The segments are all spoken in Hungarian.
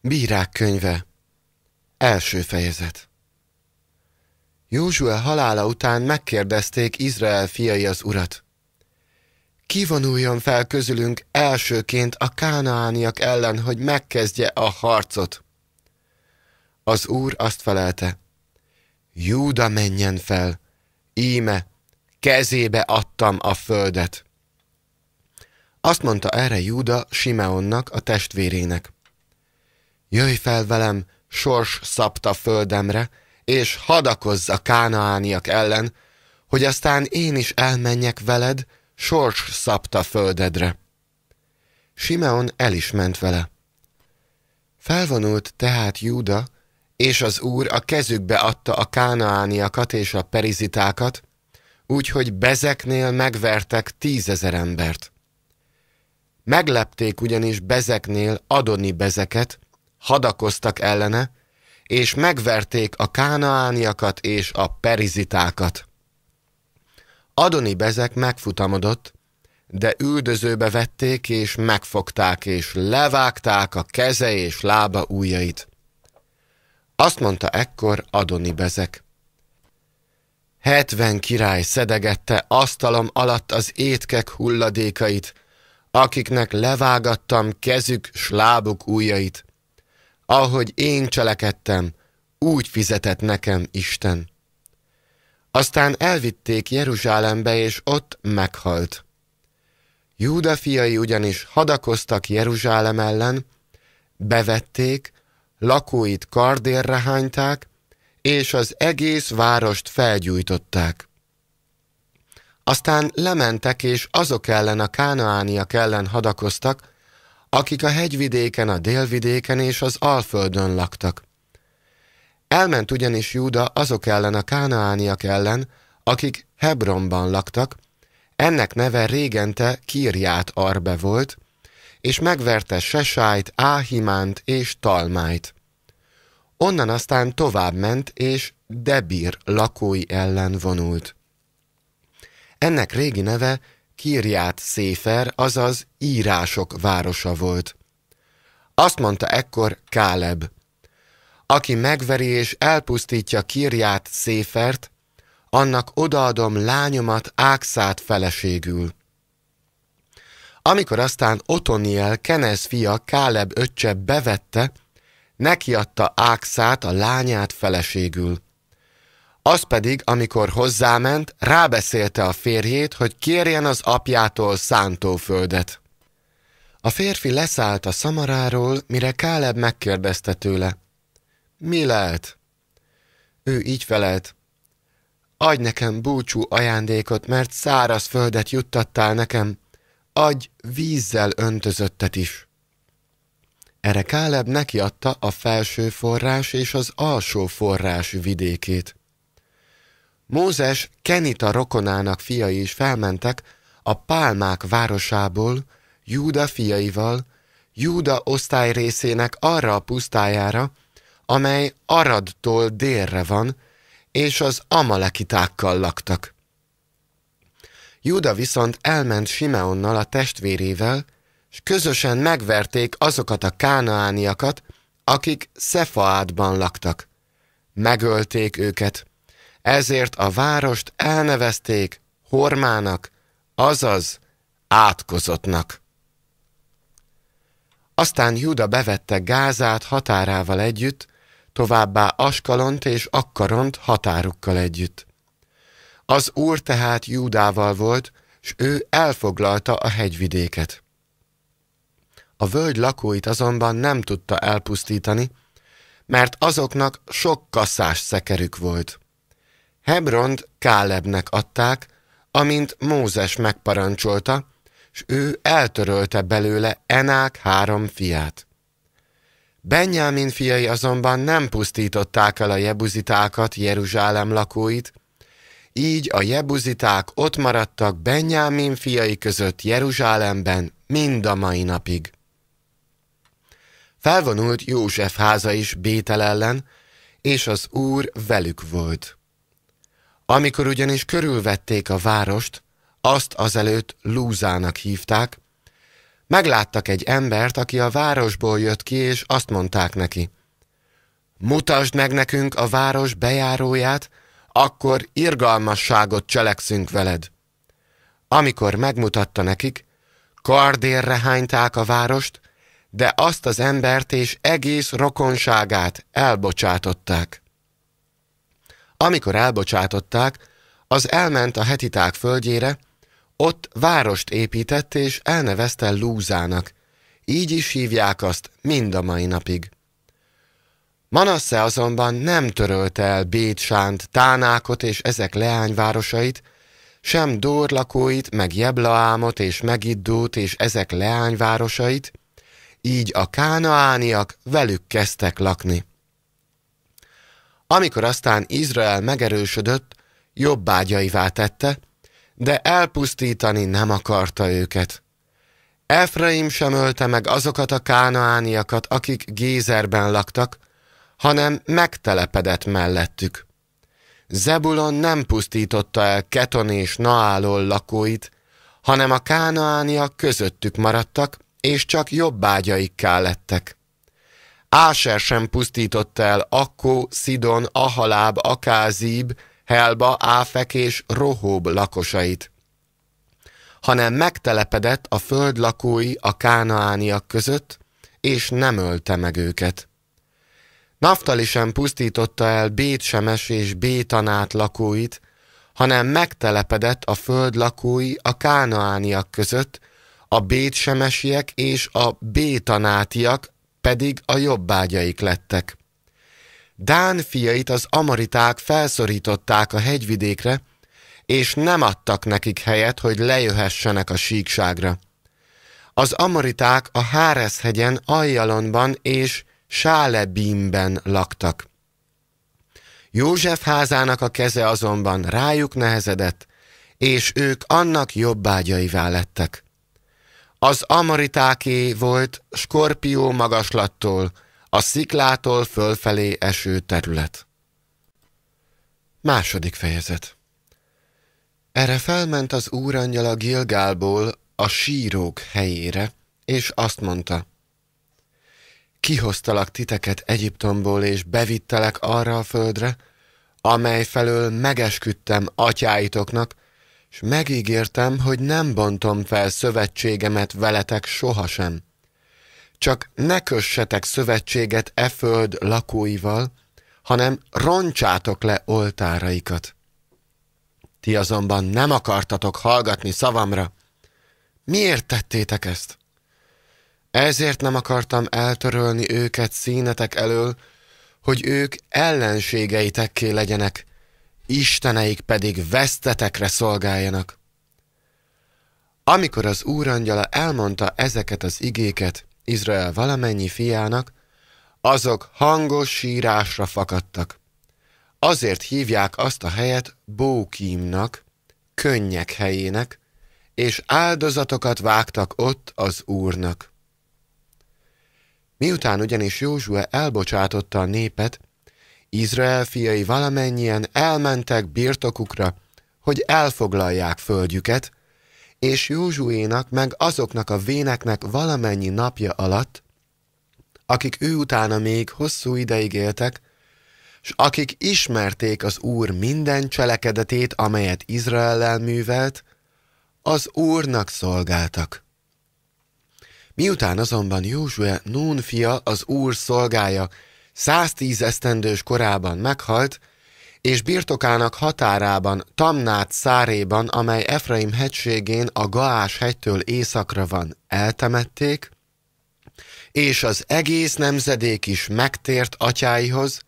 Bírák könyve Első fejezet Józsue halála után megkérdezték Izrael fiai az urat. Kivonuljon fel közülünk elsőként a kánaániak ellen, hogy megkezdje a harcot. Az úr azt felelte, Júda menjen fel, íme, kezébe adtam a földet. Azt mondta erre Júda Simeonnak, a testvérének. Jöjj fel velem, sors szabta földemre, és hadakozz a kánaániak ellen, hogy aztán én is elmenjek veled, sors szabta földedre. Simeon el is ment vele. Felvonult tehát Júda, és az úr a kezükbe adta a kánaániakat és a perizitákat, úgyhogy Bezeknél megvertek tízezer embert. Meglepték ugyanis Bezeknél Adoni Bezeket, hadakoztak ellene, és megverték a kánaániakat és a perizitákat. Adoni Bezek megfutamodott, de üldözőbe vették és megfogták, és levágták a keze és lába ujjait. Azt mondta ekkor Adoni Bezek. Hetven király szedegette asztalom alatt az étkek hulladékait, akiknek levágattam kezük s lábuk ujjait ahogy én cselekedtem, úgy fizetett nekem Isten. Aztán elvitték Jeruzsálembe, és ott meghalt. Júda fiai ugyanis hadakoztak Jeruzsálem ellen, bevették, lakóit kardérre hányták, és az egész várost felgyújtották. Aztán lementek, és azok ellen a kánaániak ellen hadakoztak, akik a hegyvidéken, a délvidéken és az alföldön laktak. Elment ugyanis Júda azok ellen a kánaániak ellen, akik Hebronban laktak, ennek neve régente Kirját Arbe volt, és megverte Sesájt, Áhimánt és Talmájt. Onnan aztán tovább ment, és Debir lakói ellen vonult. Ennek régi neve Kirját Széfer, azaz írások városa volt. Azt mondta ekkor Káleb, aki megveri és elpusztítja Kirját Széfert, annak odaadom lányomat Ákszát feleségül. Amikor aztán Otoniel, Kenez fia, Káleb öccse bevette, nekiadta Ákszát a lányát feleségül. Az pedig, amikor hozzáment, rábeszélte a férjét, hogy kérjen az apjától szántóföldet. A férfi leszállt a szamaráról, mire Káleb megkérdezte tőle. Mi lehet? Ő így felelt. Adj nekem búcsú ajándékot, mert száraz földet juttattál nekem. Adj vízzel öntözöttet is. Erre Káleb nekiadta a felső forrás és az alsó forrás vidékét. Mózes Kenita rokonának fiai is felmentek a Pálmák városából Júda fiaival, Júda osztály részének arra a pusztájára, amely Aradtól délre van, és az amalekitákkal laktak. Júda viszont elment Simeonnal a testvérével, és közösen megverték azokat a kánaániakat, akik Szefaádban laktak. Megölték őket, ezért a várost elnevezték Hormának, azaz átkozottnak. Aztán Juda bevette Gázát határával együtt, továbbá Askalont és Akkaront határukkal együtt. Az úr tehát Júdával volt, s ő elfoglalta a hegyvidéket. A völgy lakóit azonban nem tudta elpusztítani, mert azoknak sok kasszás szekerük volt. Hebront Kálebnek adták, amint Mózes megparancsolta, s ő eltörölte belőle Enák három fiát. Benjamin fiai azonban nem pusztították el a jebuzitákat, Jeruzsálem lakóit, így a jebuziták ott maradtak Benjamin fiai között Jeruzsálemben mind a mai napig. Felvonult József háza is Bétel ellen, és az Úr velük volt. Amikor ugyanis körülvették a várost, azt azelőtt Lúzának hívták, megláttak egy embert, aki a városból jött ki, és azt mondták neki, mutasd meg nekünk a város bejáróját, akkor irgalmasságot cselekszünk veled. Amikor megmutatta nekik, kardérre hányták a várost, de azt az embert és egész rokonságát elbocsátották. Amikor elbocsátották, az elment a hetiták földjére, ott várost épített és elnevezte Lúzának. Így is hívják azt mind a mai napig. Manasse azonban nem törölte el Bétsánt, Tánákot és ezek leányvárosait, sem Dór lakóit, meg Jeblaámot és Megiddót és ezek leányvárosait, így a kánaániak velük kezdtek lakni. Amikor aztán Izrael megerősödött, jobbágyaivá tette, de elpusztítani nem akarta őket. Efraim sem ölte meg azokat a kánaániakat, akik Gézerben laktak, hanem megtelepedett mellettük. Zebulon nem pusztította el Keton és Naálol lakóit, hanem a kánaániak közöttük maradtak, és csak jobbágyaikká lettek. Áser sem pusztított el Akkó, Szidon, Ahaláb, Akázib, Helba, Áfek és Rohób lakosait, hanem megtelepedett a föld lakói a kánaániak között, és nem ölte meg őket. Naftali sem pusztította el Bétsemes és Bétanát lakóit, hanem megtelepedett a föld lakói a kánaániak között, a bétsemesiek és a bétanátiak pedig a jobbágyaik lettek. Dán fiait az amariták felszorították a hegyvidékre, és nem adtak nekik helyet, hogy lejöhessenek a síkságra. Az amariták a Hárész-hegyen Ajjalonban és Sálebímben laktak. József házának a keze azonban rájuk nehezedett, és ők annak jobbágyaivá lettek. Az amaritáké volt skorpió magaslattól, a sziklától fölfelé eső terület. Második fejezet Erre felment az úrangyal a Gilgálból a sírók helyére, és azt mondta, Kihoztalak titeket Egyiptomból, és bevittelek arra a földre, amely felől megesküdtem atyáitoknak, és megígértem, hogy nem bontom fel szövetségemet veletek sohasem. Csak ne kössetek szövetséget e föld lakóival, hanem roncsátok le oltáraikat. Ti azonban nem akartatok hallgatni szavamra. Miért tettétek ezt? Ezért nem akartam eltörölni őket színetek elől, hogy ők ellenségeitekké legyenek, isteneik pedig vesztetekre szolgáljanak. Amikor az úrangyala elmondta ezeket az igéket Izrael valamennyi fiának, azok hangos sírásra fakadtak. Azért hívják azt a helyet Bókímnak, könnyek helyének, és áldozatokat vágtak ott az Úrnak. Miután ugyanis Józsue elbocsátotta a népet, Izrael fiai valamennyien elmentek birtokukra, hogy elfoglalják földjüket, és Józsuénak meg azoknak a véneknek valamennyi napja alatt, akik ő utána még hosszú ideig éltek, s akik ismerték az Úr minden cselekedetét, amelyet Izrael művelt, az Úrnak szolgáltak. Miután azonban Józsué Nún fia, az Úr szolgája, 110 esztendős korában meghalt, és birtokának határában, Tamnát száréban, amely Efraim hegységén a Gaás hegytől északra van, eltemették, és az egész nemzedék is megtért atyáihoz,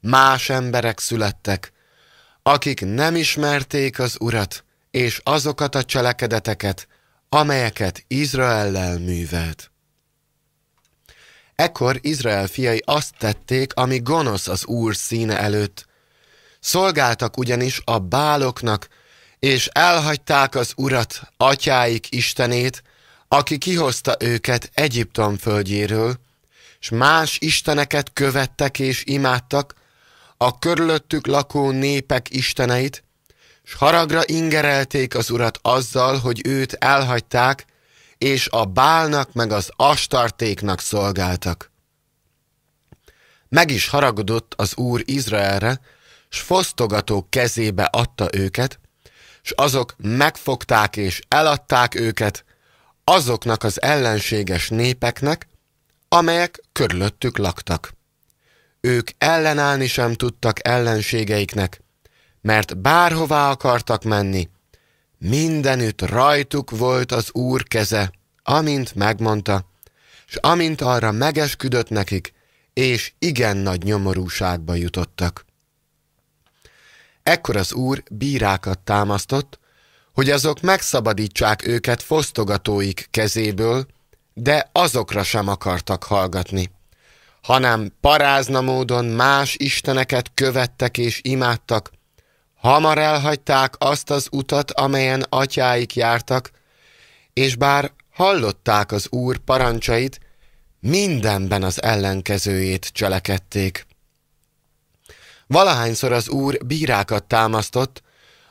más emberek születtek, akik nem ismerték az Urat, és azokat a cselekedeteket, amelyeket Izraellel művelt. Ekkor Izrael fiai azt tették, ami gonosz az Úr színe előtt. Szolgáltak ugyanis a báloknak, és elhagyták az Urat, atyáik Istenét, aki kihozta őket Egyiptom földjéről, s más isteneket követtek és imádtak, a körülöttük lakó népek isteneit, s haragra ingerelték az urat azzal, hogy őt elhagyták, és a bálnak meg az astartéknak szolgáltak. Meg is haragudott az úr Izraelre, s fosztogató kezébe adta őket, s azok megfogták és eladták őket azoknak az ellenséges népeknek, amelyek körülöttük laktak. Ők ellenállni sem tudtak ellenségeiknek, mert bárhová akartak menni, Mindenütt rajtuk volt az Úr keze, amint megmondta, s amint arra megesküdött nekik, és igen nagy nyomorúságba jutottak. Ekkor az Úr bírákat támasztott, hogy azok megszabadítsák őket fosztogatóik kezéből, de azokra sem akartak hallgatni, hanem parázna módon más isteneket követtek és imádtak, Hamar elhagyták azt az utat, amelyen atyáik jártak, és bár hallották az Úr parancsait, mindenben az ellenkezőjét cselekedték. Valahányszor az Úr bírákat támasztott,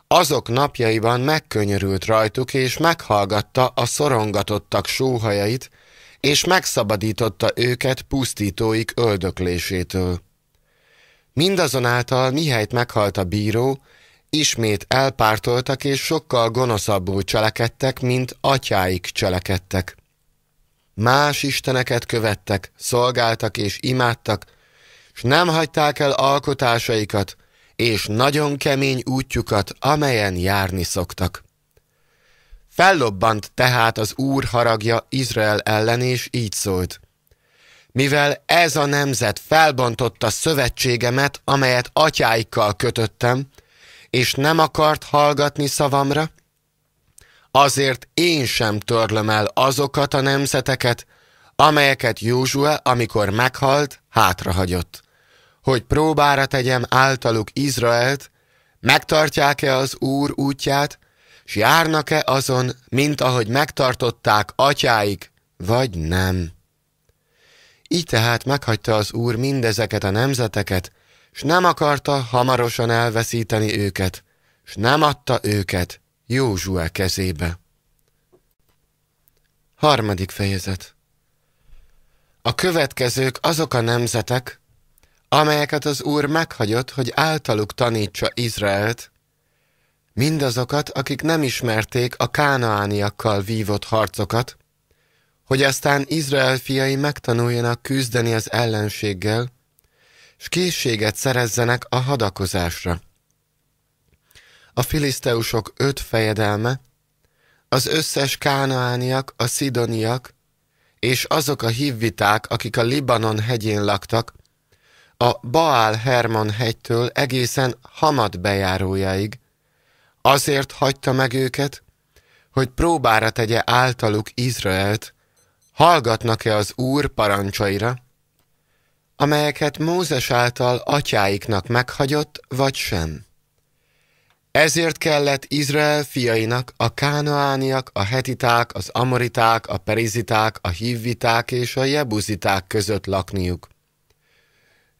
azok napjaiban megkönyörült rajtuk, és meghallgatta a szorongatottak sóhajait, és megszabadította őket pusztítóik öldöklésétől. Mindazonáltal mihelyt meghalt a bíró, ismét elpártoltak és sokkal gonoszabbul cselekedtek, mint atyáik cselekedtek. Más isteneket követtek, szolgáltak és imádtak, s nem hagyták el alkotásaikat, és nagyon kemény útjukat, amelyen járni szoktak. Fellobbant tehát az Úr haragja Izrael ellen, és így szólt. Mivel ez a nemzet felbontotta szövetségemet, amelyet atyáikkal kötöttem, és nem akart hallgatni szavamra? Azért én sem törlöm el azokat a nemzeteket, amelyeket Józsua, amikor meghalt, hátrahagyott. Hogy próbára tegyem általuk Izraelt, megtartják-e az Úr útját, s járnak-e azon, mint ahogy megtartották atyáik, vagy nem. Így tehát meghagyta az Úr mindezeket a nemzeteket, s nem akarta hamarosan elveszíteni őket, s nem adta őket Józsua kezébe. Harmadik fejezet A következők azok a nemzetek, amelyeket az Úr meghagyott, hogy általuk tanítsa Izraelt, mindazokat, akik nem ismerték a kánaániakkal vívott harcokat, hogy aztán Izrael fiai megtanuljanak küzdeni az ellenséggel, s készséget szerezzenek a hadakozásra. A filiszteusok öt fejedelme, az összes kánaániak, a szidoniak, és azok a hívviták, akik a Libanon hegyén laktak, a Baal Hermon hegytől egészen Hamad bejárójaig, Azért hagyta meg őket, hogy próbára tegye általuk Izraelt, hallgatnak-e az Úr parancsaira, amelyeket Mózes által atyáiknak meghagyott, vagy sem. Ezért kellett Izrael fiainak, a Kánoániak, a hetiták, az amoriták, a periziták, a hívviták és a jebuziták között lakniuk.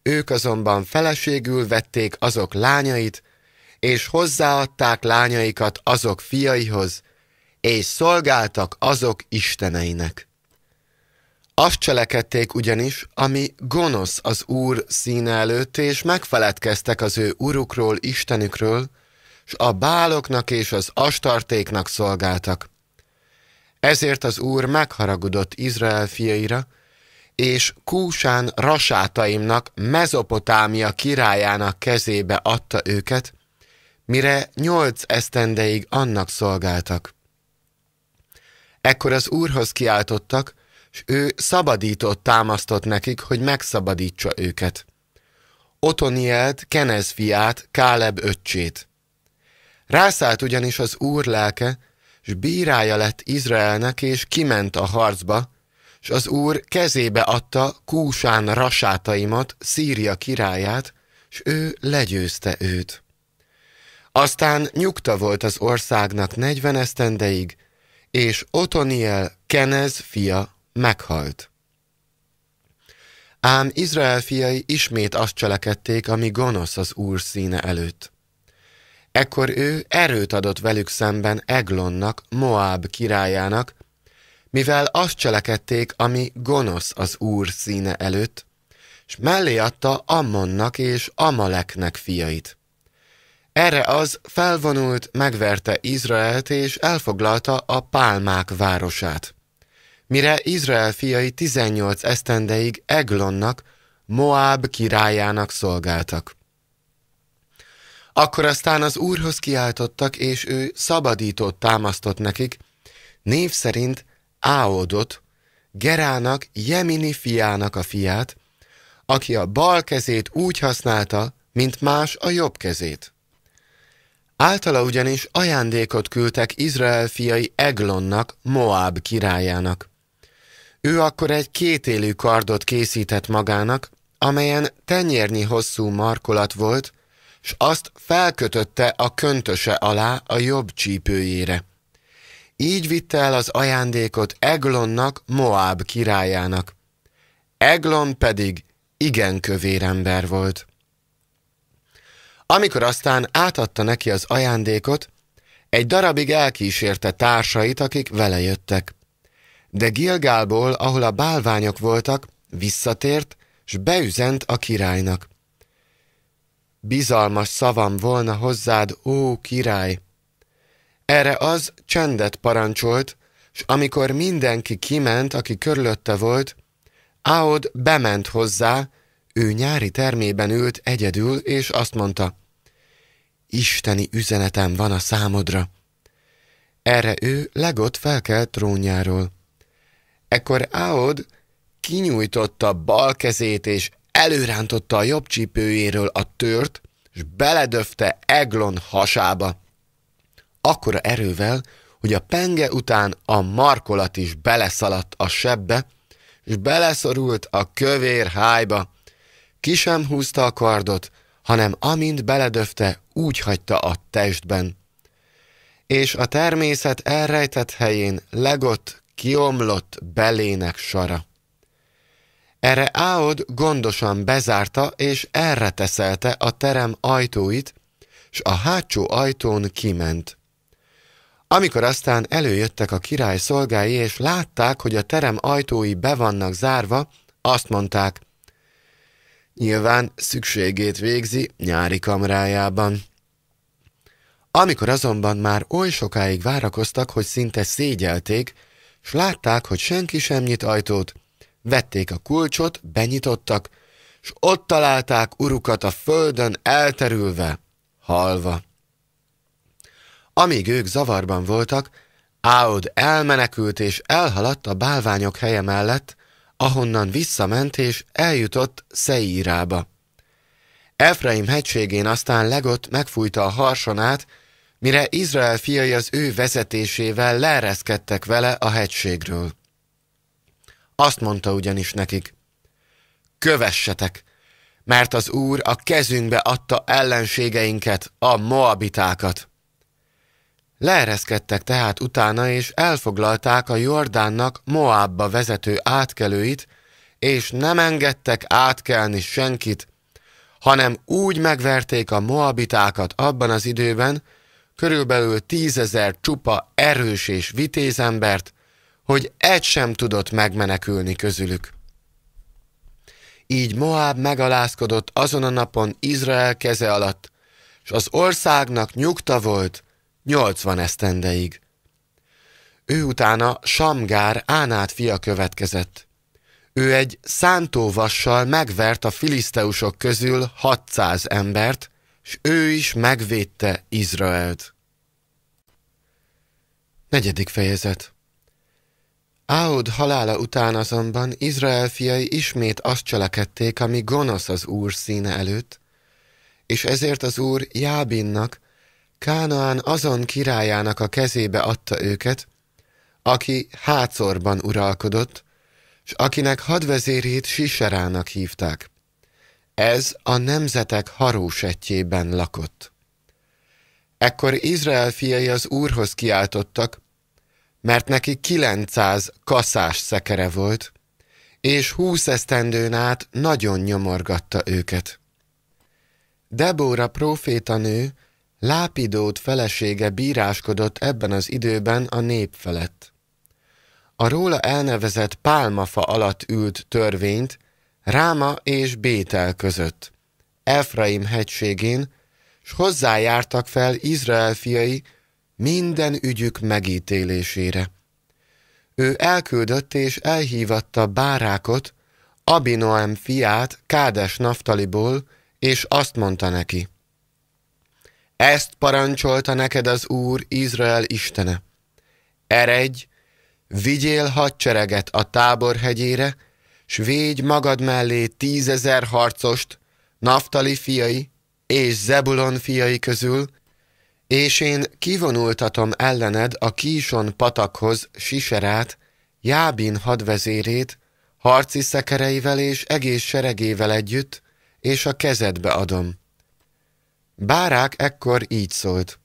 Ők azonban feleségül vették azok lányait, és hozzáadták lányaikat azok fiaihoz, és szolgáltak azok isteneinek. Azt cselekedték ugyanis, ami gonosz az Úr színe előtt, és megfeledkeztek az ő Urukról, Istenükről, s a báloknak és az astartéknak szolgáltak. Ezért az Úr megharagudott Izrael fiaira, és Kúsán rasátaimnak, Mezopotámia királyának kezébe adta őket, mire nyolc esztendeig annak szolgáltak. Ekkor az Úrhoz kiáltottak, és ő szabadított támasztott nekik, hogy megszabadítsa őket. Otonielt, Kenez fiát, Káleb öccsét. Rászállt ugyanis az úr lelke, s bírája lett Izraelnek, és kiment a harcba, s az úr kezébe adta Kúsán rasátaimat, Szíria királyát, s ő legyőzte őt. Aztán nyugta volt az országnak negyven esztendeig, és Otoniel Kenez fia meghalt. Ám Izrael fiai ismét azt cselekedték, ami gonosz az úr színe előtt. Ekkor ő erőt adott velük szemben Eglonnak, Moab királyának, mivel azt cselekedték, ami gonosz az úr színe előtt, és mellé adta Ammonnak és Amaleknek fiait. Erre az felvonult, megverte Izraelt és elfoglalta a pálmák városát mire Izrael fiai 18 esztendeig Eglonnak, Moab királyának szolgáltak. Akkor aztán az Úrhoz kiáltottak, és ő szabadítót támasztott nekik, név szerint Áodot, Gerának, Jemini fiának a fiát, aki a bal kezét úgy használta, mint más a jobb kezét. Általa ugyanis ajándékot küldtek Izrael fiai Eglonnak, Moab királyának. Ő akkor egy kétélű kardot készített magának, amelyen tenyérnyi hosszú markolat volt, s azt felkötötte a köntöse alá a jobb csípőjére. Így vitte el az ajándékot Eglonnak, Moab királyának. Eglon pedig igen kövér ember volt. Amikor aztán átadta neki az ajándékot, egy darabig elkísérte társait, akik vele jöttek de Gilgálból, ahol a bálványok voltak, visszatért, s beüzent a királynak. Bizalmas szavam volna hozzád, ó király! Erre az csendet parancsolt, s amikor mindenki kiment, aki körülötte volt, Áod bement hozzá, ő nyári termében ült egyedül, és azt mondta, Isteni üzenetem van a számodra. Erre ő legott felkelt trónjáról. Ekkor Aod kinyújtotta bal kezét, és előrántotta a jobb csípőjéről a tört, és beledöfte Eglon hasába. Akkora erővel, hogy a penge után a markolat is beleszaladt a sebbe, és beleszorult a kövér hájba. Ki sem húzta a kardot, hanem amint beledöfte, úgy hagyta a testben. És a természet elrejtett helyén legott kiomlott belének sara. Erre Áod gondosan bezárta és erre teszelte a terem ajtóit, s a hátsó ajtón kiment. Amikor aztán előjöttek a király szolgái, és látták, hogy a terem ajtói be vannak zárva, azt mondták, nyilván szükségét végzi nyári kamrájában. Amikor azonban már oly sokáig várakoztak, hogy szinte szégyelték, s látták, hogy senki sem nyit ajtót. Vették a kulcsot, benyitottak, s ott találták urukat a földön elterülve, halva. Amíg ők zavarban voltak, Áod elmenekült és elhaladt a bálványok helye mellett, ahonnan visszament és eljutott Szeírába. Efraim hegységén aztán legott megfújta a harsonát, mire Izrael fiai az ő vezetésével leereszkedtek vele a hegységről. Azt mondta ugyanis nekik, kövessetek, mert az Úr a kezünkbe adta ellenségeinket, a moabitákat. Leereszkedtek tehát utána, és elfoglalták a Jordánnak Moabba vezető átkelőit, és nem engedtek átkelni senkit, hanem úgy megverték a moabitákat abban az időben, körülbelül tízezer csupa erős és vitéz embert, hogy egy sem tudott megmenekülni közülük. Így Moab megalázkodott azon a napon Izrael keze alatt, és az országnak nyugta volt 80 esztendeig. Ő utána Samgár Ánát fia következett. Ő egy szántóvassal megvert a filiszteusok közül 600 embert, s ő is megvédte Izraelt. Negyedik fejezet Áod halála után azonban Izrael fiai ismét azt cselekedték, ami gonosz az úr színe előtt, és ezért az úr Jábinnak, Kánaán azon királyának a kezébe adta őket, aki hátszorban uralkodott, s akinek hadvezérét Siserának hívták. Ez a nemzetek harósetjében lakott. Ekkor Izrael fiai az úrhoz kiáltottak, mert neki 900 kaszás szekere volt, és húsz esztendőn át nagyon nyomorgatta őket. Debóra profétanő, Lápidót felesége bíráskodott ebben az időben a nép felett. A róla elnevezett pálmafa alatt ült törvényt Ráma és Bétel között, Efraim hegységén, s hozzájártak fel Izrael fiai minden ügyük megítélésére. Ő elküldött és elhívatta Bárákot, Abinoam fiát Kádes Naftaliból, és azt mondta neki, Ezt parancsolta neked az Úr, Izrael istene. Eredj, vigyél hadsereget a tábor hegyére.” s védj magad mellé tízezer harcost, Naftali fiai és Zebulon fiai közül, és én kivonultatom ellened a Kíson patakhoz Siserát, Jábin hadvezérét, harci szekereivel és egész seregével együtt, és a kezedbe adom. Bárák ekkor így szólt.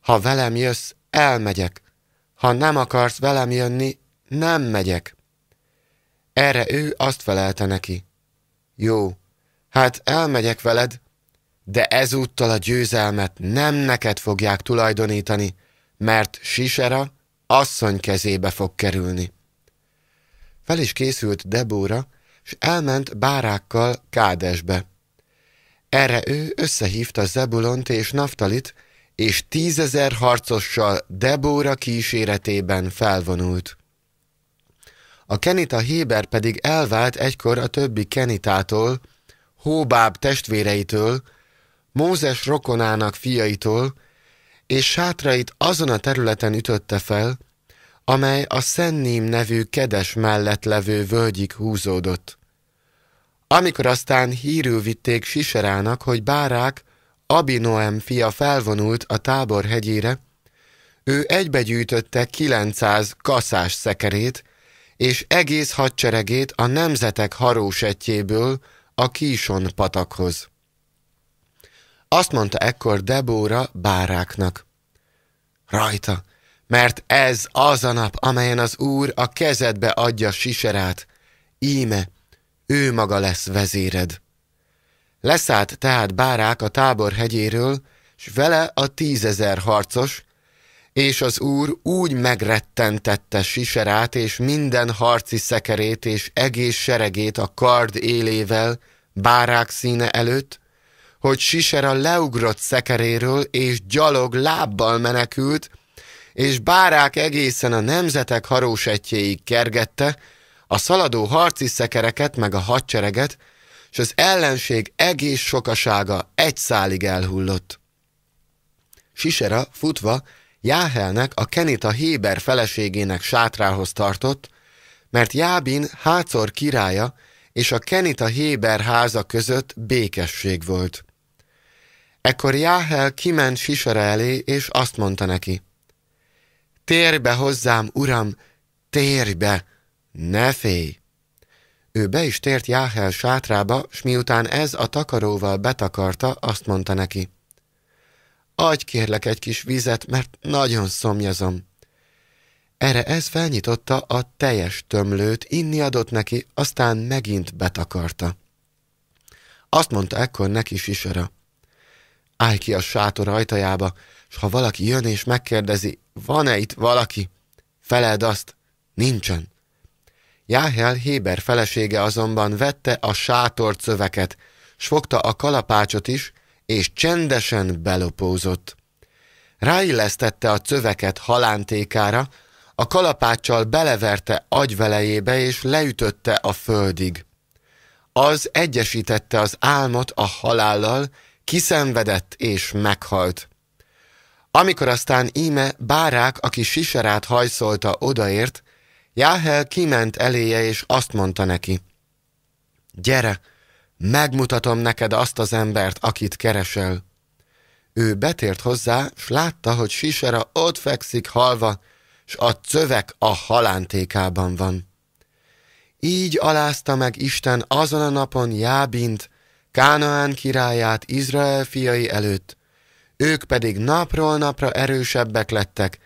Ha velem jössz, elmegyek. Ha nem akarsz velem jönni, nem megyek. Erre ő azt felelte neki. Jó, hát elmegyek veled, de ezúttal a győzelmet nem neked fogják tulajdonítani, mert Sisera asszony kezébe fog kerülni. Fel is készült Debóra, s elment bárákkal Kádesbe. Erre ő összehívta Zebulont és Naftalit, és tízezer harcossal Debóra kíséretében felvonult. A kenita Héber pedig elvált egykor a többi kenitától, Hóbáb testvéreitől, Mózes rokonának fiaitól, és sátrait azon a területen ütötte fel, amely a Szenném nevű kedes mellett levő völgyig húzódott. Amikor aztán hírül vitték Siserának, hogy Bárák, Abinoem fia felvonult a tábor hegyére, ő egybegyűjtötte 900 kaszás szekerét, és egész hadseregét a nemzetek harósetjéből a Kíson patakhoz. Azt mondta ekkor Debóra báráknak. Rajta, mert ez az a nap, amelyen az Úr a kezedbe adja siserát. Íme, ő maga lesz vezéred. Leszállt tehát bárák a tábor hegyéről, s vele a tízezer harcos, és az úr úgy megrettentette Siserát és minden harci szekerét és egész seregét a kard élével bárák színe előtt, hogy Sisera leugrott szekeréről és gyalog lábbal menekült, és bárák egészen a nemzetek harósetjéig kergette, a szaladó harci szekereket meg a hadsereget, és az ellenség egész sokasága egy szálig elhullott. Sisera futva Jáhelnek a Kenita Héber feleségének sátrához tartott, mert Jábin Hácor királya és a Kenita Héber háza között békesség volt. Ekkor Jáhel kiment Sisara elé, és azt mondta neki, Térj be hozzám, uram, térj be, ne félj! Ő be is tért Jáhel sátrába, s miután ez a takaróval betakarta, azt mondta neki, Adj kérlek egy kis vizet, mert nagyon szomjazom. Erre ez felnyitotta a teljes tömlőt, inni adott neki, aztán megint betakarta. Azt mondta ekkor neki sisara. Állj ki a sátor ajtajába, s ha valaki jön és megkérdezi, van-e itt valaki? Feled azt, nincsen. Jáhel Héber felesége azonban vette a sátor cöveket, s fogta a kalapácsot is, és csendesen belopózott. Ráillesztette a cöveket halántékára, a kalapáccsal beleverte agyvelejébe és leütötte a földig. Az egyesítette az álmot a halállal, kiszenvedett és meghalt. Amikor aztán íme bárák, aki siserát hajszolta, odaért, Jáhel kiment eléje és azt mondta neki, Gyere, megmutatom neked azt az embert, akit keresel. Ő betért hozzá, s látta, hogy Sisera ott fekszik halva, s a cövek a halántékában van. Így alázta meg Isten azon a napon Jábint, Kánaán királyát Izrael fiai előtt, ők pedig napról napra erősebbek lettek,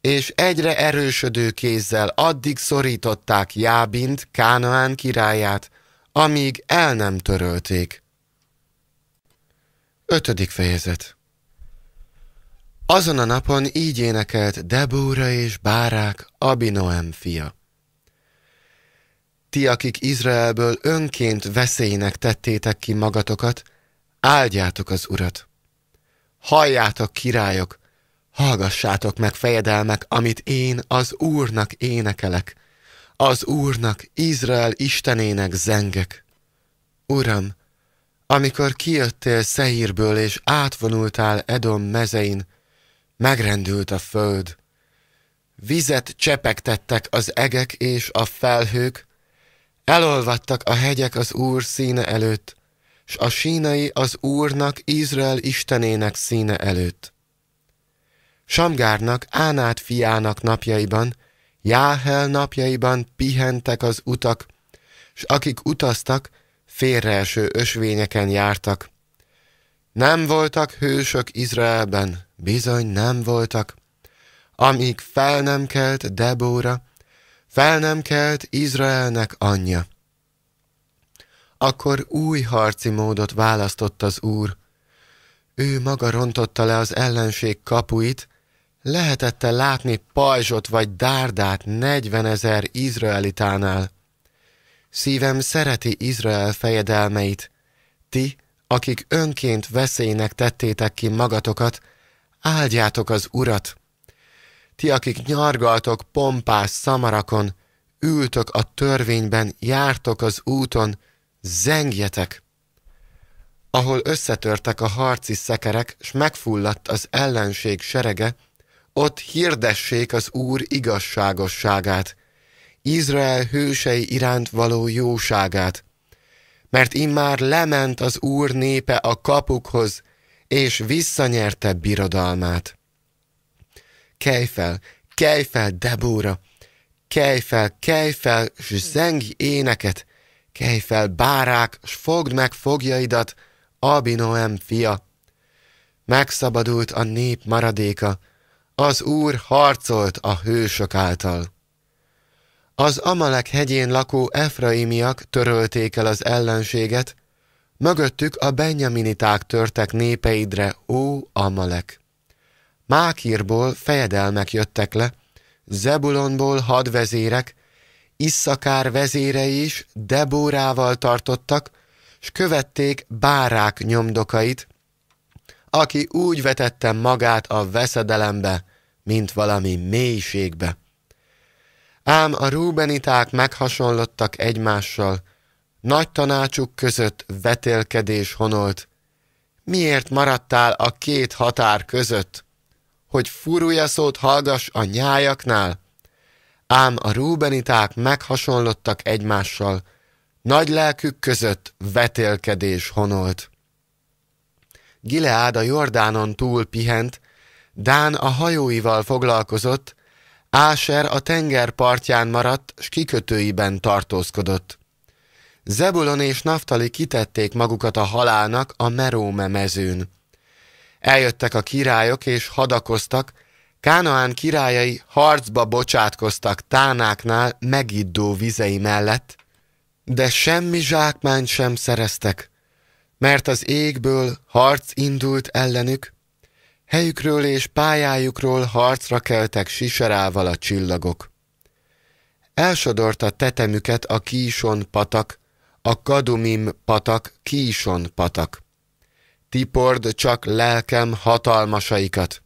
és egyre erősödő kézzel addig szorították Jábint, Kánaán királyát, amíg el nem törölték. Ötödik fejezet Azon a napon így énekelt Debóra és Bárák, Abinoem fia. Ti, akik Izraelből önként veszélynek tettétek ki magatokat, áldjátok az Urat. Halljátok, királyok, hallgassátok meg fejedelmek, amit én az Úrnak énekelek – az Úrnak, Izrael Istenének zengek. Uram, amikor kijöttél Szehírből és átvonultál Edom mezein, megrendült a föld. Vizet csepegtettek az egek és a felhők, elolvadtak a hegyek az Úr színe előtt, s a sínai az Úrnak, Izrael Istenének színe előtt. Samgárnak, Ánát fiának napjaiban, Jáhel napjaiban pihentek az utak, s akik utaztak, félreeső ösvényeken jártak. Nem voltak hősök Izraelben, bizony nem voltak, amíg fel nem kelt Debóra, fel nem kelt Izraelnek anyja. Akkor új harci módot választott az úr. Ő maga rontotta le az ellenség kapuit, lehetette látni pajzsot vagy dárdát 40 ezer izraelitánál. Szívem szereti Izrael fejedelmeit. Ti, akik önként veszélynek tettétek ki magatokat, áldjátok az Urat. Ti, akik nyargaltok pompás szamarakon, ültök a törvényben, jártok az úton, zengjetek! Ahol összetörtek a harci szekerek, s megfulladt az ellenség serege, ott hirdessék az Úr igazságosságát, Izrael hősei iránt való jóságát, mert immár lement az Úr népe a kapukhoz, és visszanyerte birodalmát. Kelj fel, kelj fel, Debóra! Kelj fel, kelj fel, s zengj éneket! Kelj fel, bárák, s fogd meg fogjaidat, Abinoem fia! Megszabadult a nép maradéka, az Úr harcolt a hősök által. Az Amalek hegyén lakó efraimiak törölték el az ellenséget, mögöttük a benjaminiták törtek népeidre, ó Amalek. Mákírból fejedelmek jöttek le, Zebulonból hadvezérek, Isszakár vezérei is Debórával tartottak, s követték bárák nyomdokait, aki úgy vetette magát a veszedelembe, mint valami mélységbe. Ám a rúbeniták meghasonlottak egymással, nagy tanácsuk között vetélkedés honolt. Miért maradtál a két határ között? Hogy furulja szót hallgass a nyájaknál? Ám a rúbeniták meghasonlottak egymással, nagy lelkük között vetélkedés honolt. Gileád a Jordánon túl pihent, Dán a hajóival foglalkozott, Áser a tenger partján maradt, s kikötőiben tartózkodott. Zebulon és Naftali kitették magukat a halálnak a Meróme mezőn. Eljöttek a királyok és hadakoztak, Kánaán királyai harcba bocsátkoztak tánáknál megiddó vizei mellett, de semmi zsákmányt sem szereztek, mert az égből harc indult ellenük, helyükről és pályájukról harcra keltek siserával a csillagok. Elsodorta tetemüket a Kíson patak, a Kadumim patak, Kíson patak. Tipord csak lelkem hatalmasaikat.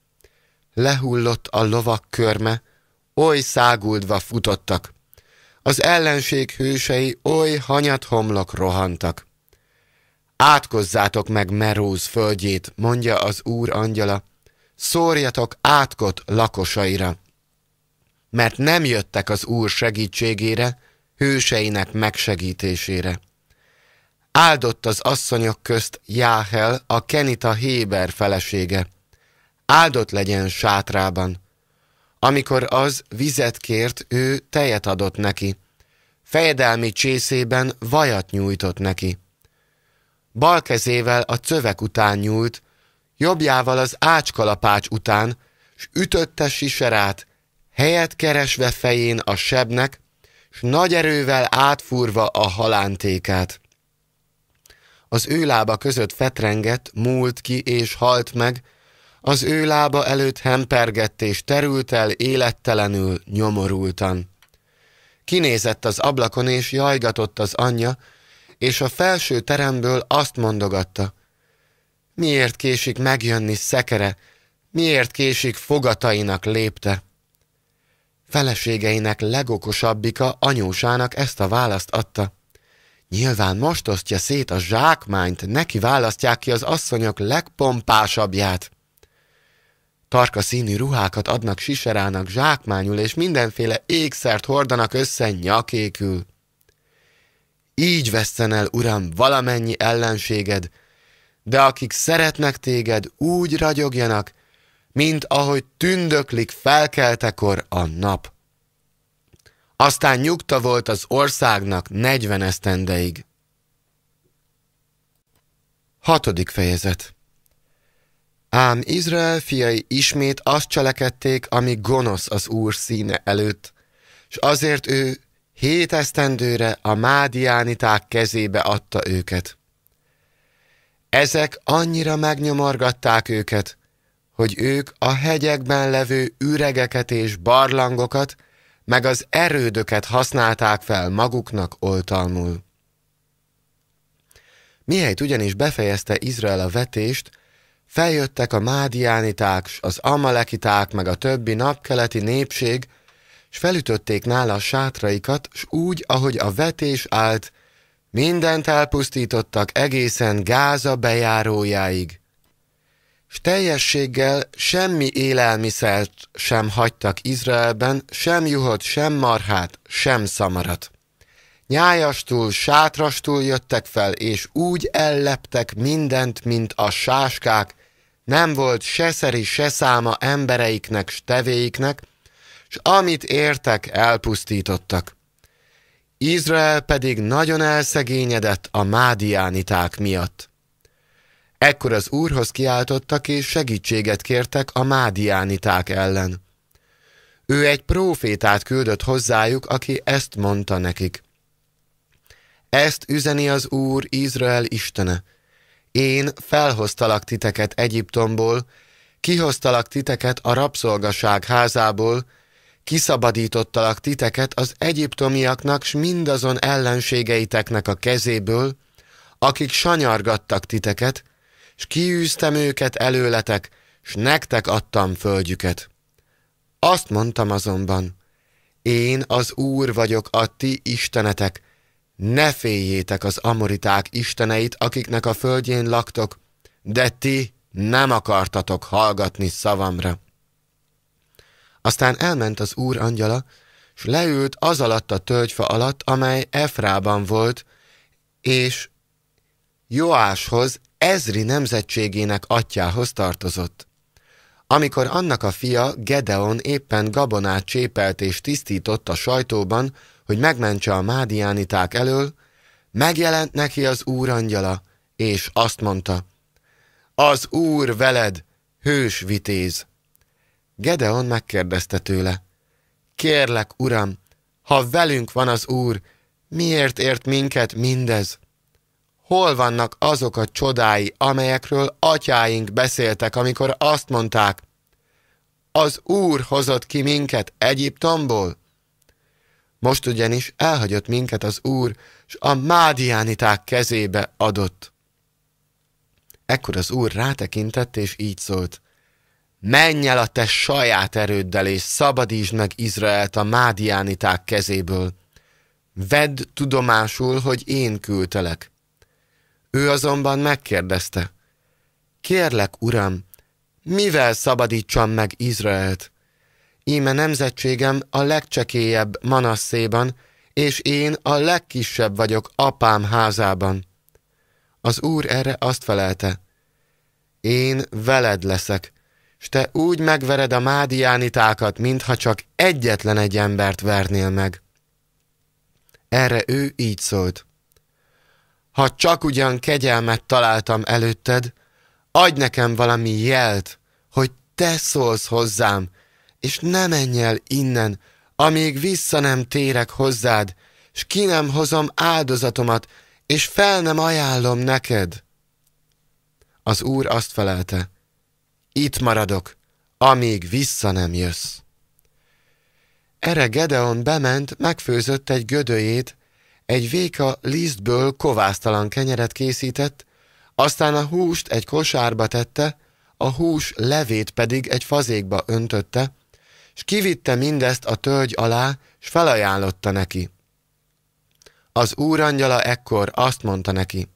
Lehullott a lovak körme, oly száguldva futottak. Az ellenség hősei oly hanyat homlok rohantak átkozzátok meg Merúz földjét, mondja az Úr angyala, szórjatok átkot lakosaira, mert nem jöttek az Úr segítségére, hőseinek megsegítésére. Áldott az asszonyok közt Jáhel, a Kenita Héber felesége. Áldott legyen sátrában. Amikor az vizet kért, ő tejet adott neki. Fejedelmi csészében vajat nyújtott neki bal kezével a cövek után nyúlt, jobbjával az ácskalapács után, s ütötte siserát, helyet keresve fején a sebnek, s nagy erővel átfúrva a halántékát. Az ő lába között fetrengett, múlt ki és halt meg, az ő lába előtt hempergett és terült el élettelenül, nyomorultan. Kinézett az ablakon és jajgatott az anyja, és a felső teremből azt mondogatta. Miért késik megjönni szekere, miért késik fogatainak lépte? Feleségeinek legokosabbika anyósának ezt a választ adta. Nyilván most osztja szét a zsákmányt, neki választják ki az asszonyok legpompásabbját. Tarka színű ruhákat adnak siserának zsákmányul, és mindenféle ékszert hordanak össze nyakékül. Így veszten el, Uram, valamennyi ellenséged, de akik szeretnek téged, úgy ragyogjanak, mint ahogy tündöklik felkeltekor a nap. Aztán nyugta volt az országnak negyven esztendeig. Hatodik fejezet Ám Izrael fiai ismét azt cselekedték, ami gonosz az Úr színe előtt, és azért ő hét esztendőre a mádiániták kezébe adta őket. Ezek annyira megnyomorgatták őket, hogy ők a hegyekben levő üregeket és barlangokat, meg az erődöket használták fel maguknak oltalmul. Mihelyt ugyanis befejezte Izrael a vetést, feljöttek a mádiániták, az amalekiták meg a többi napkeleti népség, s felütötték nála a sátraikat, s úgy, ahogy a vetés állt, mindent elpusztítottak egészen Gáza bejárójáig. S teljességgel semmi élelmiszert sem hagytak Izraelben, sem juhot, sem marhát, sem szamarat. Nyájastul, sátrastul jöttek fel, és úgy elleptek mindent, mint a sáskák, nem volt se szeri, se száma embereiknek, s tevéiknek, és amit értek, elpusztítottak. Izrael pedig nagyon elszegényedett a mádiániták miatt. Ekkor az úrhoz kiáltottak és segítséget kértek a mádiániták ellen. Ő egy prófétát küldött hozzájuk, aki ezt mondta nekik. Ezt üzeni az Úr, Izrael Istene. Én felhoztalak titeket Egyiptomból, kihoztalak titeket a rabszolgaság házából, kiszabadítottalak titeket az egyiptomiaknak s mindazon ellenségeiteknek a kezéből, akik sanyargattak titeket, s kiűztem őket előletek, s nektek adtam földjüket. Azt mondtam azonban, én az Úr vagyok a ti istenetek, ne féljétek az amoriták isteneit, akiknek a földjén laktok, de ti nem akartatok hallgatni szavamra. Aztán elment az úr angyala, s leült az alatt a tölgyfa alatt, amely Efrában volt, és Joáshoz, Ezri nemzetségének atyához tartozott. Amikor annak a fia, Gedeon éppen gabonát csépelt és tisztított a sajtóban, hogy megmentse a mádiániták elől, megjelent neki az úr angyala, és azt mondta, az úr veled, hős vitéz! Gedeon megkérdezte tőle. Kérlek, uram, ha velünk van az úr, miért ért minket mindez? Hol vannak azok a csodái, amelyekről atyáink beszéltek, amikor azt mondták, az Úr hozott ki minket Egyiptomból? Most ugyanis elhagyott minket az Úr, s a mádiániták kezébe adott. Ekkor az Úr rátekintett, és így szólt. Menj el a te saját erőddel, és szabadítsd meg Izraelt a mádiániták kezéből. Vedd tudomásul, hogy én küldtelek. Ő azonban megkérdezte, Kérlek, uram, mivel szabadítsam meg Izraelt? Íme nemzetségem a legcsekélyebb Manasszéban, és én a legkisebb vagyok apám házában. Az úr erre azt felelte, én veled leszek, s te úgy megvered a mádiánitákat, mintha csak egyetlen egy embert vernél meg. Erre ő így szólt. Ha csak ugyan kegyelmet találtam előtted, adj nekem valami jelt, hogy te szólsz hozzám, és ne menj el innen, amíg vissza nem térek hozzád, s ki nem hozom áldozatomat, és fel nem ajánlom neked. Az úr azt felelte, itt maradok, amíg vissza nem jössz. Erre Gedeon bement, megfőzött egy gödőjét, egy véka lisztből kovásztalan kenyeret készített, aztán a húst egy kosárba tette, a hús levét pedig egy fazékba öntötte, s kivitte mindezt a tölgy alá, s felajánlotta neki. Az úrangyala ekkor azt mondta neki,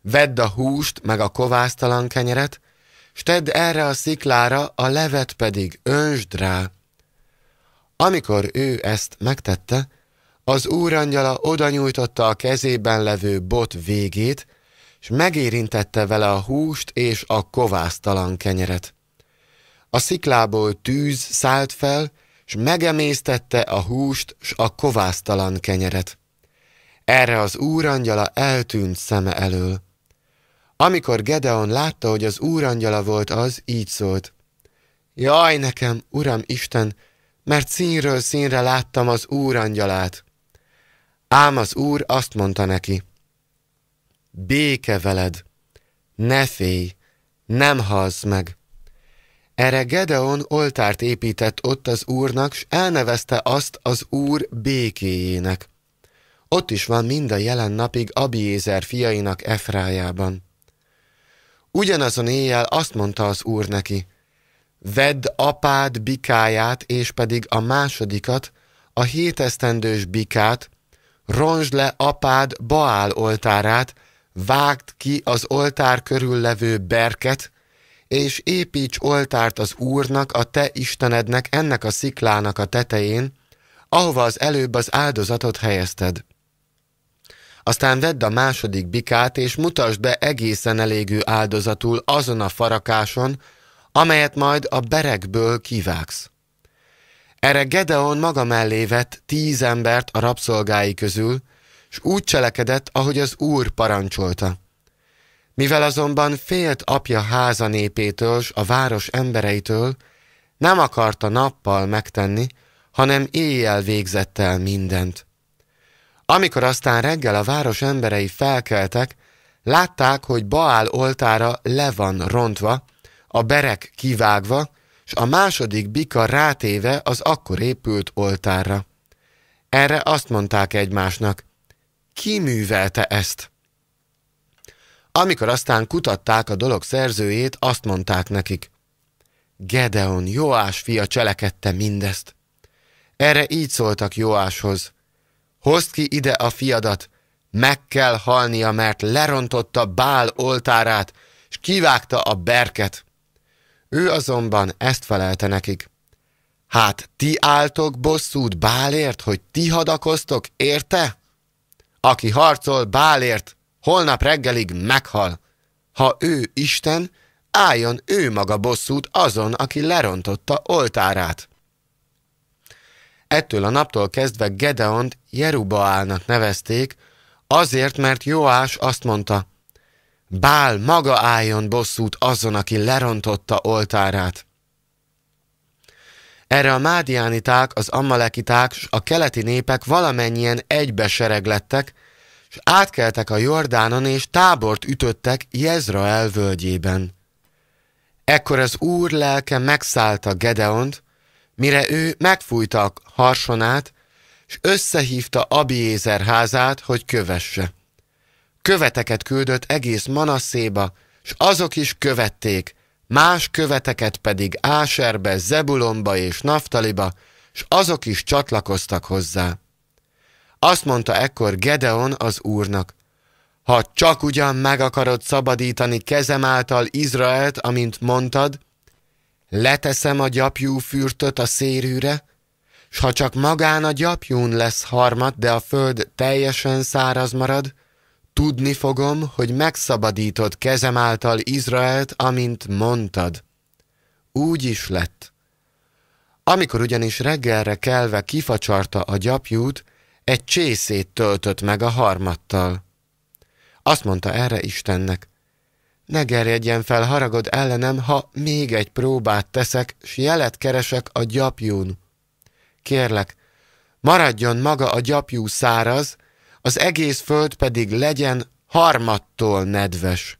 vedd a húst meg a kovásztalan kenyeret, s tedd erre a sziklára, a levet pedig önsd rá. Amikor ő ezt megtette, az úrangyala oda nyújtotta a kezében levő bot végét, és megérintette vele a húst és a kovásztalan kenyeret. A sziklából tűz szállt fel, s megemésztette a húst s a kovásztalan kenyeret. Erre az úrangyala eltűnt szeme elől. Amikor Gedeon látta, hogy az úr angyala volt az, így szólt. Jaj nekem, Uram Isten, mert színről színre láttam az úr angyalát. Ám az úr azt mondta neki. Béke veled, ne félj, nem halsz meg. Erre Gedeon oltárt épített ott az úrnak, s elnevezte azt az úr békéjének. Ott is van mind a jelen napig Abiézer fiainak Efrájában. Ugyanazon éjjel azt mondta az úr neki, vedd apád bikáját, és pedig a másodikat, a hétesztendős bikát, ronsd le apád Baál oltárát, vágd ki az oltár körül levő berket, és építs oltárt az Úrnak, a te Istenednek ennek a sziklának a tetején, ahova az előbb az áldozatot helyezted. Aztán vedd a második bikát, és mutasd be egészen elégű áldozatul azon a farakáson, amelyet majd a berekből kivágsz. Erre Gedeon maga mellé vett tíz embert a rabszolgái közül, s úgy cselekedett, ahogy az úr parancsolta. Mivel azonban félt apja háza népétől s a város embereitől, nem akarta nappal megtenni, hanem éjjel végzett el mindent. Amikor aztán reggel a város emberei felkeltek, látták, hogy Baál oltára le van rontva, a berek kivágva, s a második bika rátéve az akkor épült oltárra. Erre azt mondták egymásnak, ki művelte ezt? Amikor aztán kutatták a dolog szerzőjét, azt mondták nekik, Gedeon, Joás fia cselekedte mindezt. Erre így szóltak Joáshoz, hozd ki ide a fiadat, meg kell halnia, mert lerontotta Bál oltárát, és kivágta a berket. Ő azonban ezt felelte nekik. Hát ti álltok bosszút Bálért, hogy ti hadakoztok, érte? Aki harcol Bálért, holnap reggelig meghal. Ha ő Isten, álljon ő maga bosszút azon, aki lerontotta oltárát. Ettől a naptól kezdve Gedeont Jerubaálnak nevezték, azért, mert Joás azt mondta, Bál maga álljon bosszút azon, aki lerontotta oltárát. Erre a mádiániták, az ammalekiták és a keleti népek valamennyien egybe sereglettek, és átkeltek a Jordánon, és tábort ütöttek Jezrael völgyében. Ekkor az úr lelke megszállta Gedeont, mire ő megfújta a harsonát, és összehívta Abiézer házát, hogy kövesse. Követeket küldött egész Manasszéba, s azok is követték, más követeket pedig Áserbe, Zebulomba és Naftaliba, s azok is csatlakoztak hozzá. Azt mondta ekkor Gedeon az úrnak, ha csak ugyan meg akarod szabadítani kezem által Izraelt, amint mondtad, leteszem a gyapjú fürtöt a szérűre, s ha csak magán a gyapjún lesz harmat, de a föld teljesen száraz marad, tudni fogom, hogy megszabadítod kezem által Izraelt, amint mondtad. Úgy is lett. Amikor ugyanis reggelre kelve kifacsarta a gyapjút, egy csészét töltött meg a harmattal. Azt mondta erre Istennek, ne gerjedjen fel haragod ellenem, ha még egy próbát teszek, s jelet keresek a gyapjún. Kérlek, maradjon maga a gyapjú száraz, az egész föld pedig legyen harmattól nedves.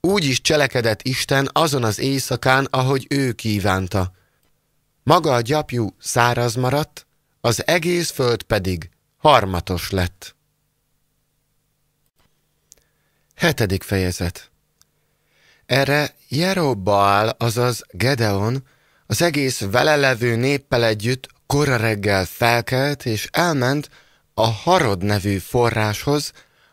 Úgy is cselekedett Isten azon az éjszakán, ahogy ő kívánta. Maga a gyapjú száraz maradt, az egész föld pedig harmatos lett. Hetedik fejezet Erre Jerobbaál, azaz Gedeon, az egész vele levő néppel együtt kora reggel felkelt és elment a Harod nevű forráshoz,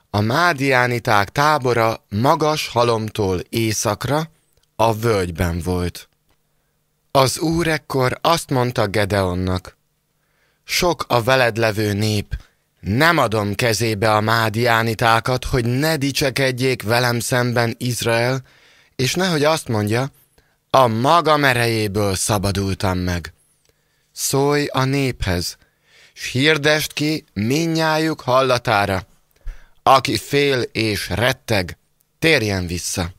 a mádiániták tábora magas halomtól északra, a völgyben volt. Az úr ekkor azt mondta Gedeonnak, sok a veled levő nép, nem adom kezébe a mádiánitákat, hogy ne dicsekedjék velem szemben Izrael, és nehogy azt mondja, a maga merejéből szabadultam meg. Szólj a néphez, s hirdest ki minnyájuk hallatára. Aki fél és retteg, térjen vissza.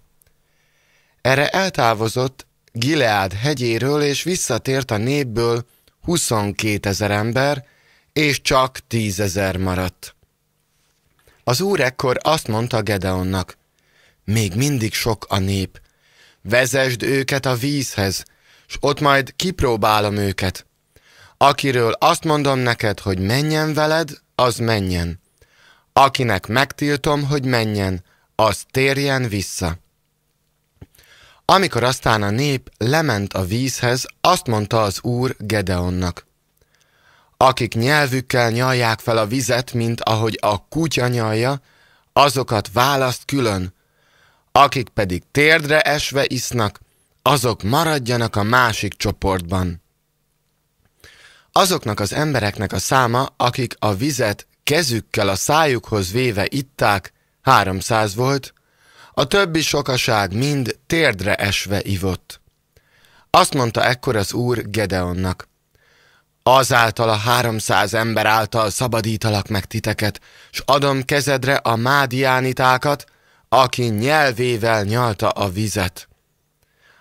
Erre eltávozott Gileád hegyéről, és visszatért a népből 22 ezer ember, és csak tízezer maradt. Az úr ekkor azt mondta Gedeonnak, még mindig sok a nép, vezesd őket a vízhez, s ott majd kipróbálom őket. Akiről azt mondom neked, hogy menjen veled, az menjen. Akinek megtiltom, hogy menjen, az térjen vissza. Amikor aztán a nép lement a vízhez, azt mondta az úr Gedeonnak akik nyelvükkel nyalják fel a vizet, mint ahogy a kutya nyalja, azokat választ külön, akik pedig térdre esve isznak, azok maradjanak a másik csoportban. Azoknak az embereknek a száma, akik a vizet kezükkel a szájukhoz véve itták, 300 volt, a többi sokaság mind térdre esve ivott. Azt mondta ekkor az úr Gedeonnak, Azáltal a háromszáz ember által szabadítalak meg titeket, s adom kezedre a mádiánitákat, aki nyelvével nyalta a vizet.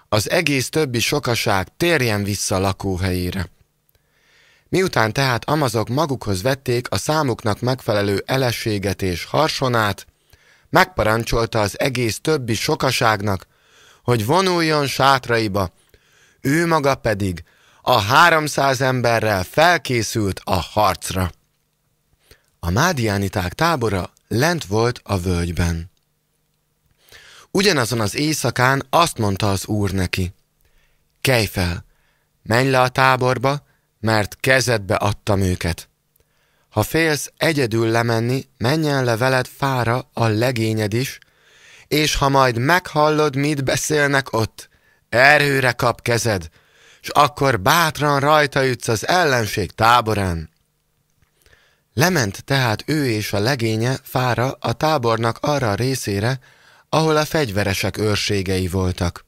Az egész többi sokaság térjen vissza lakóhelyére. Miután tehát amazok magukhoz vették a számuknak megfelelő eleséget és harsonát, megparancsolta az egész többi sokaságnak, hogy vonuljon sátraiba, ő maga pedig a 300 emberrel felkészült a harcra. A mádiániták tábora lent volt a völgyben. Ugyanazon az éjszakán azt mondta az úr neki, Kelj fel, menj le a táborba, mert kezedbe adtam őket. Ha félsz egyedül lemenni, menjen le veled fára a legényed is, és ha majd meghallod, mit beszélnek ott, erőre kap kezed, és akkor bátran rajta jutsz az ellenség táborán. Lement tehát ő és a legénye fára a tábornak arra a részére, ahol a fegyveresek őrségei voltak.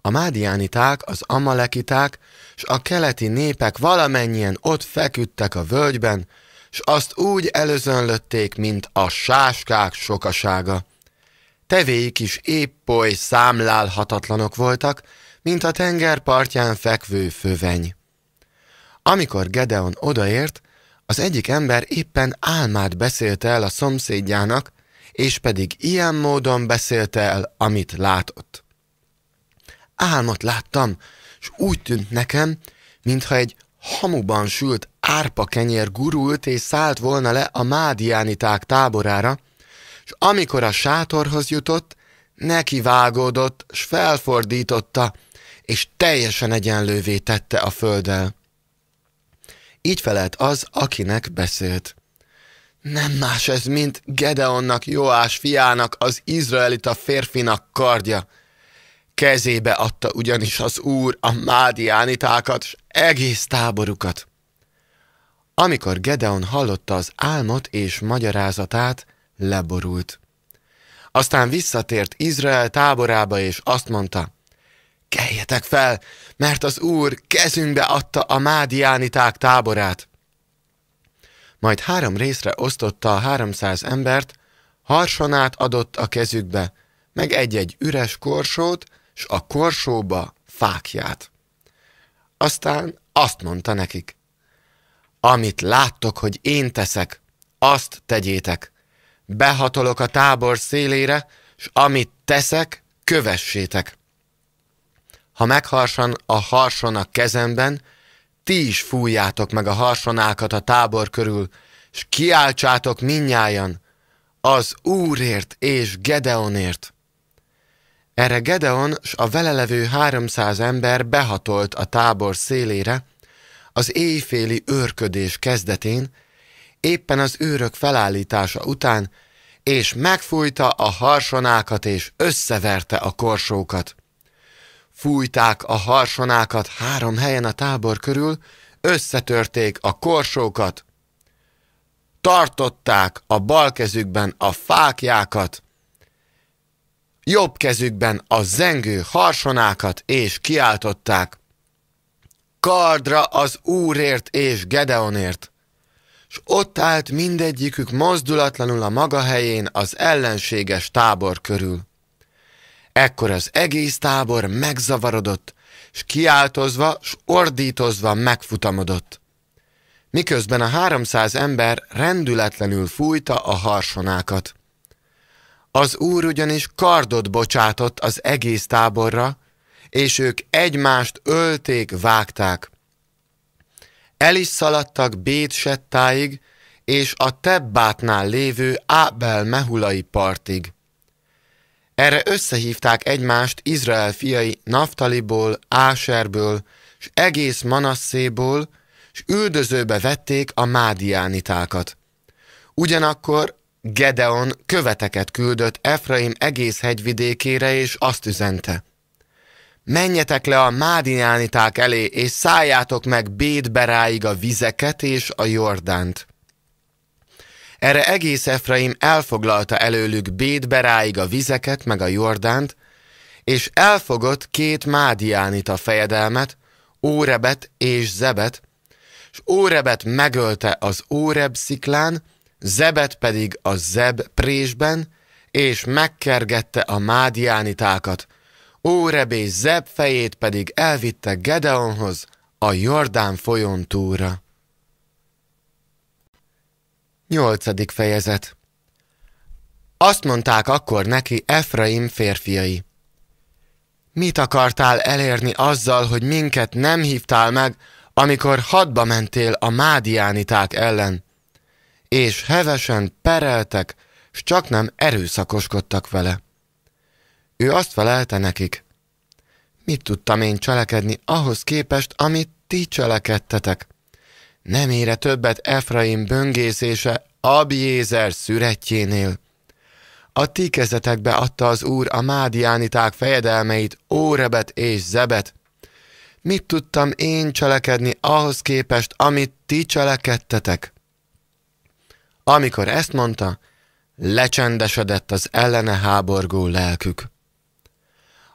A mádiániták, az amalekiták és a keleti népek valamennyien ott feküdtek a völgyben, s azt úgy előzönlötték, mint a sáskák sokasága. Tevéik is épp oly számlálhatatlanok voltak, mint a tenger partján fekvő föveny. Amikor Gedeon odaért, az egyik ember éppen álmát beszélte el a szomszédjának, és pedig ilyen módon beszélte el, amit látott. Álmot láttam, és úgy tűnt nekem, mintha egy hamuban sült árpa kenyér gurult és szállt volna le a mádiániták táborára, és amikor a sátorhoz jutott, neki vágódott, s felfordította, és teljesen egyenlővé tette a földdel. Így felelt az, akinek beszélt. Nem más ez, mint Gedeonnak, Joás fiának, az izraelita férfinak kardja. Kezébe adta ugyanis az úr a mádiánitákat, s egész táborukat. Amikor Gedeon hallotta az álmot és magyarázatát, leborult. Aztán visszatért Izrael táborába, és azt mondta, keljetek fel, mert az Úr kezünkbe adta a mádiániták táborát. Majd három részre osztotta a háromszáz embert, harsonát adott a kezükbe, meg egy-egy üres korsót, s a korsóba fákját. Aztán azt mondta nekik, amit láttok, hogy én teszek, azt tegyétek. Behatolok a tábor szélére, s amit teszek, kövessétek ha megharsan a harson a kezemben, ti is fújjátok meg a harsonákat a tábor körül, s kiáltsátok minnyájan, az Úrért és Gedeonért. Erre Gedeon s a vele levő háromszáz ember behatolt a tábor szélére, az éjféli őrködés kezdetén, éppen az őrök felállítása után, és megfújta a harsonákat és összeverte a korsókat. Fújták a harsonákat három helyen a tábor körül, összetörték a korsókat, tartották a bal kezükben a fákjákat, jobb kezükben a zengő harsonákat, és kiáltották kardra az Úrért és Gedeonért. S ott állt mindegyikük mozdulatlanul a maga helyén az ellenséges tábor körül. Ekkor az egész tábor megzavarodott, s kiáltozva, s ordítozva megfutamodott. Miközben a háromszáz ember rendületlenül fújta a harsonákat. Az úr ugyanis kardot bocsátott az egész táborra, és ők egymást ölték, vágták. El is szaladtak Bétsettáig és a Tebbátnál lévő Ábel mehulai partig. Erre összehívták egymást Izrael fiai Naftaliból, Áserből, s egész Manasszéból, s üldözőbe vették a mádiánitákat. Ugyanakkor Gedeon követeket küldött Efraim egész hegyvidékére, és azt üzente. Menjetek le a mádiániták elé, és szálljátok meg Bédberáig a vizeket és a Jordánt. Erre egész Efraim elfoglalta előlük Bédberáig a vizeket meg a Jordánt, és elfogott két Mádiánit a fejedelmet, Órebet és Zebet, és Órebet megölte az Óreb sziklán, Zebet pedig a Zeb présben, és megkergette a mádiánitákat. Óreb és Zeb fejét pedig elvitte Gedeonhoz, a Jordán folyón túlra. Nyolcadik fejezet Azt mondták akkor neki Efraim férfiai. Mit akartál elérni azzal, hogy minket nem hívtál meg, amikor hadba mentél a mádiániták ellen? És hevesen pereltek, s csak nem erőszakoskodtak vele. Ő azt felelte nekik. Mit tudtam én cselekedni ahhoz képest, amit ti cselekedtetek? nem ére többet Efraim böngészése Abiézer szüretjénél. A ti kezetekbe adta az Úr a mádiániták fejedelmeit, Órebet és Zebet. Mit tudtam én cselekedni ahhoz képest, amit ti cselekedtetek? Amikor ezt mondta, lecsendesedett az ellene háborgó lelkük.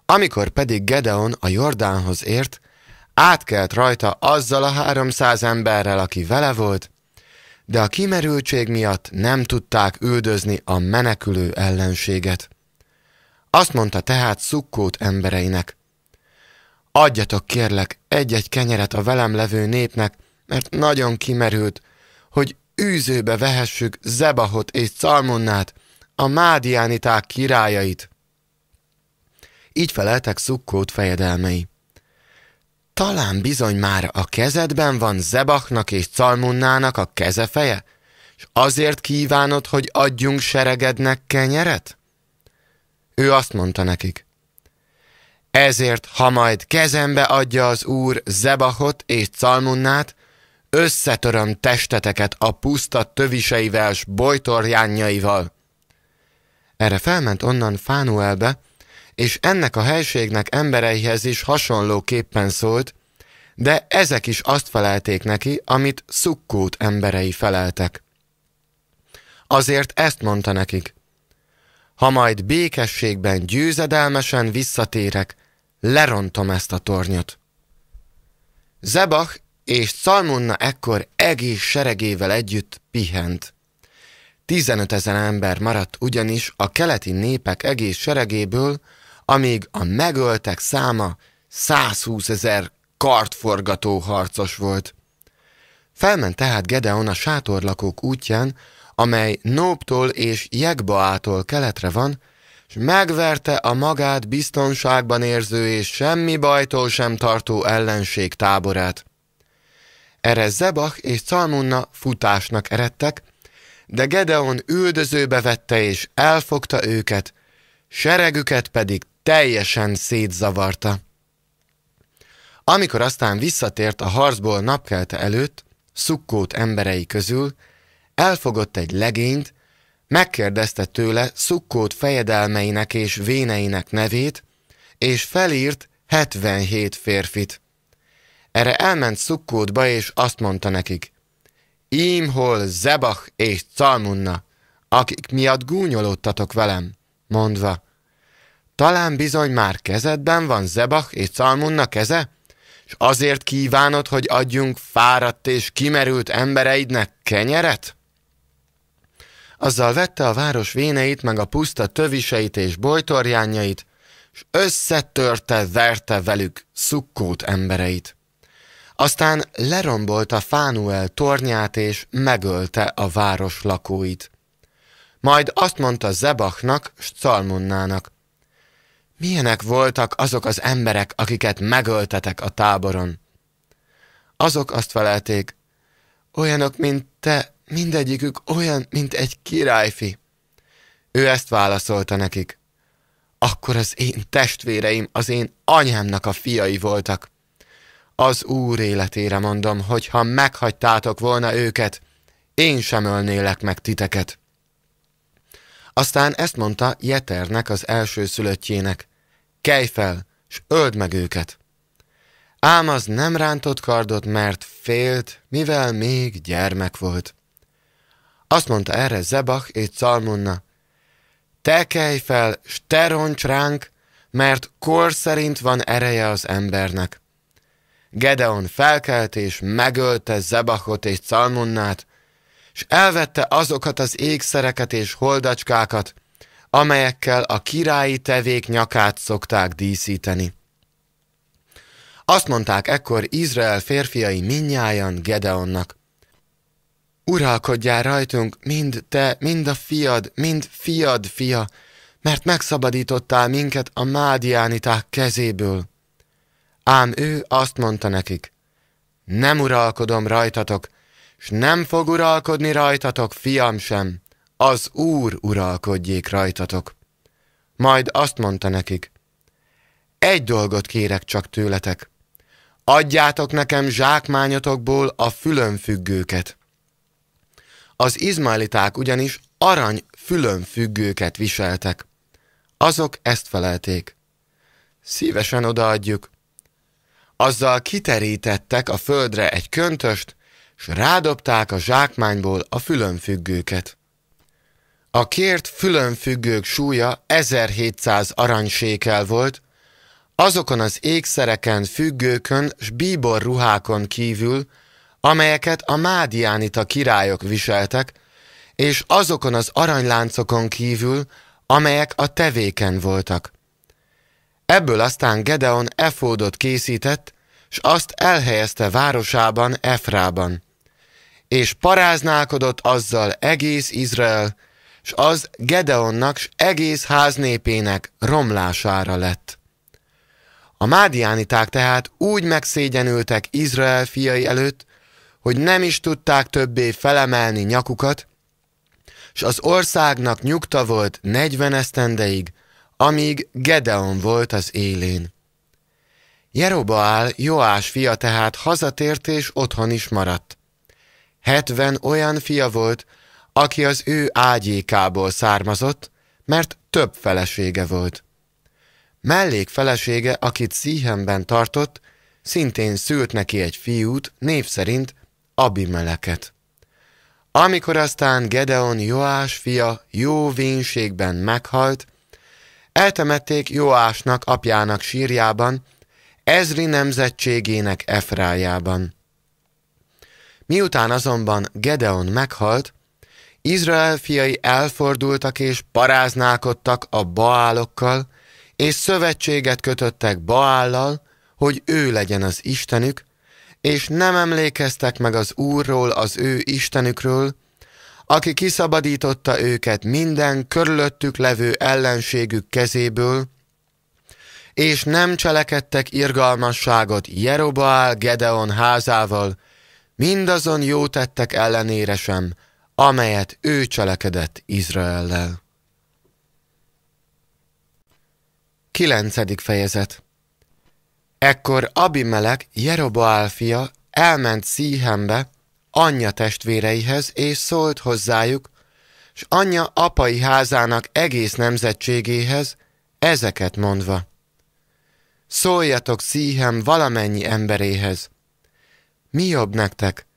Amikor pedig Gedeon a Jordánhoz ért, Átkelt rajta azzal a 300 emberrel, aki vele volt, de a kimerültség miatt nem tudták üldözni a menekülő ellenséget. Azt mondta tehát szukkót embereinek. Adjatok kérlek egy-egy kenyeret a velem levő népnek, mert nagyon kimerült, hogy űzőbe vehessük Zebahot és Calmonnát, a mádiániták királyait. Így feleltek szukkót fejedelmei. Talán bizony már a kezedben van Zebachnak és Calmunnának a kezefeje, és azért kívánod, hogy adjunk seregednek kenyeret? Ő azt mondta nekik. Ezért, ha majd kezembe adja az Úr Zebachot és Calmunnát, összetöröm testeteket a puszta töviseivel s bojtorjánjaival. Erre felment onnan Fánuelbe, és ennek a helységnek embereihez is hasonlóképpen szólt, de ezek is azt felelték neki, amit Szukkót emberei feleltek. Azért ezt mondta nekik. Ha majd békességben győzedelmesen visszatérek, lerontom ezt a tornyot. Zebach és Szalmunna ekkor egész seregével együtt pihent. 15 ezer ember maradt ugyanis a keleti népek egész seregéből, amíg a megöltek száma 120 ezer kartforgató harcos volt. Felment tehát Gedeon a sátorlakók útján, amely Nóptól és Jegbaától keletre van, és megverte a magát biztonságban érző és semmi bajtól sem tartó ellenség táborát. Erre Zebach és Calmunna futásnak eredtek, de Gedeon üldözőbe vette és elfogta őket, seregüket pedig teljesen szétzavarta. Amikor aztán visszatért a harcból napkelte előtt, szukkót emberei közül, elfogott egy legényt, megkérdezte tőle szukkót fejedelmeinek és véneinek nevét, és felírt 77 férfit. Erre elment szukkótba, és azt mondta nekik, Ímhol Zebach és Calmunna, akik miatt gúnyolódtatok velem, mondva, talán bizony már kezedben van Zebach és Calmunna keze? És azért kívánod, hogy adjunk fáradt és kimerült embereidnek kenyeret? Azzal vette a város véneit, meg a puszta töviseit és bojtorjányait, és összetörte, verte velük szukkót embereit. Aztán lerombolta Fánuel tornyát, és megölte a város lakóit. Majd azt mondta Zebachnak, Szalmunnának, Milyenek voltak azok az emberek, akiket megöltetek a táboron? Azok azt felelték, olyanok, mint te, mindegyikük olyan, mint egy királyfi. Ő ezt válaszolta nekik. Akkor az én testvéreim az én anyámnak a fiai voltak. Az Úr életére mondom, hogy ha meghagytátok volna őket, én sem ölnélek meg titeket. Aztán ezt mondta Jeternek, az első szülöttjének. Kelj fel, s öld meg őket! Ám az nem rántott kardot, mert félt, mivel még gyermek volt. Azt mondta erre Zebach és Calmunna. Te kelj fel, s te roncs ránk, mert kor szerint van ereje az embernek. Gedeon felkelt és megölte Zebachot és Calmunnát, és elvette azokat az égszereket és holdacskákat, amelyekkel a királyi tevék nyakát szokták díszíteni. Azt mondták ekkor Izrael férfiai minnyájan Gedeonnak. Uralkodjál rajtunk mind te, mind a fiad, mind fiad fia, mert megszabadítottál minket a mádiániták kezéből. Ám ő azt mondta nekik, nem uralkodom rajtatok, s nem fog uralkodni rajtatok fiam sem, az Úr uralkodjék rajtatok. Majd azt mondta nekik, egy dolgot kérek csak tőletek, adjátok nekem zsákmányotokból a fülönfüggőket. Az izmaeliták ugyanis arany fülönfüggőket viseltek. Azok ezt felelték. Szívesen odaadjuk. Azzal kiterítettek a földre egy köntöst, s rádobták a zsákmányból a fülönfüggőket. A kért fülönfüggők súlya 1700 aranysékel volt, azokon az ékszereken, függőkön s bíbor ruhákon kívül, amelyeket a mádiánita királyok viseltek, és azokon az aranyláncokon kívül, amelyek a tevéken voltak. Ebből aztán Gedeon efódot készített, s azt elhelyezte városában Efrában és paráználkodott azzal egész Izrael, s az Gedeonnak s egész háznépének romlására lett. A mádiániták tehát úgy megszégyenültek Izrael fiai előtt, hogy nem is tudták többé felemelni nyakukat, s az országnak nyugta volt negyven esztendeig, amíg Gedeon volt az élén. Jerobaál, Joás fia tehát hazatért és otthon is maradt. Hetven olyan fia volt, aki az ő ágyékából származott, mert több felesége volt. Mellék felesége, akit Szíhemben tartott, szintén szült neki egy fiút, név szerint Abimeleket. Amikor aztán Gedeon Joás fia jó vénységben meghalt, eltemették Joásnak apjának sírjában, Ezri nemzetségének Efrájában. Miután azonban Gedeon meghalt, Izrael fiai elfordultak és paráználkodtak a baálokkal, és szövetséget kötöttek Baállal, hogy ő legyen az Istenük, és nem emlékeztek meg az Úrról, az ő Istenükről, aki kiszabadította őket minden körülöttük levő ellenségük kezéből, és nem cselekedtek irgalmasságot Jerobaál Gedeon házával mindazon jó tettek ellenére sem, amelyet ő cselekedett Izraellel. 9. fejezet Ekkor Abimelek, Jeroboál fia, elment Szíhembe, anyja testvéreihez, és szólt hozzájuk, s anyja apai házának egész nemzetségéhez, ezeket mondva. Szóljatok Szíhem valamennyi emberéhez, mi jobb nektek?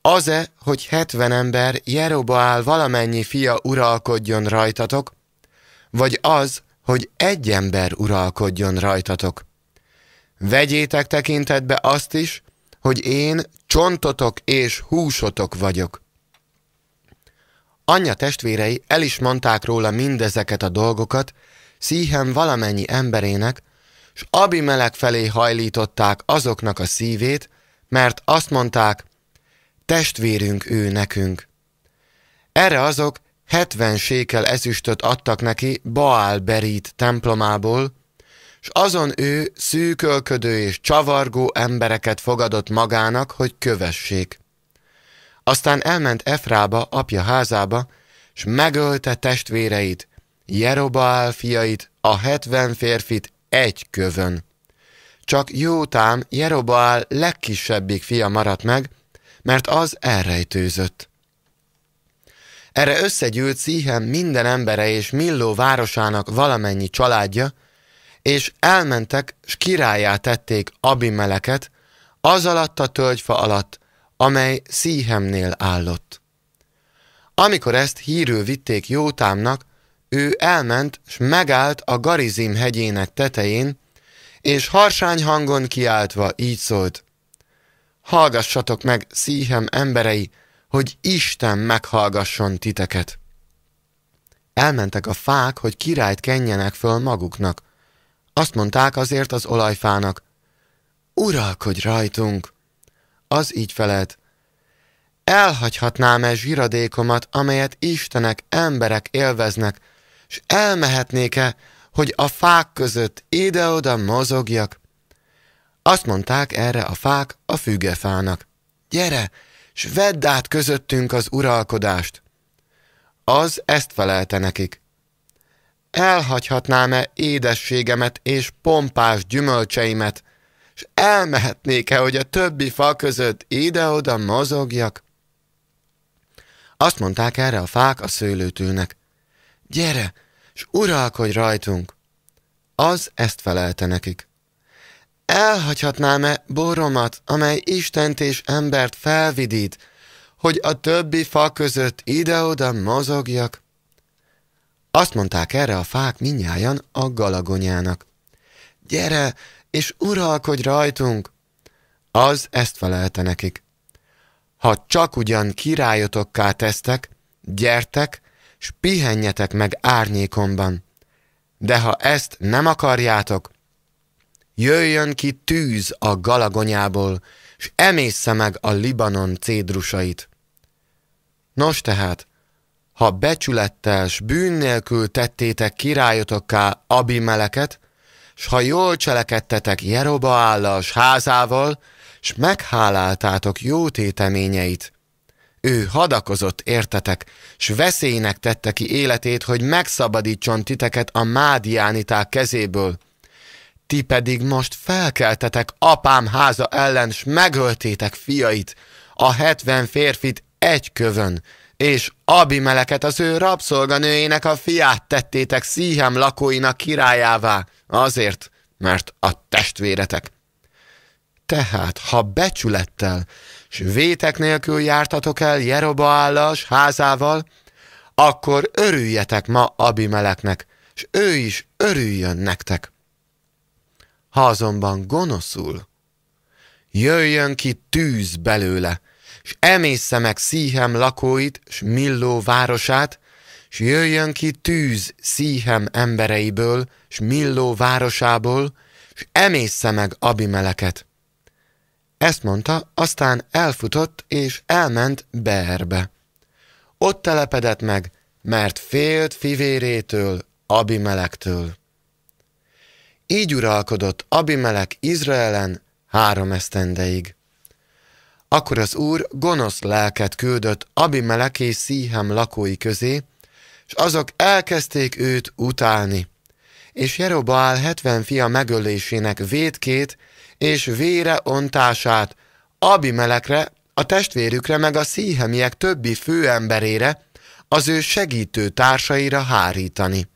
Az-e, hogy hetven ember Jerobaál valamennyi fia uralkodjon rajtatok, vagy az, hogy egy ember uralkodjon rajtatok? Vegyétek tekintetbe azt is, hogy én csontotok és húsotok vagyok. Anya testvérei el is mondták róla mindezeket a dolgokat, szíhem valamennyi emberének, s Abimelek felé hajlították azoknak a szívét, mert azt mondták, testvérünk ő nekünk. Erre azok hetven sékel ezüstöt adtak neki Baal Berit templomából, s azon ő szűkölködő és csavargó embereket fogadott magának, hogy kövessék. Aztán elment Efrába, apja házába, s megölte testvéreit, Jerobaál fiait, a hetven férfit egy kövön. Csak Jótám, Jerobaál legkisebbik fia maradt meg, mert az elrejtőzött. Erre összegyűlt Szíhem minden embere és Milló városának valamennyi családja, és elmentek, s királyá tették Abimeleket, az alatt a tölgyfa alatt, amely Szíhemnél állott. Amikor ezt hírül vitték Jótámnak, ő elment, s megállt a Garizim hegyének tetején, és harsány hangon kiáltva így szólt. Hallgassatok meg, szíhem emberei, hogy Isten meghallgasson titeket. Elmentek a fák, hogy királyt kenjenek föl maguknak. Azt mondták azért az olajfának, uralkodj rajtunk. Az így felelt, elhagyhatnám-e zsiradékomat, amelyet istenek, emberek élveznek, s elmehetnék-e hogy a fák között ide-oda mozogjak. Azt mondták erre a fák a fügefának. Gyere, s vedd át közöttünk az uralkodást. Az ezt felelte nekik. Elhagyhatnám-e édességemet és pompás gyümölcseimet, és elmehetnék-e, hogy a többi fa között ide-oda mozogjak? Azt mondták erre a fák a szőlőtőnek. Gyere, és uralkodj rajtunk. Az ezt felelte nekik. Elhagyhatnám-e boromat, amely Istent és embert felvidít, hogy a többi fa között ide-oda mozogjak? Azt mondták erre a fák minnyájan a galagonyának. Gyere, és uralkodj rajtunk! Az ezt felelte nekik. Ha csak ugyan királyotokká tesztek, gyertek, s pihenjetek meg árnyékomban. De ha ezt nem akarjátok, jöjjön ki tűz a galagonyából, s emészze meg a Libanon cédrusait. Nos tehát, ha becsülettel s bűn nélkül tettétek királyotokká Abimeleket, s ha jól cselekedtetek Jerobaállal s házával, s megháláltátok jó téteményeit, ő hadakozott, értetek, s veszélynek tette ki életét, hogy megszabadítson titeket a mádiániták kezéből. Ti pedig most felkeltetek apám háza ellen, s megöltétek fiait, a hetven férfit egy kövön, és Abimeleket az ő rabszolganőjének a fiát tettétek Szíhem lakóinak királyává, azért, mert a testvéretek. Tehát, ha becsülettel és vétek nélkül jártatok el Jerobaállas házával, akkor örüljetek ma Abimeleknek, és ő is örüljön nektek. Ha azonban gonoszul, jöjjön ki tűz belőle, és emészze meg Szíhem lakóit, és Milló városát, és jöjjön ki tűz Szíhem embereiből, és Milló városából, és emészze meg Abimeleket. Ezt mondta, aztán elfutott és elment Beerbe. Ott telepedett meg, mert félt fivérétől, Abimelektől. Így uralkodott Abimelek Izraelen három esztendeig. Akkor az úr gonosz lelket küldött Abimelek és Szíhem lakói közé, és azok elkezdték őt utálni. És Jerobaál hetven fia megölésének védkét és vére ontását, Abimelekre, a testvérükre meg a szíhemiek többi főemberére, az ő segítő társaira hárítani.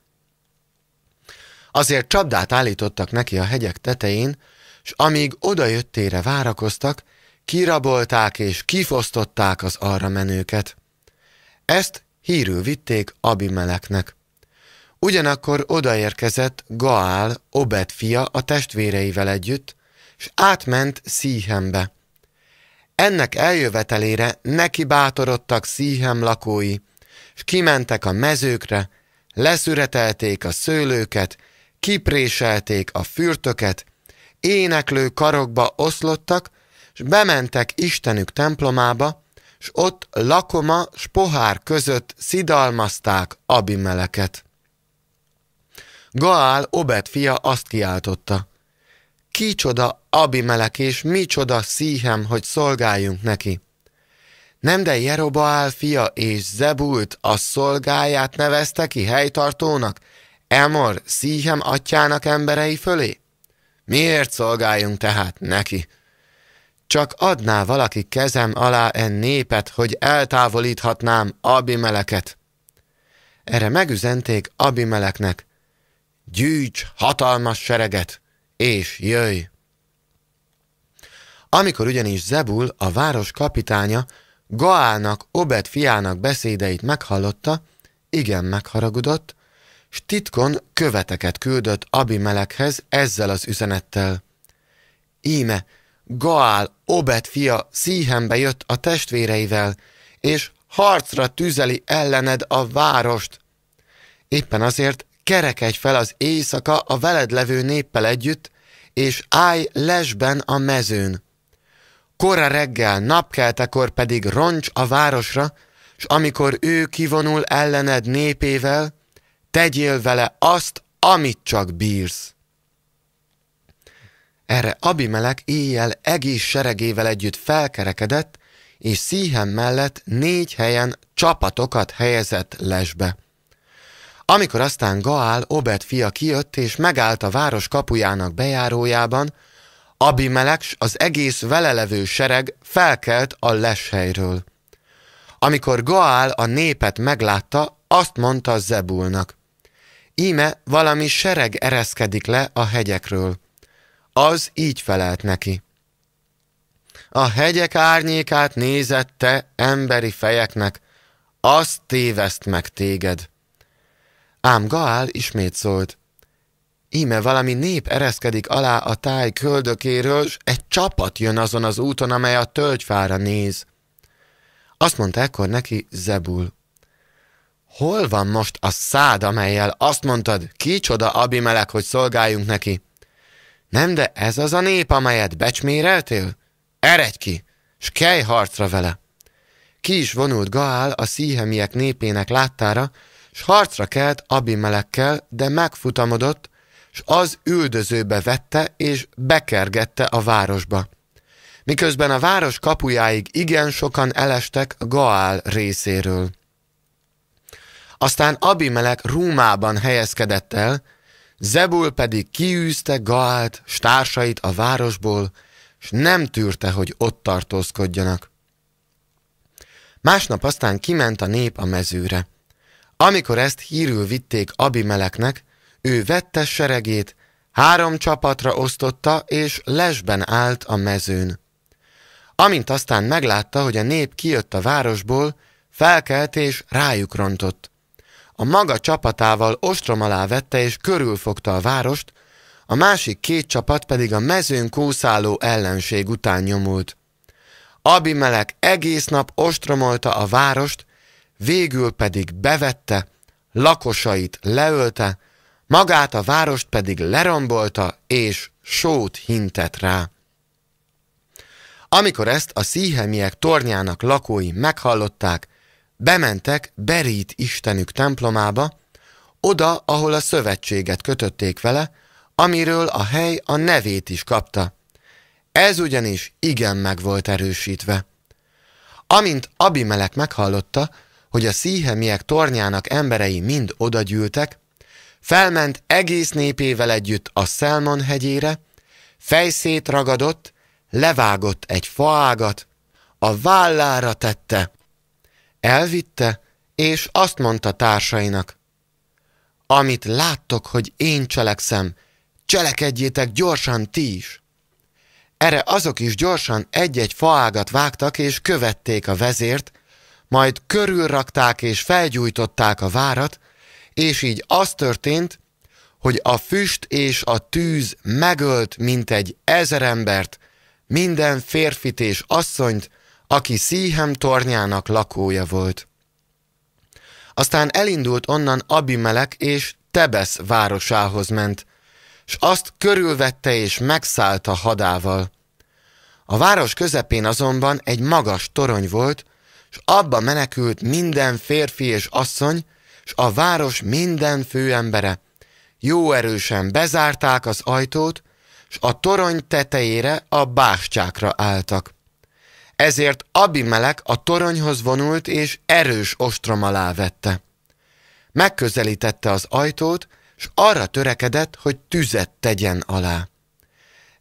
Azért csapdát állítottak neki a hegyek tetején, s amíg odajöttére várakoztak, kirabolták és kifosztották az arra menőket. Ezt hírül vitték Abimeleknek. Ugyanakkor odaérkezett Gaál, Obed fia a testvéreivel együtt, s átment Szíhembe. Ennek eljövetelére neki bátorodtak Szíhem lakói, s kimentek a mezőkre, leszüretelték a szőlőket, kipréselték a fürtöket, éneklő karokba oszlottak, s bementek Istenük templomába, s ott lakoma s pohár között szidalmazták Abimeleket. Gaál Obed fia azt kiáltotta, kicsoda Abimelek és micsoda szíhem, hogy szolgáljunk neki. Nem de Jerobaál fia és Zebult a szolgáját nevezte ki helytartónak, Emor szíhem atyának emberei fölé? Miért szolgáljunk tehát neki? Csak adná valaki kezem alá en népet, hogy eltávolíthatnám Abimeleket. Erre megüzenték Abimeleknek. Gyűjts hatalmas sereget! és jöjj! Amikor ugyanis Zebul, a város kapitánya, Gaálnak, Obed fiának beszédeit meghallotta, igen megharagudott, s titkon követeket küldött Abimelekhez ezzel az üzenettel. Íme, Gaál, Obed fia szíhembe jött a testvéreivel, és harcra tüzeli ellened a várost. Éppen azért kerekedj fel az éjszaka a veled levő néppel együtt, és állj lesben a mezőn. Kora reggel, napkeltekor pedig roncs a városra, s amikor ő kivonul ellened népével, tegyél vele azt, amit csak bírsz. Erre Abimelek éjjel egész seregével együtt felkerekedett, és szíhem mellett négy helyen csapatokat helyezett lesbe. Amikor aztán Gaál, Obed fia kijött és megállt a város kapujának bejárójában, Abimeleks, az egész velelevő sereg felkelt a leshelyről. Amikor Gaál a népet meglátta, azt mondta Zebulnak. Íme valami sereg ereszkedik le a hegyekről. Az így felelt neki. A hegyek árnyékát nézette emberi fejeknek, azt téveszt meg téged. Ám Gaál ismét szólt. Íme valami nép ereszkedik alá a táj köldökéről, s egy csapat jön azon az úton, amely a tölgyfára néz. Azt mondta ekkor neki Zebul. Hol van most a szád, amelyel azt mondtad, kicsoda Abimelek, hogy szolgáljunk neki? Nem, de ez az a nép, amelyet becsméreltél? Eredj ki, s kelj harcra vele! Ki is vonult Gaál a szíhemiek népének láttára, s harcra kelt Abimelekkel, de megfutamodott, s az üldözőbe vette és bekergette a városba. Miközben a város kapujáig igen sokan elestek Gaál részéről. Aztán Abimelek Rúmában helyezkedett el, Zebul pedig kiűzte Gaált, társait a városból, s nem tűrte, hogy ott tartózkodjanak. Másnap aztán kiment a nép a mezőre. Amikor ezt hírül vitték Abimeleknek, ő vette seregét, három csapatra osztotta, és lesben állt a mezőn. Amint aztán meglátta, hogy a nép kijött a városból, felkelt és rájuk rontott. A maga csapatával ostrom alá vette és körülfogta a várost, a másik két csapat pedig a mezőn kószáló ellenség után nyomult. Abimelek egész nap ostromolta a várost, végül pedig bevette, lakosait leölte, magát a várost pedig lerombolta, és sót hintett rá. Amikor ezt a szíhemiek tornyának lakói meghallották, bementek Berít istenük templomába, oda, ahol a szövetséget kötötték vele, amiről a hely a nevét is kapta. Ez ugyanis igen meg volt erősítve. Amint Abimelek meghallotta, hogy a szíhemiek tornyának emberei mind odagyűltek, felment egész népével együtt a Szelmon hegyére, fejszét ragadott, levágott egy faágat, a vállára tette, elvitte, és azt mondta társainak, amit láttok, hogy én cselekszem, cselekedjétek gyorsan ti is. Erre azok is gyorsan egy-egy faágat vágtak, és követték a vezért, majd körülrakták és felgyújtották a várat, és így az történt, hogy a füst és a tűz megölt mintegy ezer embert, minden férfit és asszonyt, aki Szíhem tornyának lakója volt. Aztán elindult onnan Abimelek és Tebesz városához ment, s azt körülvette és megszállta hadával. A város közepén azonban egy magas torony volt, és abba menekült minden férfi és asszony, és a város minden főembere. Jó erősen bezárták az ajtót, s a torony tetejére a bástyákra álltak. Ezért Abimelek a toronyhoz vonult és erős ostrom alá vette. Megközelítette az ajtót, s arra törekedett, hogy tüzet tegyen alá.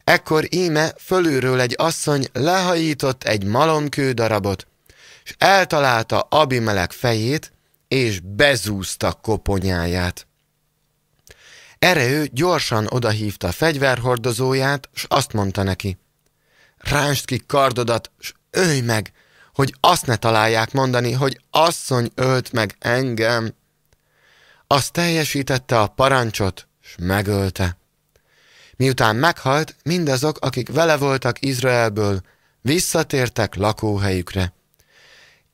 Ekkor íme fölülről egy asszony lehajított egy malomkő darabot, és eltalálta Abimelek fejét, és bezúzta koponyáját. Erre ő gyorsan odahívta a fegyverhordozóját, és azt mondta neki. Ránst ki kardodat, s ölj meg, hogy azt ne találják mondani, hogy asszony ölt meg engem. Azt teljesítette a parancsot, s megölte. Miután meghalt, mindazok, akik vele voltak Izraelből, visszatértek lakóhelyükre.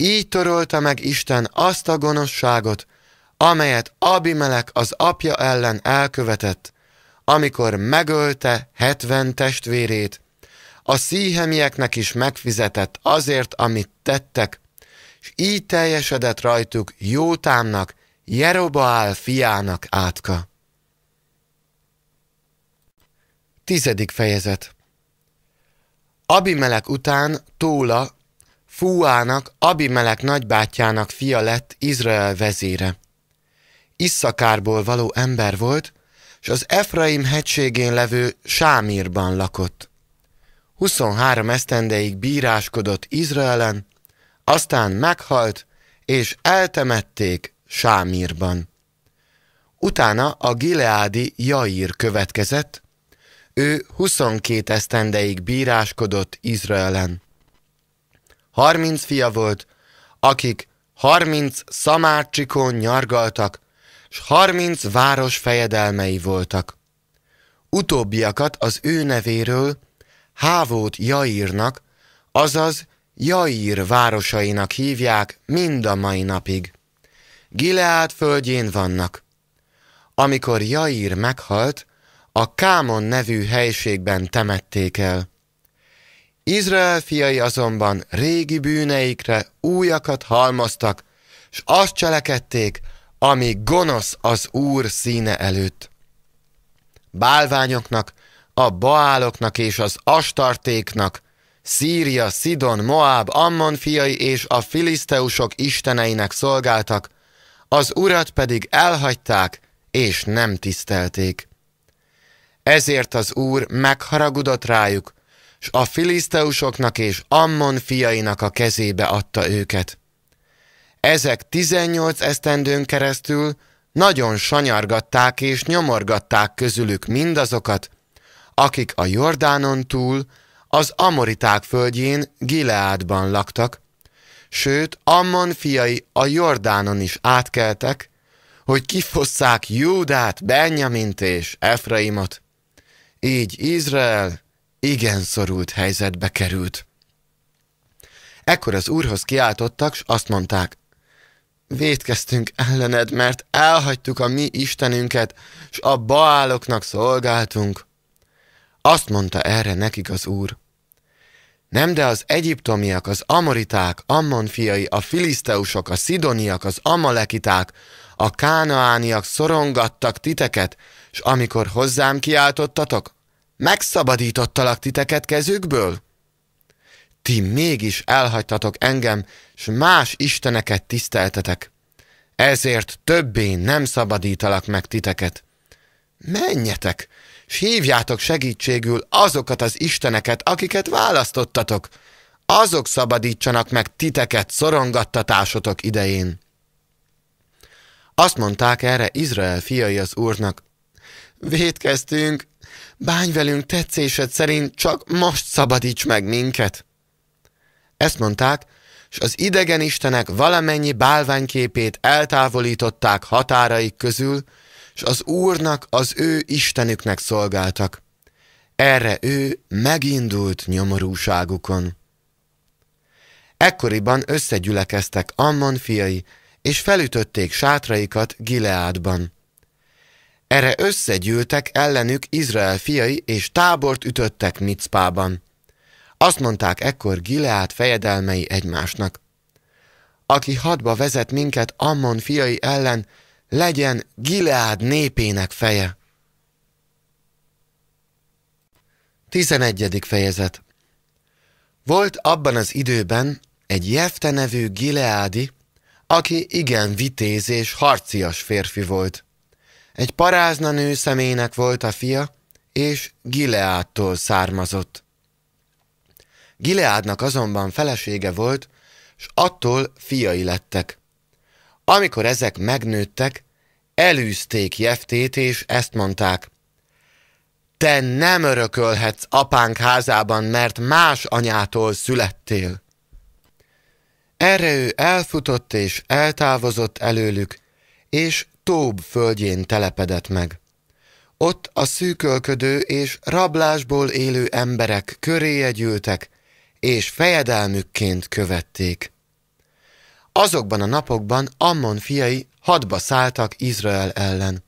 Így törölte meg Isten azt a gonoszságot, amelyet Abimelek az apja ellen elkövetett, amikor megölte hetven testvérét, a szíhemieknek is megfizetett azért, amit tettek, és így teljesedett rajtuk Jótámnak, Jerobaál fiának átka. Tizedik fejezet Abimelek után Tóla Fúának, Abimelek nagybátyjának fia lett Izrael vezére. Isszakárból való ember volt, és az Efraim hegységén levő Sámírban lakott. 23 esztendeig bíráskodott Izraelen, aztán meghalt, és eltemették Sámírban. Utána a Gileádi Jair következett, ő 22 esztendeig bíráskodott Izraelen harminc fia volt, akik harminc szamácsikon nyargaltak, s harminc város fejedelmei voltak. Utóbbiakat az ő nevéről Hávót Jairnak, azaz Jair városainak hívják mind a mai napig. Gileát földjén vannak. Amikor Jair meghalt, a Kámon nevű helységben temették el. Izrael fiai azonban régi bűneikre újakat halmoztak, s azt cselekedték, ami gonosz az Úr színe előtt. Bálványoknak, a Baáloknak és az Astartéknak, Szíria, Szidon, Moab, Ammon fiai és a filiszteusok isteneinek szolgáltak, az urat pedig elhagyták és nem tisztelték. Ezért az úr megharagudott rájuk, s a filiszteusoknak és Ammon fiainak a kezébe adta őket. Ezek 18 esztendőn keresztül nagyon sanyargatták és nyomorgatták közülük mindazokat, akik a Jordánon túl az Amoriták földjén Gileádban laktak, sőt Ammon fiai a Jordánon is átkeltek, hogy kifosszák Júdát, Benjamint és Efraimot. Így Izrael igen szorult helyzetbe került. Ekkor az úrhoz kiáltottak, s azt mondták, Védkeztünk ellened, mert elhagytuk a mi Istenünket, s a baáloknak szolgáltunk. Azt mondta erre nekik az úr. Nem de az egyiptomiak, az amoriták, ammon fiai, a filiszteusok, a szidoniak, az amalekiták, a kánaániak szorongattak titeket, s amikor hozzám kiáltottatok, Megszabadítottalak titeket kezükből? Ti mégis elhagytatok engem, s más isteneket tiszteltetek. Ezért többé nem szabadítalak meg titeket. Menjetek, s hívjátok segítségül azokat az isteneket, akiket választottatok. Azok szabadítsanak meg titeket szorongattatásotok idején. Azt mondták erre Izrael fiai az úrnak. Védkeztünk, bány velünk tetszésed szerint, csak most szabadíts meg minket. Ezt mondták, és az idegen istenek valamennyi bálványképét eltávolították határaik közül, és az Úrnak, az ő istenüknek szolgáltak. Erre ő megindult nyomorúságukon. Ekkoriban összegyülekeztek Ammon fiai, és felütötték sátraikat Gileádban. Erre összegyűltek ellenük Izrael fiai, és tábort ütöttek Mitzpában. Azt mondták ekkor Gileát fejedelmei egymásnak. Aki hadba vezet minket Ammon fiai ellen, legyen Gileád népének feje. 11. fejezet Volt abban az időben egy Jefte nevű Gileádi, aki igen vitéz és harcias férfi volt. Egy parázna nő személynek volt a fia, és Gileádtól származott. Gileádnak azonban felesége volt, s attól fiai lettek. Amikor ezek megnőttek, elűzték Jeftét, és ezt mondták. Te nem örökölhetsz apánk házában, mert más anyától születtél. Erre ő elfutott és eltávozott előlük, és Tób földjén telepedett meg. Ott a szűkölködő és rablásból élő emberek köréje gyűltek, és fejedelmükként követték. Azokban a napokban Ammon fiai hadba szálltak Izrael ellen.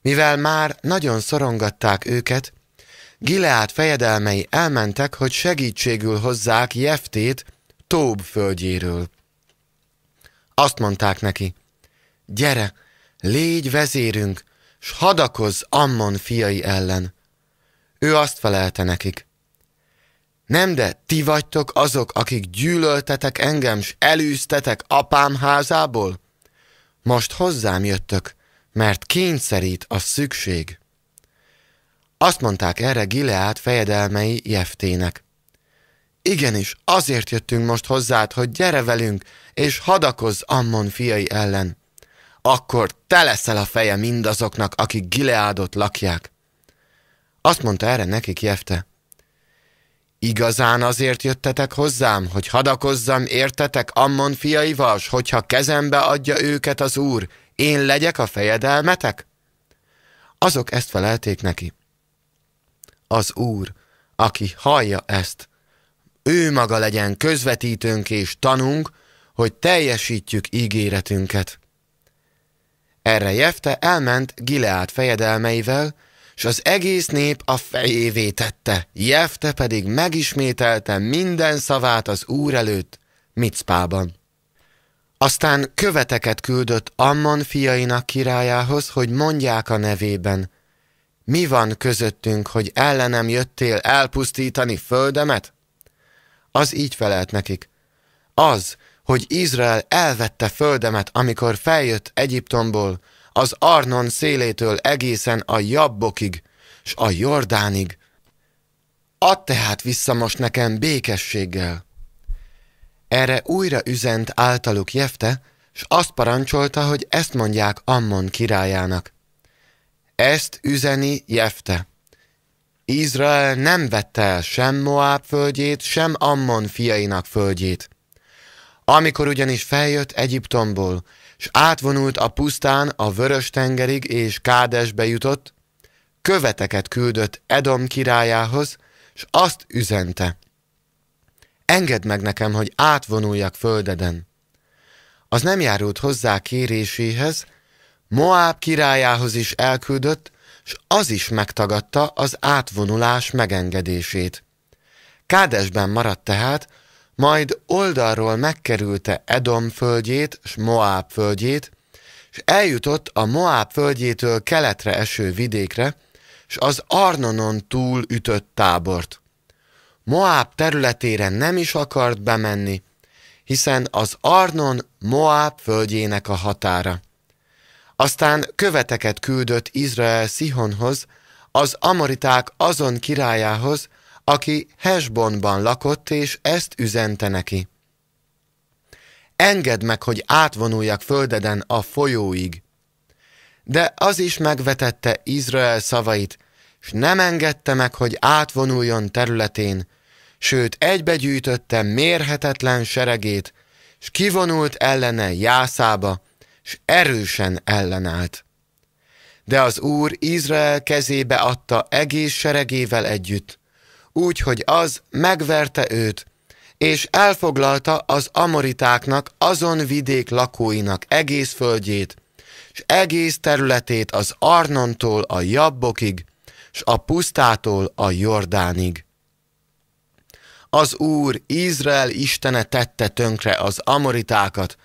Mivel már nagyon szorongatták őket, Gileát fejedelmei elmentek, hogy segítségül hozzák Jeftét Tób földjéről. Azt mondták neki, gyere, Légy vezérünk, s hadakozz Ammon fiai ellen. Ő azt felelte nekik. Nem de ti vagytok azok, akik gyűlöltetek engem, s elűztetek apám házából? Most hozzám jöttök, mert kényszerít a szükség. Azt mondták erre Gileát fejedelmei Jeftének. Igenis, azért jöttünk most hozzád, hogy gyere velünk, és hadakozz Ammon fiai ellen akkor te leszel a feje mindazoknak, akik Gileádot lakják. Azt mondta erre nekik Jefte. Igazán azért jöttetek hozzám, hogy hadakozzam értetek Ammon fiaival, s hogyha kezembe adja őket az Úr, én legyek a fejedelmetek? Azok ezt felelték neki. Az Úr, aki hallja ezt, ő maga legyen közvetítőnk és tanunk, hogy teljesítjük ígéretünket. Erre Jefte elment Gileát fejedelmeivel, s az egész nép a fejévé tette. Jefte pedig megismételte minden szavát az úr előtt, Mitzpában. Aztán követeket küldött Ammon fiainak királyához, hogy mondják a nevében, mi van közöttünk, hogy ellenem jöttél elpusztítani földemet? Az így felelt nekik. Az, hogy Izrael elvette földemet, amikor feljött Egyiptomból, az Arnon szélétől egészen a Jabbokig, s a Jordánig. Add tehát vissza most nekem békességgel. Erre újra üzent általuk Jefte, s azt parancsolta, hogy ezt mondják Ammon királyának. Ezt üzeni Jefte. Izrael nem vette el sem Moab földjét, sem Ammon fiainak földjét. Amikor ugyanis feljött Egyiptomból, s átvonult a pusztán a Vörös-tengerig és Kádesbe jutott, követeket küldött Edom királyához, s azt üzente. Engedd meg nekem, hogy átvonuljak földeden. Az nem járult hozzá kéréséhez, Moab királyához is elküldött, s az is megtagadta az átvonulás megengedését. Kádesben maradt tehát, majd oldalról megkerülte Edom földjét és Moáb földjét, és eljutott a Moáb földjétől keletre eső vidékre, és az Arnonon túl ütött tábort. Moáb területére nem is akart bemenni, hiszen az Arnon Moáb földjének a határa. Aztán követeket küldött Izrael Szihonhoz, az amoriták azon királyához, aki Hesbonban lakott, és ezt üzente neki. Engedd meg, hogy átvonuljak földeden a folyóig. De az is megvetette Izrael szavait, s nem engedte meg, hogy átvonuljon területén, sőt egybegyűjtötte mérhetetlen seregét, s kivonult ellene Jászába, s erősen ellenállt. De az Úr Izrael kezébe adta egész seregével együtt, úgy, hogy az megverte őt, és elfoglalta az amoritáknak azon vidék lakóinak egész földjét, s egész területét az Arnontól a Jabbokig, s a pusztától a Jordánig. Az Úr, Izrael istene tette tönkre az amoritákat,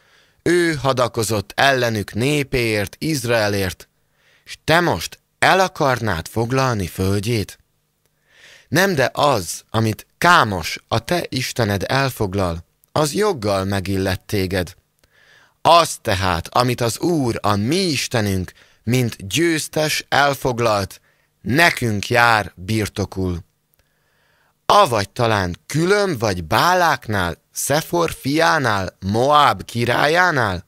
ő hadakozott ellenük népéért, Izraelért, és te most el akarnád foglalni földjét? Nem de az, amit Kámos, a te Istened elfoglal, az joggal megillet téged. Az tehát, amit az Úr, a mi Istenünk, mint győztes elfoglalt, nekünk jár birtokul. Avagy talán külön vagy Báláknál, Szefor fiánál, Moáb királyánál?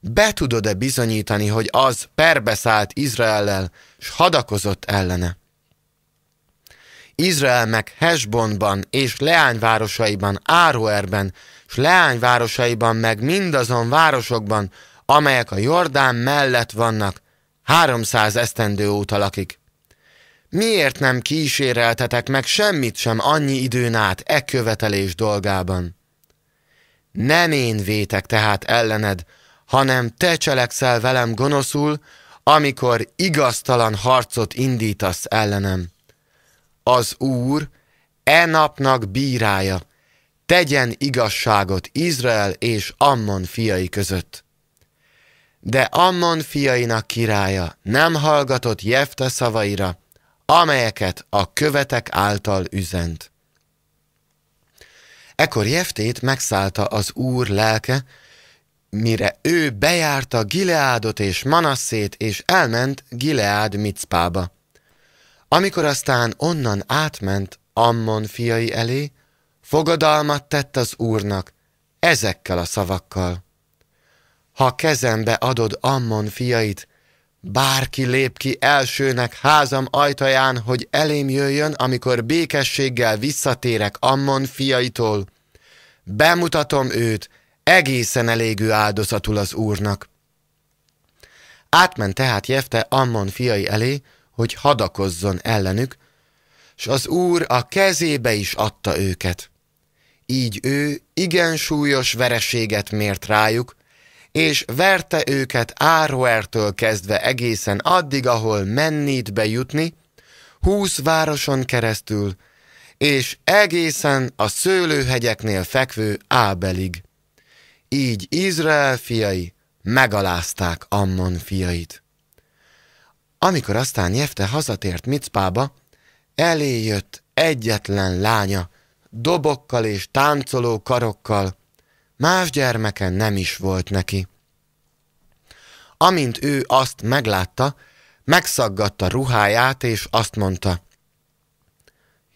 Be tudod-e bizonyítani, hogy az perbeszállt Izraellel, s hadakozott ellene? Izrael meg Hesbonban és leányvárosaiban, Áruerben, és leányvárosaiban meg mindazon városokban, amelyek a Jordán mellett vannak, háromszáz esztendő óta lakik. Miért nem kíséreltetek meg semmit sem annyi időn át e követelés dolgában? Nem én vétek tehát ellened, hanem te cselekszel velem gonoszul, amikor igaztalan harcot indítasz ellenem az Úr e napnak bírája, tegyen igazságot Izrael és Ammon fiai között. De Ammon fiainak királya nem hallgatott Jefte szavaira, amelyeket a követek által üzent. Ekkor Jeftét megszállta az úr lelke, mire ő bejárta Gileádot és Manasszét, és elment Gileád Micpába. Amikor aztán onnan átment Ammon fiai elé, fogadalmat tett az úrnak ezekkel a szavakkal. Ha kezembe adod Ammon fiait, bárki lép ki elsőnek házam ajtaján, hogy elém jöjjön, amikor békességgel visszatérek Ammon fiaitól. Bemutatom őt egészen elégű áldozatul az úrnak. Átment tehát Jefte Ammon fiai elé, hogy hadakozzon ellenük, s az Úr a kezébe is adta őket. Így ő igen súlyos vereséget mért rájuk, és verte őket Áruertől kezdve egészen addig, ahol Mennitbe bejutni, húsz városon keresztül, és egészen a szőlőhegyeknél fekvő Ábelig. Így Izrael fiai megalázták Ammon fiait. Amikor aztán Jefte hazatért Micpába, eléjött egyetlen lánya, dobokkal és táncoló karokkal, más gyermeken nem is volt neki. Amint ő azt meglátta, megszaggatta ruháját, és azt mondta,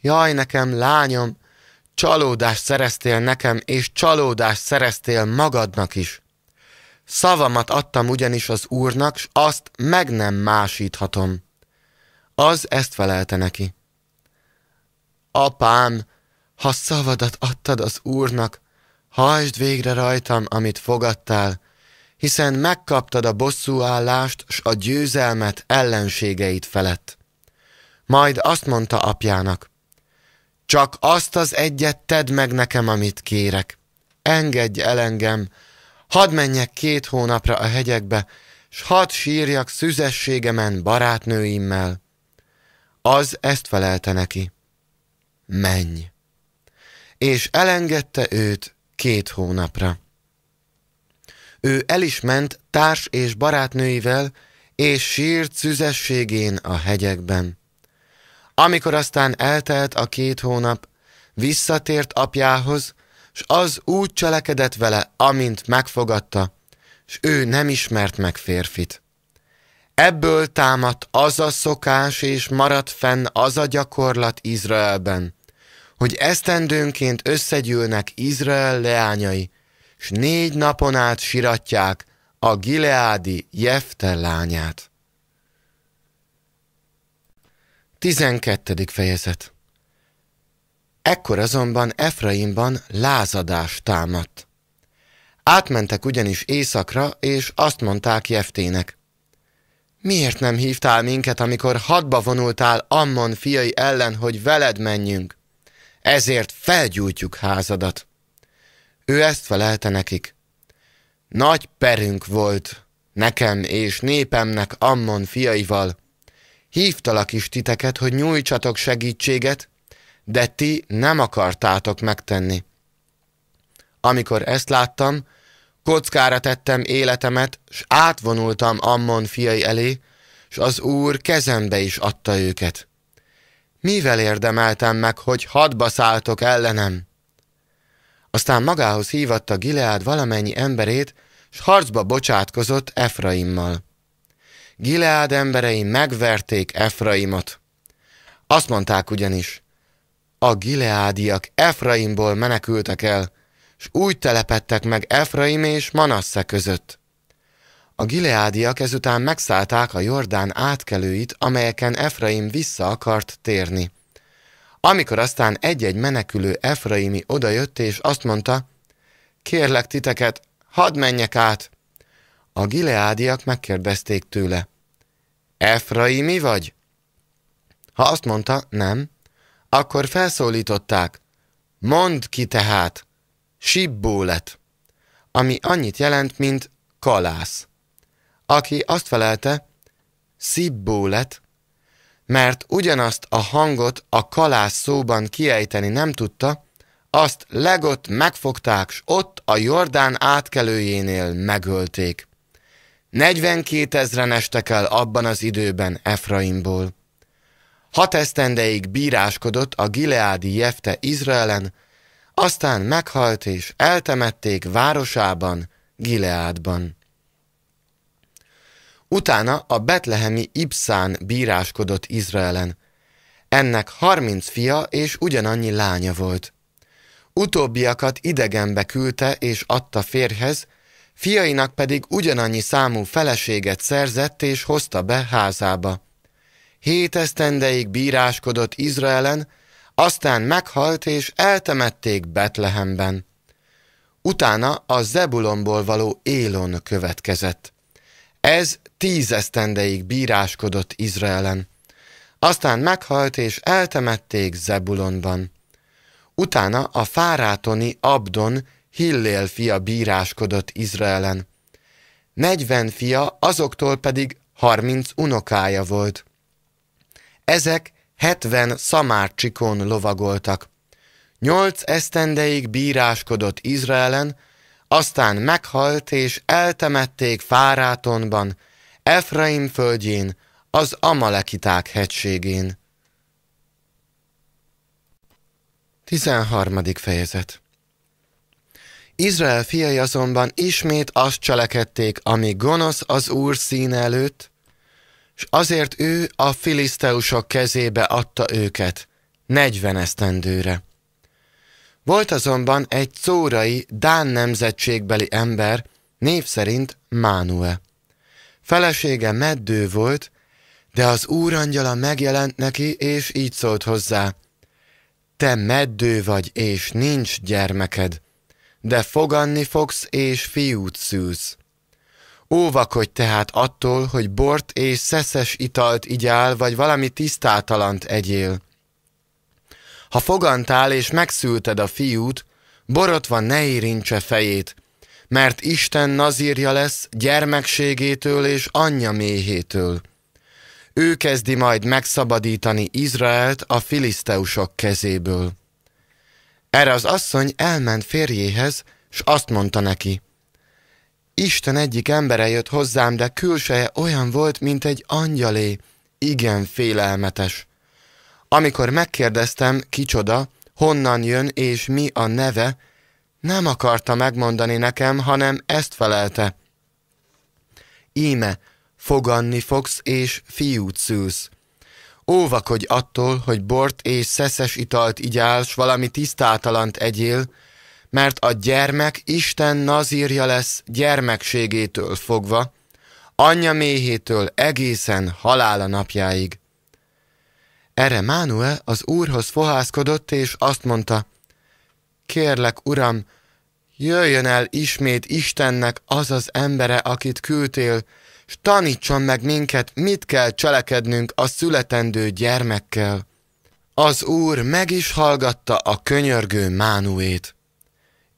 Jaj nekem, lányom, csalódást szereztél nekem, és csalódást szereztél magadnak is. Szavamat adtam ugyanis az úrnak, s azt meg nem másíthatom. Az ezt felelte neki. Apám, ha szavadat adtad az úrnak, hajtsd végre rajtam, amit fogadtál, hiszen megkaptad a bosszúállást s a győzelmet ellenségeid felett. Majd azt mondta apjának, csak azt az egyet tedd meg nekem, amit kérek. Engedj el engem, Hadd menjek két hónapra a hegyekbe, s hadd sírjak szüzességemen barátnőimmel. Az ezt felelte neki. Menj! És elengedte őt két hónapra. Ő el is ment társ és barátnőivel, és sírt szüzességén a hegyekben. Amikor aztán eltelt a két hónap, visszatért apjához, és az úgy cselekedett vele, amint megfogadta, és ő nem ismert meg férfit. Ebből támadt az a szokás, és maradt fenn az a gyakorlat Izraelben, hogy esztendőnként összegyűlnek Izrael leányai, s négy napon át siratják a Gileádi Jefter lányát. 12. fejezet Ekkor azonban Efraimban lázadás támadt. Átmentek ugyanis éjszakra, és azt mondták Jeftének, Miért nem hívtál minket, amikor hadba vonultál Ammon fiai ellen, hogy veled menjünk? Ezért felgyújtjuk házadat. Ő ezt felelte nekik. Nagy perünk volt nekem és népemnek Ammon fiaival. Hívtalak is titeket, hogy nyújtsatok segítséget, de ti nem akartátok megtenni. Amikor ezt láttam, kockára tettem életemet, s átvonultam Ammon fiai elé, s az Úr kezembe is adta őket. Mivel érdemeltem meg, hogy hadba szálltok ellenem? Aztán magához hívatta Gileád valamennyi emberét, s harcba bocsátkozott Efraimmal. Gileád emberei megverték Efraimot. Azt mondták ugyanis, a gileádiak Efraimból menekültek el, és úgy telepettek meg Efraim és Manasse között. A gileádiak ezután megszállták a Jordán átkelőit, amelyeken Efraim vissza akart térni. Amikor aztán egy-egy menekülő Efraimi odajött és azt mondta, kérlek titeket, hadd menjek át. A gileádiak megkérdezték tőle, Efraimi vagy? Ha azt mondta, nem, akkor felszólították, mondd ki tehát, sibbólet, ami annyit jelent, mint kalász. Aki azt felelte, szibbólet, mert ugyanazt a hangot a kalász szóban kiejteni nem tudta, azt legott megfogták, s ott a Jordán átkelőjénél megölték. 42 ezren estek el abban az időben Efraimból. Hat esztendeig bíráskodott a Gileádi Jefte Izraelen, aztán meghalt és eltemették városában, Gileádban. Utána a betlehemi Ibszán bíráskodott Izraelen. Ennek harminc fia és ugyanannyi lánya volt. Utóbbiakat idegenbe küldte és adta férhez, fiainak pedig ugyanannyi számú feleséget szerzett és hozta be házába hét esztendeig bíráskodott Izraelen, aztán meghalt és eltemették Betlehemben. Utána a Zebulonból való Élon következett. Ez tíz esztendeig bíráskodott Izraelen. Aztán meghalt és eltemették Zebulonban. Utána a fárátoni Abdon Hillél fia bíráskodott Izraelen. Negyven fia, azoktól pedig harminc unokája volt. Ezek hetven szamárcsikon lovagoltak. Nyolc esztendeig bíráskodott Izraelen, aztán meghalt és eltemették Fárátonban, Efraim földjén, az Amalekiták hegységén. 13. fejezet Izrael fiai azonban ismét azt cselekedték, ami gonosz az Úr színe előtt, és azért ő a filiszteusok kezébe adta őket, negyven esztendőre. Volt azonban egy szórai Dán nemzetségbeli ember, név szerint Mánue. Felesége meddő volt, de az úrangyala megjelent neki, és így szólt hozzá. Te meddő vagy, és nincs gyermeked, de foganni fogsz, és fiút szűz. Óvakodj tehát attól, hogy bort és szeszes italt igyál, vagy valami tisztátalant egyél. Ha fogantál és megszülted a fiút, borotva ne érintse fejét, mert Isten nazírja lesz gyermekségétől és anyja méhétől. Ő kezdi majd megszabadítani Izraelt a filiszteusok kezéből. Erre az asszony elment férjéhez, s azt mondta neki – Isten egyik embere jött hozzám, de külseje olyan volt, mint egy angyalé, igen félelmetes. Amikor megkérdeztem, kicsoda, honnan jön és mi a neve, nem akarta megmondani nekem, hanem ezt felelte. Íme, foganni fogsz és fiút szülsz. Óvakodj attól, hogy bort és szeszes italt igyál, s valami tisztátalant egyél, mert a gyermek Isten nazírja lesz gyermekségétől fogva, anyja méhétől egészen halála napjáig. Erre Mánuel az úrhoz fohászkodott, és azt mondta, Kérlek, uram, jöjjön el ismét Istennek az az embere, akit küldtél, s tanítson meg minket, mit kell cselekednünk a születendő gyermekkel. Az úr meg is hallgatta a könyörgő Mánuét.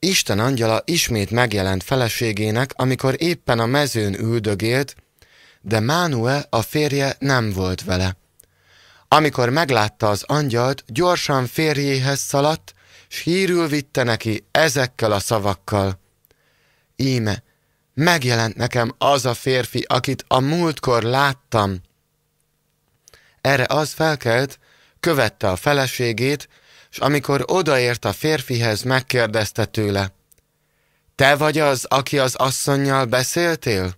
Isten angyala ismét megjelent feleségének, amikor éppen a mezőn üldögélt, de Mánuel a férje nem volt vele. Amikor meglátta az angyalt, gyorsan férjéhez szaladt, s hírül vitte neki ezekkel a szavakkal. Íme, megjelent nekem az a férfi, akit a múltkor láttam. Erre az felkelt, követte a feleségét, és amikor odaért a férfihez, megkérdezte tőle, te vagy az, aki az asszonynal beszéltél?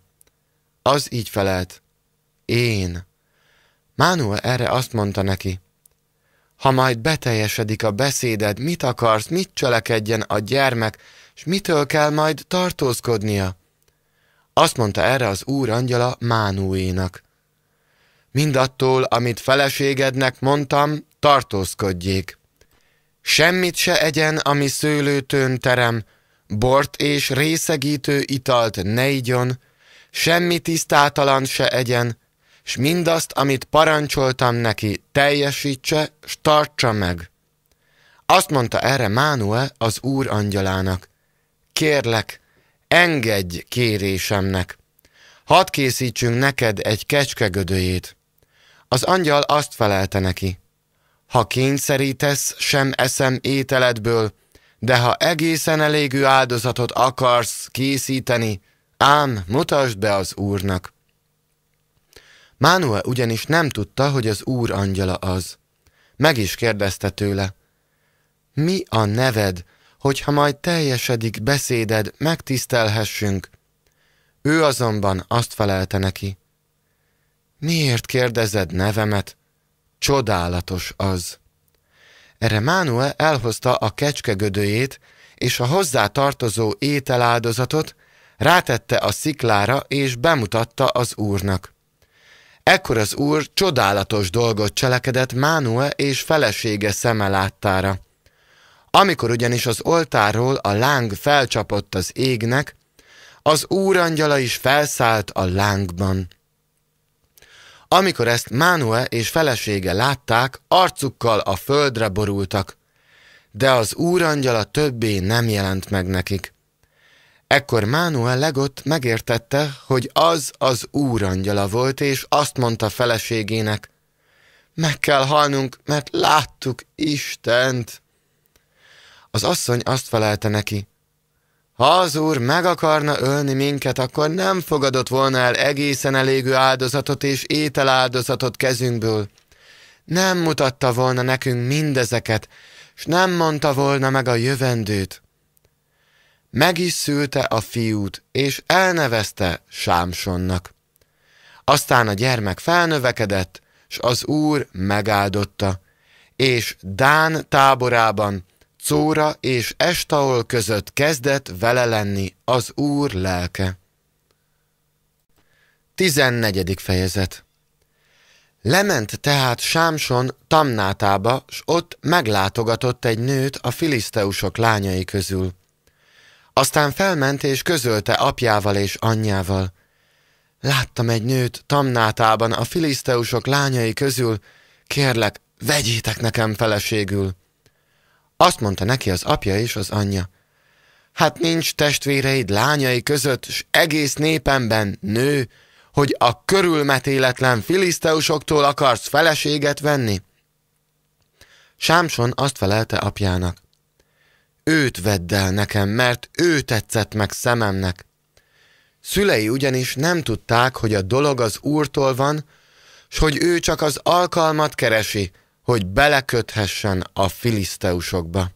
Az így felelt, én. Mánuel erre azt mondta neki, ha majd beteljesedik a beszéded, mit akarsz, mit cselekedjen a gyermek, és mitől kell majd tartózkodnia? Azt mondta erre az úr angyala Mánuénak. Mindattól, amit feleségednek mondtam, tartózkodjék. Semmit se egyen, ami szőlőtőn terem, bort és részegítő italt ne igyon, semmi tisztátalan se egyen, s mindazt, amit parancsoltam neki, teljesítse, s tartsa meg. Azt mondta erre Mánue az úr angyalának, kérlek, engedj kérésemnek, hadd készítsünk neked egy kecskegödőjét. Az angyal azt felelte neki, ha kényszerítesz, sem eszem ételedből, de ha egészen elégű áldozatot akarsz készíteni, ám mutasd be az Úrnak. Mánuel ugyanis nem tudta, hogy az Úr angyala az. Meg is kérdezte tőle, mi a neved, hogyha majd teljesedik beszéded, megtisztelhessünk? Ő azonban azt felelte neki, miért kérdezed nevemet? Csodálatos az! Erre Mánue elhozta a kecskegödőjét, és a hozzá tartozó ételáldozatot rátette a sziklára, és bemutatta az úrnak. Ekkor az úr csodálatos dolgot cselekedett Mánue és felesége szeme láttára. Amikor ugyanis az oltáról a láng felcsapott az égnek, az úrangyala is felszállt a lángban. Amikor ezt Mánue és felesége látták, arcukkal a földre borultak, de az úrangyala többé nem jelent meg nekik. Ekkor Mánuel legott megértette, hogy az az úrangyala volt, és azt mondta feleségének, meg kell halnunk, mert láttuk Istent. Az asszony azt felelte neki, ha az Úr meg akarna ölni minket, akkor nem fogadott volna el egészen elégű áldozatot és ételáldozatot kezünkből. Nem mutatta volna nekünk mindezeket, s nem mondta volna meg a jövendőt. Meg is szülte a fiút, és elnevezte Sámsonnak. Aztán a gyermek felnövekedett, s az Úr megáldotta, és Dán táborában Córa és Estaol között kezdett vele lenni az Úr lelke. 14. fejezet Lement tehát Sámson Tamnátába, s ott meglátogatott egy nőt a filiszteusok lányai közül. Aztán felment és közölte apjával és anyjával. Láttam egy nőt Tamnátában a filiszteusok lányai közül, kérlek, vegyétek nekem feleségül. Azt mondta neki az apja és az anyja. Hát nincs testvéreid lányai között, s egész népemben nő, hogy a körülmetéletlen filiszteusoktól akarsz feleséget venni? Sámson azt felelte apjának. Őt vedd el nekem, mert ő tetszett meg szememnek. Szülei ugyanis nem tudták, hogy a dolog az úrtól van, s hogy ő csak az alkalmat keresi, hogy beleköthessen a filiszteusokba.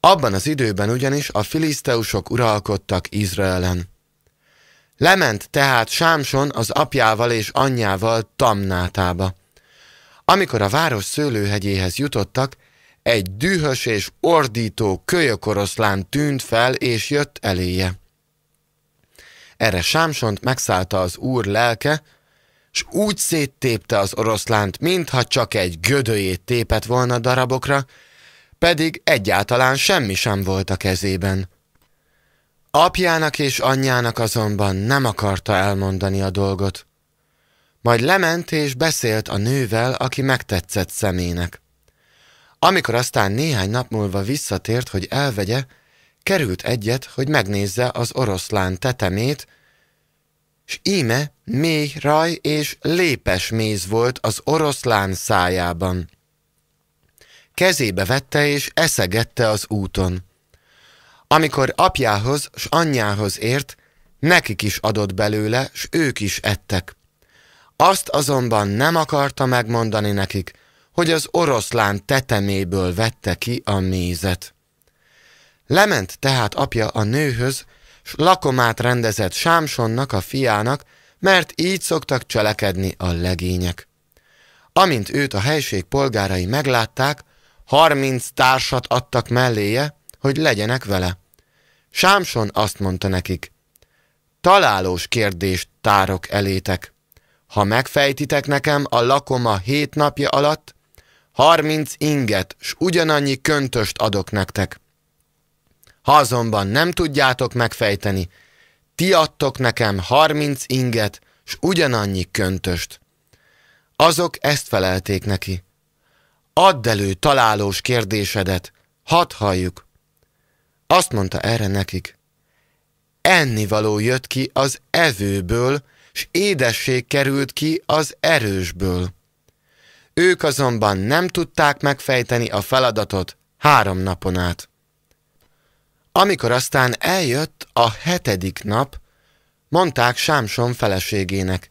Abban az időben ugyanis a filiszteusok uralkodtak Izraelen. Lement tehát Sámson az apjával és anyjával Tamnátába. Amikor a város szőlőhegyéhez jutottak, egy dühös és ordító kölyökoroszlán tűnt fel és jött eléje. Erre Sámsont megszállta az úr lelke, s úgy széttépte az oroszlánt, mintha csak egy gödőjét tépett volna darabokra, pedig egyáltalán semmi sem volt a kezében. Apjának és anyjának azonban nem akarta elmondani a dolgot. Majd lement és beszélt a nővel, aki megtetszett szemének. Amikor aztán néhány nap múlva visszatért, hogy elvegye, került egyet, hogy megnézze az oroszlán tetemét, s íme mély raj és lépes méz volt az oroszlán szájában. Kezébe vette és eszegette az úton. Amikor apjához s anyjához ért, nekik is adott belőle, s ők is ettek. Azt azonban nem akarta megmondani nekik, hogy az oroszlán teteméből vette ki a mézet. Lement tehát apja a nőhöz, s lakomát rendezett Sámsonnak, a fiának, mert így szoktak cselekedni a legények. Amint őt a helység polgárai meglátták, harminc társat adtak melléje, hogy legyenek vele. Sámson azt mondta nekik, találós kérdést tárok elétek. Ha megfejtitek nekem a lakoma hét napja alatt, harminc inget s ugyanannyi köntöst adok nektek. Ha azonban nem tudjátok megfejteni, ti adtok nekem harminc inget, s ugyanannyi köntöst. Azok ezt felelték neki. Add elő találós kérdésedet, hadd halljuk. Azt mondta erre nekik. Ennivaló jött ki az evőből, s édesség került ki az erősből. Ők azonban nem tudták megfejteni a feladatot három napon át. Amikor aztán eljött a hetedik nap, mondták Sámson feleségének,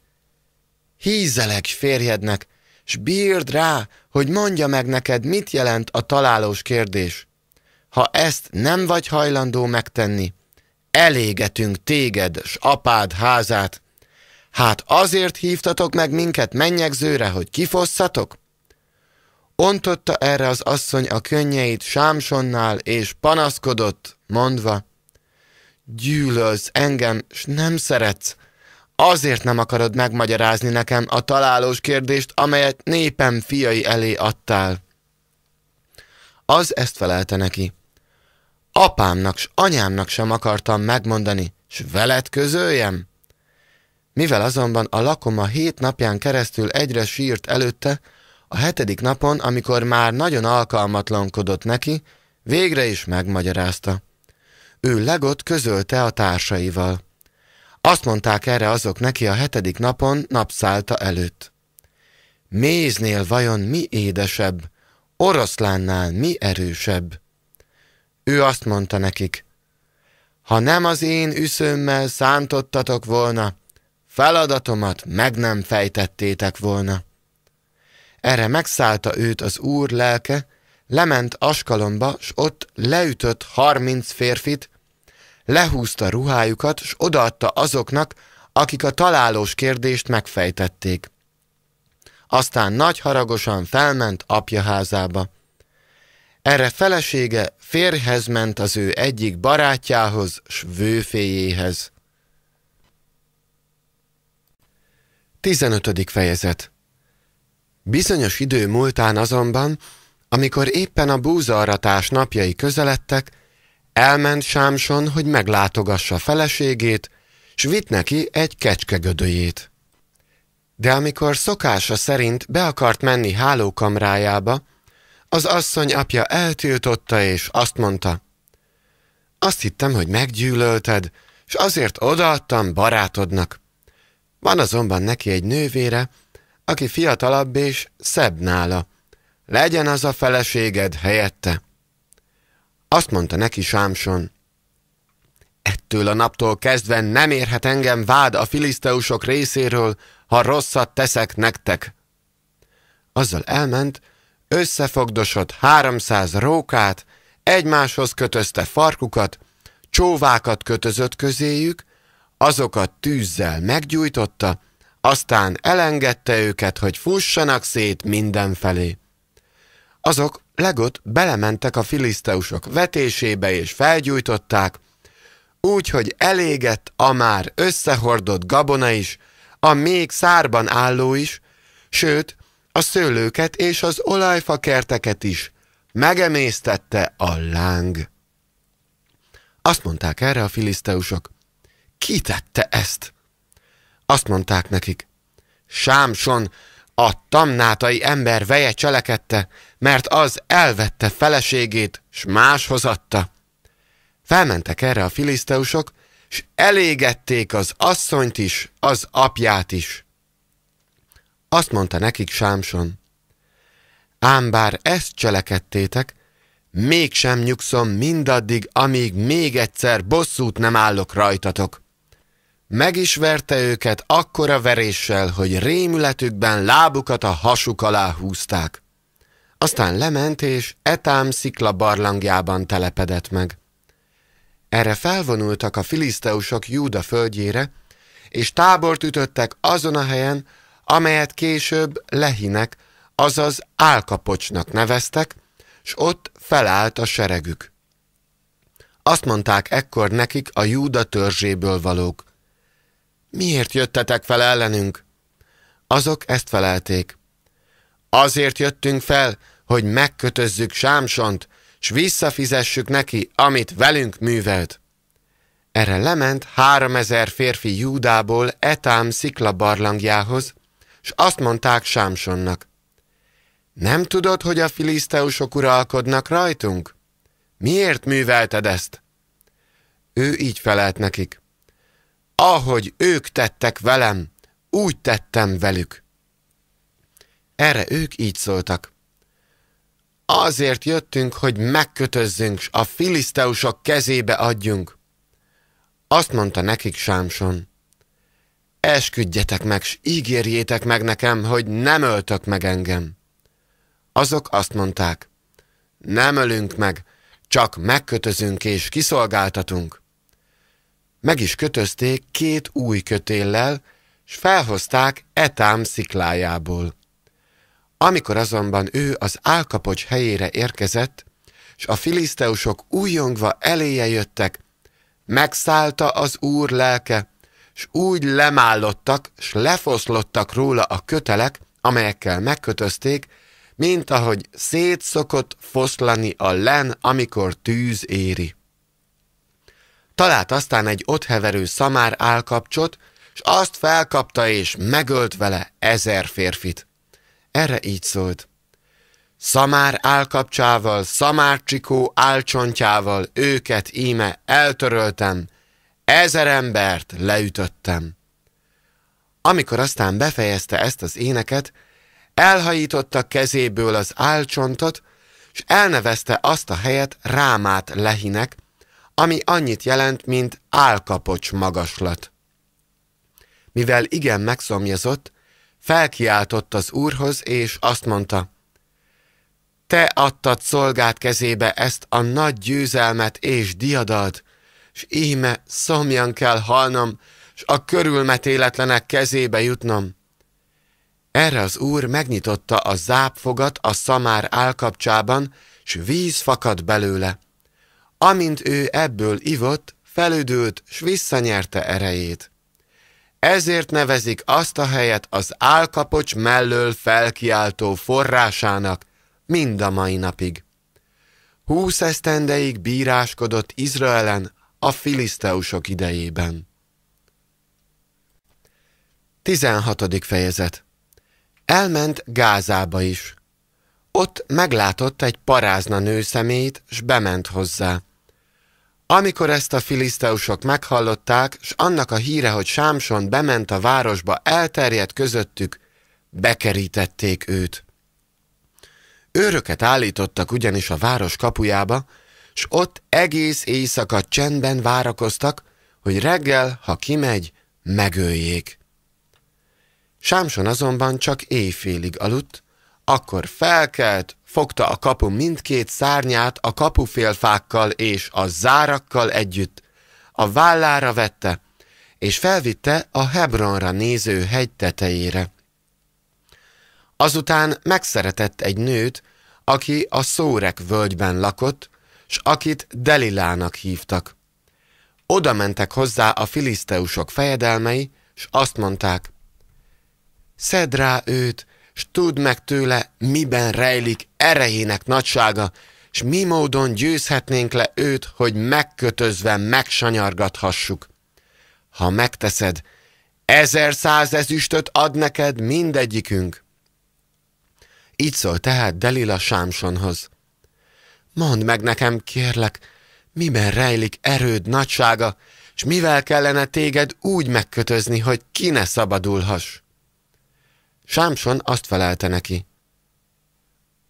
hízelek férjednek, s bírd rá, hogy mondja meg neked, mit jelent a találós kérdés. Ha ezt nem vagy hajlandó megtenni, elégetünk téged s apád házát. Hát azért hívtatok meg minket mennyegzőre, hogy kifosszatok? Ontotta erre az asszony a könnyeit Sámsonnál, és panaszkodott, mondva, Gyűlölsz engem, s nem szeretsz. Azért nem akarod megmagyarázni nekem a találós kérdést, amelyet népem fiai elé adtál. Az ezt felelte neki. Apámnak s anyámnak sem akartam megmondani, s veled közöljem? Mivel azonban a lakoma hét napján keresztül egyre sírt előtte, a hetedik napon, amikor már nagyon alkalmatlankodott neki, végre is megmagyarázta. Ő legott közölte a társaival. Azt mondták erre azok neki a hetedik napon napszálta előtt. Méznél vajon mi édesebb, oroszlánnál mi erősebb? Ő azt mondta nekik, ha nem az én üszömmel szántottatok volna, feladatomat meg nem fejtettétek volna. Erre megszállta őt az úr lelke, lement Askalomba, s ott leütött harminc férfit, lehúzta ruhájukat, s odaadta azoknak, akik a találós kérdést megfejtették. Aztán nagy haragosan felment apja házába. Erre felesége férhez ment az ő egyik barátjához, s vőféjéhez. 15. fejezet Bizonyos idő múltán azonban, amikor éppen a búzaaratás napjai közeledtek, elment Sámson, hogy meglátogassa feleségét, s vitt neki egy kecskegödőjét. De amikor szokása szerint be akart menni hálókamrájába, az asszony apja eltiltotta és azt mondta, azt hittem, hogy meggyűlölted, s azért odaadtam barátodnak. Van azonban neki egy nővére, aki fiatalabb és szebb nála. Legyen az a feleséged helyette. Azt mondta neki Sámson, Ettől a naptól kezdve nem érhet engem vád a filiszteusok részéről, ha rosszat teszek nektek. Azzal elment, összefogdosott háromszáz rókát, egymáshoz kötözte farkukat, csóvákat kötözött közéjük, azokat tűzzel meggyújtotta, aztán elengedte őket, hogy fussanak szét mindenfelé. Azok legott belementek a filiszteusok vetésébe és felgyújtották, úgy, hogy elégett a már összehordott gabona is, a még szárban álló is, sőt, a szőlőket és az olajfakerteket is megemésztette a láng. Azt mondták erre a filiszteusok, ki tette ezt? Azt mondták nekik, Sámson, a tamnátai ember veje cselekedte, mert az elvette feleségét, s máshoz adta. Felmentek erre a filiszteusok, s elégették az asszonyt is, az apját is. Azt mondta nekik Sámson, ám bár ezt cselekedtétek, mégsem nyugszom mindaddig, amíg még egyszer bosszút nem állok rajtatok. Megisverte őket akkora veréssel, hogy rémületükben lábukat a hasuk alá húzták. Aztán lement és Etám szikla barlangjában telepedett meg. Erre felvonultak a filiszteusok Júda földjére, és tábort ütöttek azon a helyen, amelyet később Lehinek, azaz Álkapocsnak neveztek, s ott felállt a seregük. Azt mondták ekkor nekik a Júda törzséből valók, Miért jöttetek fel ellenünk? Azok ezt felelték. Azért jöttünk fel, hogy megkötözzük Sámsont, s visszafizessük neki, amit velünk művelt. Erre lement háromezer férfi Júdából Etám Barlangjához, s azt mondták Sámsonnak. Nem tudod, hogy a filiszteusok uralkodnak rajtunk? Miért művelted ezt? Ő így felelt nekik. Ahogy ők tettek velem, úgy tettem velük. Erre ők így szóltak. Azért jöttünk, hogy megkötözzünk, s a filiszteusok kezébe adjunk. Azt mondta nekik Sámson. Esküdjetek meg, s ígérjétek meg nekem, hogy nem öltök meg engem. Azok azt mondták, nem ölünk meg, csak megkötözünk és kiszolgáltatunk meg is kötözték két új kötéllel, s felhozták Etám sziklájából. Amikor azonban ő az álkapocs helyére érkezett, s a filiszteusok újjongva eléje jöttek, megszállta az úr lelke, s úgy lemállottak, s lefoszlottak róla a kötelek, amelyekkel megkötözték, mint ahogy szétszokott foszlani a len, amikor tűz éri. Talált aztán egy heverő szamár állkapcsot, s azt felkapta és megölt vele ezer férfit. Erre így szólt. Szamár állkapcsával, szamárcsikó álcsontjával őket íme eltöröltem, ezer embert leütöttem. Amikor aztán befejezte ezt az éneket, elhajította kezéből az álcsontot, s elnevezte azt a helyet Rámát Lehinek, ami annyit jelent, mint álkapocs magaslat. Mivel igen megszomjazott, felkiáltott az úrhoz, és azt mondta, te adtad szolgát kezébe ezt a nagy győzelmet és diadalt, s íme szomjan kell halnom, s a körülmetéletlenek kezébe jutnom. Erre az úr megnyitotta a zápfogat a szamár álkapcsában s víz fakadt belőle. Amint ő ebből ivott, felüdült, s visszanyerte erejét. Ezért nevezik azt a helyet az álkapocs mellől felkiáltó forrásának mind a mai napig. Húsz esztendeig bíráskodott Izraelen a filiszteusok idejében. 16. fejezet Elment Gázába is. Ott meglátott egy parázna nőszemét, s bement hozzá. Amikor ezt a filiszteusok meghallották, s annak a híre, hogy Sámson bement a városba, elterjedt közöttük, bekerítették őt. Őröket állítottak ugyanis a város kapujába, s ott egész éjszaka csendben várakoztak, hogy reggel, ha kimegy, megöljék. Sámson azonban csak éjfélig aludt, akkor felkelt, fogta a kapu mindkét szárnyát a kapufélfákkal és a zárakkal együtt, a vállára vette, és felvitte a Hebronra néző hegy tetejére. Azután megszeretett egy nőt, aki a Szórek völgyben lakott, s akit Delilának hívtak. Oda mentek hozzá a filiszteusok fejedelmei, s azt mondták, Szedd rá őt, s tudd meg tőle, miben rejlik erejének nagysága, s mi módon győzhetnénk le őt, hogy megkötözve megsanyargathassuk. Ha megteszed, ezer száz ezüstöt ad neked mindegyikünk. Így szól tehát Delila Sámsonhoz. Mondd meg nekem, kérlek, miben rejlik erőd nagysága, s mivel kellene téged úgy megkötözni, hogy ki ne szabadulhass. Sámson azt felelte neki.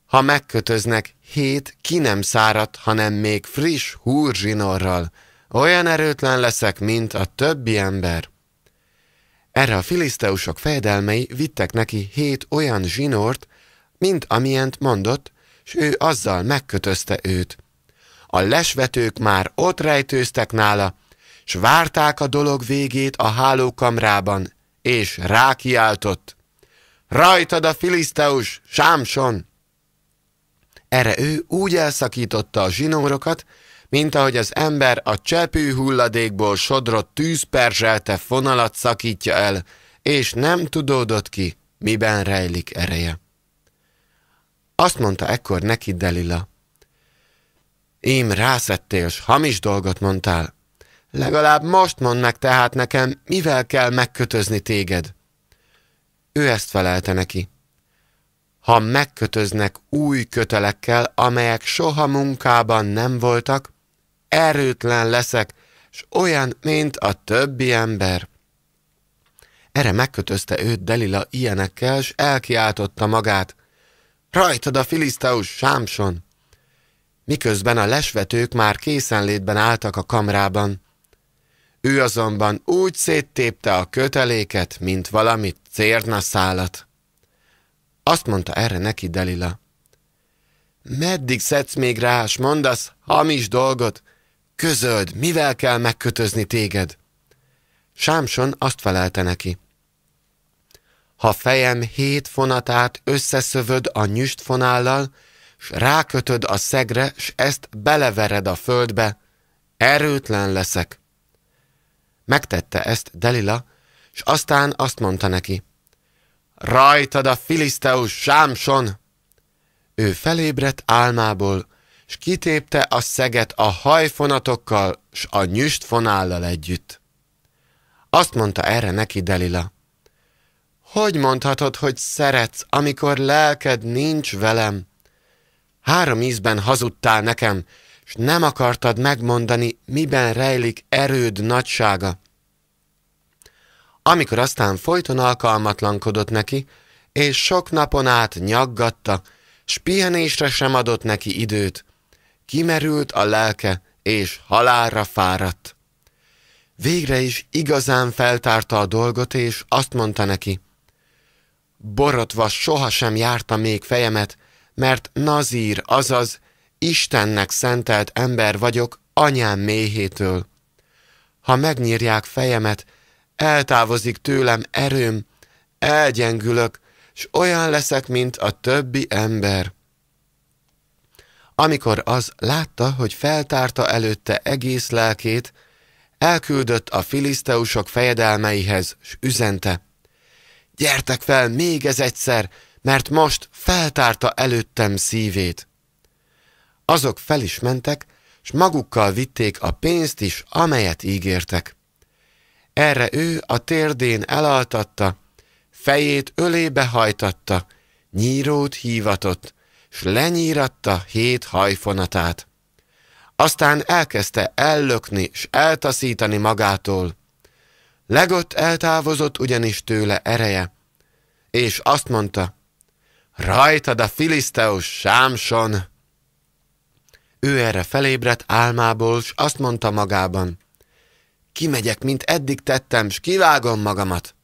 Ha megkötöznek hét ki nem száradt, hanem még friss húrzsinorral, olyan erőtlen leszek, mint a többi ember. Erre a filiszteusok fejedelmei vittek neki hét olyan zsinort, mint amilyent mondott, s ő azzal megkötözte őt. A lesvetők már ott rejtőztek nála, s várták a dolog végét a hálókamrában, és rákiáltott – Rajtad a filiszteus, Sámson! Erre ő úgy elszakította a zsinórokat, mint ahogy az ember a csepű hulladékból sodrott tűzperzselte fonalat szakítja el, és nem tudódott ki, miben rejlik ereje. Azt mondta ekkor neki Delila. Ím rászettél, s hamis dolgot mondtál. Legalább most mondd meg tehát nekem, mivel kell megkötözni téged. Ő ezt felelte neki. Ha megkötöznek új kötelekkel, amelyek soha munkában nem voltak, erőtlen leszek, s olyan, mint a többi ember. Erre megkötözte őt Delila ilyenekkel, s elkiáltotta magát. Rajtad a filiszteus sámson! Miközben a lesvetők már készenlétben álltak a kamrában. Ő azonban úgy széttépte a köteléket, mint valamit cérna Azt mondta erre neki Delila. Meddig szedsz még rá, s mondasz hamis dolgot? Közöld, mivel kell megkötözni téged? Sámson azt felelte neki. Ha fejem hét fonatát összeszövöd a fonállal, s rákötöd a szegre, s ezt belevered a földbe, erőtlen leszek. Megtette ezt Delila, és aztán azt mondta neki, Rajtad a filiszteus sámson! Ő felébredt álmából, s kitépte a szeget a hajfonatokkal s a fonállal együtt. Azt mondta erre neki Delila, hogy mondhatod, hogy szeretsz, amikor lelked nincs velem? Három ízben hazudtál nekem, és nem akartad megmondani, miben rejlik erőd nagysága. Amikor aztán folyton alkalmatlankodott neki, és sok napon át nyaggatta, s pihenésre sem adott neki időt, kimerült a lelke, és halálra fáradt. Végre is igazán feltárta a dolgot, és azt mondta neki, borotva sohasem járta még fejemet, mert nazír, azaz Istennek szentelt ember vagyok anyám méhétől. Ha megnyírják fejemet, eltávozik tőlem erőm, elgyengülök, s olyan leszek, mint a többi ember. Amikor az látta, hogy feltárta előtte egész lelkét, elküldött a filiszteusok fejedelmeihez, s üzente. Gyertek fel még ez egyszer, mert most feltárta előttem szívét. Azok fel is mentek, s magukkal vitték a pénzt is, amelyet ígértek. Erre ő a térdén elaltatta, fejét ölébe hajtatta, nyírót hívatott, s lenyíratta hét hajfonatát. Aztán elkezdte ellökni s eltaszítani magától. Legott eltávozott ugyanis tőle ereje, és azt mondta, rajtad a filiszteus sámson! Ő erre felébredt álmából, s azt mondta magában. Kimegyek, mint eddig tettem, s kivágom magamat.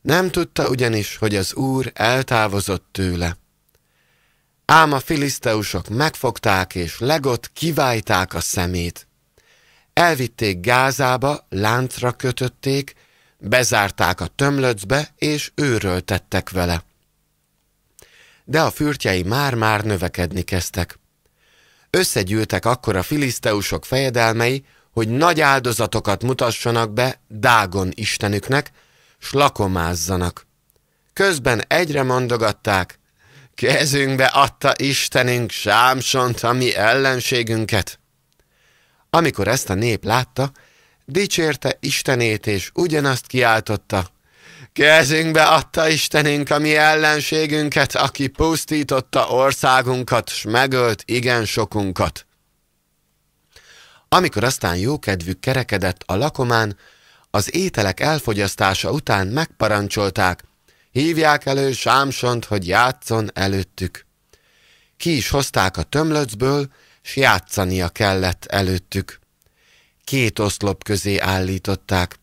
Nem tudta ugyanis, hogy az úr eltávozott tőle. Ám a filiszteusok megfogták és legott kiválták a szemét. Elvitték Gázába, láncra kötötték, bezárták a tömlöcbe és őröltettek vele. De a fürtjei már-már növekedni kezdtek. Összegyűltek akkor a filiszteusok fejedelmei, hogy nagy áldozatokat mutassanak be Dágon istenüknek, s lakomázzanak. Közben egyre mondogatták, kezünkbe adta Istenünk Sámsont, a mi ellenségünket. Amikor ezt a nép látta, dicsérte Istenét, és ugyanazt kiáltotta – Kezünkbe adta Istenünk a mi ellenségünket, aki pusztította országunkat, s megölt igen sokunkat. Amikor aztán jókedvük kerekedett a lakomán, az ételek elfogyasztása után megparancsolták, hívják elő Sámsont, hogy játszon előttük. Ki is hozták a tömlöcből, s játszania kellett előttük. Két oszlop közé állították.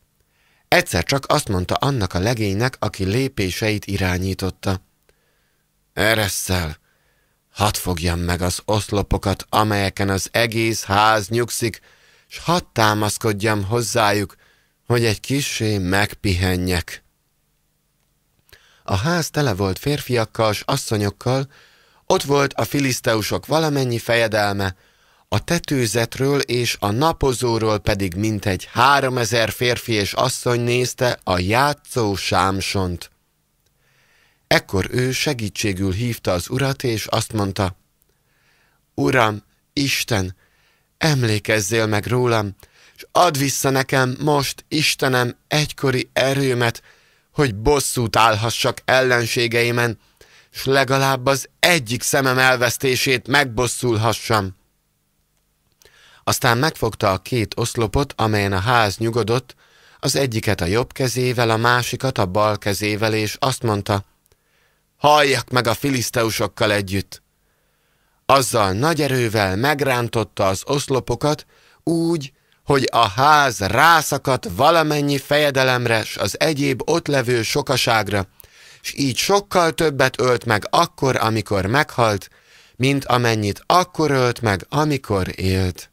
Egyszer csak azt mondta annak a legénynek, aki lépéseit irányította. Eresszel, hadd fogjam meg az oszlopokat, amelyeken az egész ház nyugszik, s hadd támaszkodjam hozzájuk, hogy egy kissé megpihenjek. A ház tele volt férfiakkal s asszonyokkal, ott volt a filiszteusok valamennyi fejedelme, a tetőzetről és a napozóról pedig mintegy háromezer férfi és asszony nézte a játszó sámsont. Ekkor ő segítségül hívta az urat, és azt mondta, Uram, Isten, emlékezzél meg rólam, és add vissza nekem most, Istenem, egykori erőmet, hogy bosszút állhassak ellenségeimen, s legalább az egyik szemem elvesztését megbosszulhassam. Aztán megfogta a két oszlopot, amelyen a ház nyugodott, az egyiket a jobb kezével, a másikat a bal kezével, és azt mondta, halljak meg a filiszteusokkal együtt. Azzal nagy erővel megrántotta az oszlopokat úgy, hogy a ház rászakadt valamennyi fejedelemre s az egyéb ott levő sokaságra, s így sokkal többet ölt meg akkor, amikor meghalt, mint amennyit akkor ölt meg, amikor élt.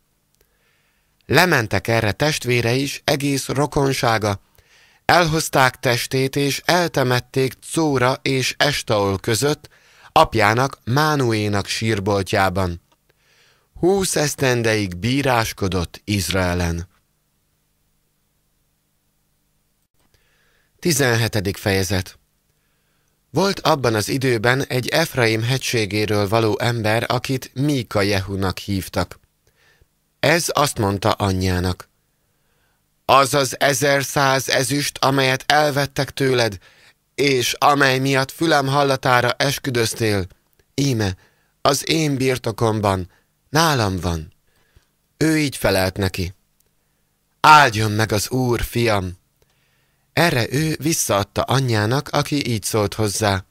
Lementek erre testvére is, egész rokonsága. Elhozták testét és eltemették Córa és Estaol között, apjának Mánuénak sírboltjában. Húsz esztendeig bíráskodott Izraelen. 17. fejezet Volt abban az időben egy Efraim hegységéről való ember, akit Míka Jehunak hívtak. Ez azt mondta anyjának. Az az ezer száz ezüst, amelyet elvettek tőled, és amely miatt fülem hallatára esküdöztél, íme, az én birtokomban, nálam van. Ő így felelt neki. Áldjon meg az úr, fiam! Erre ő visszaadta anyjának, aki így szólt hozzá.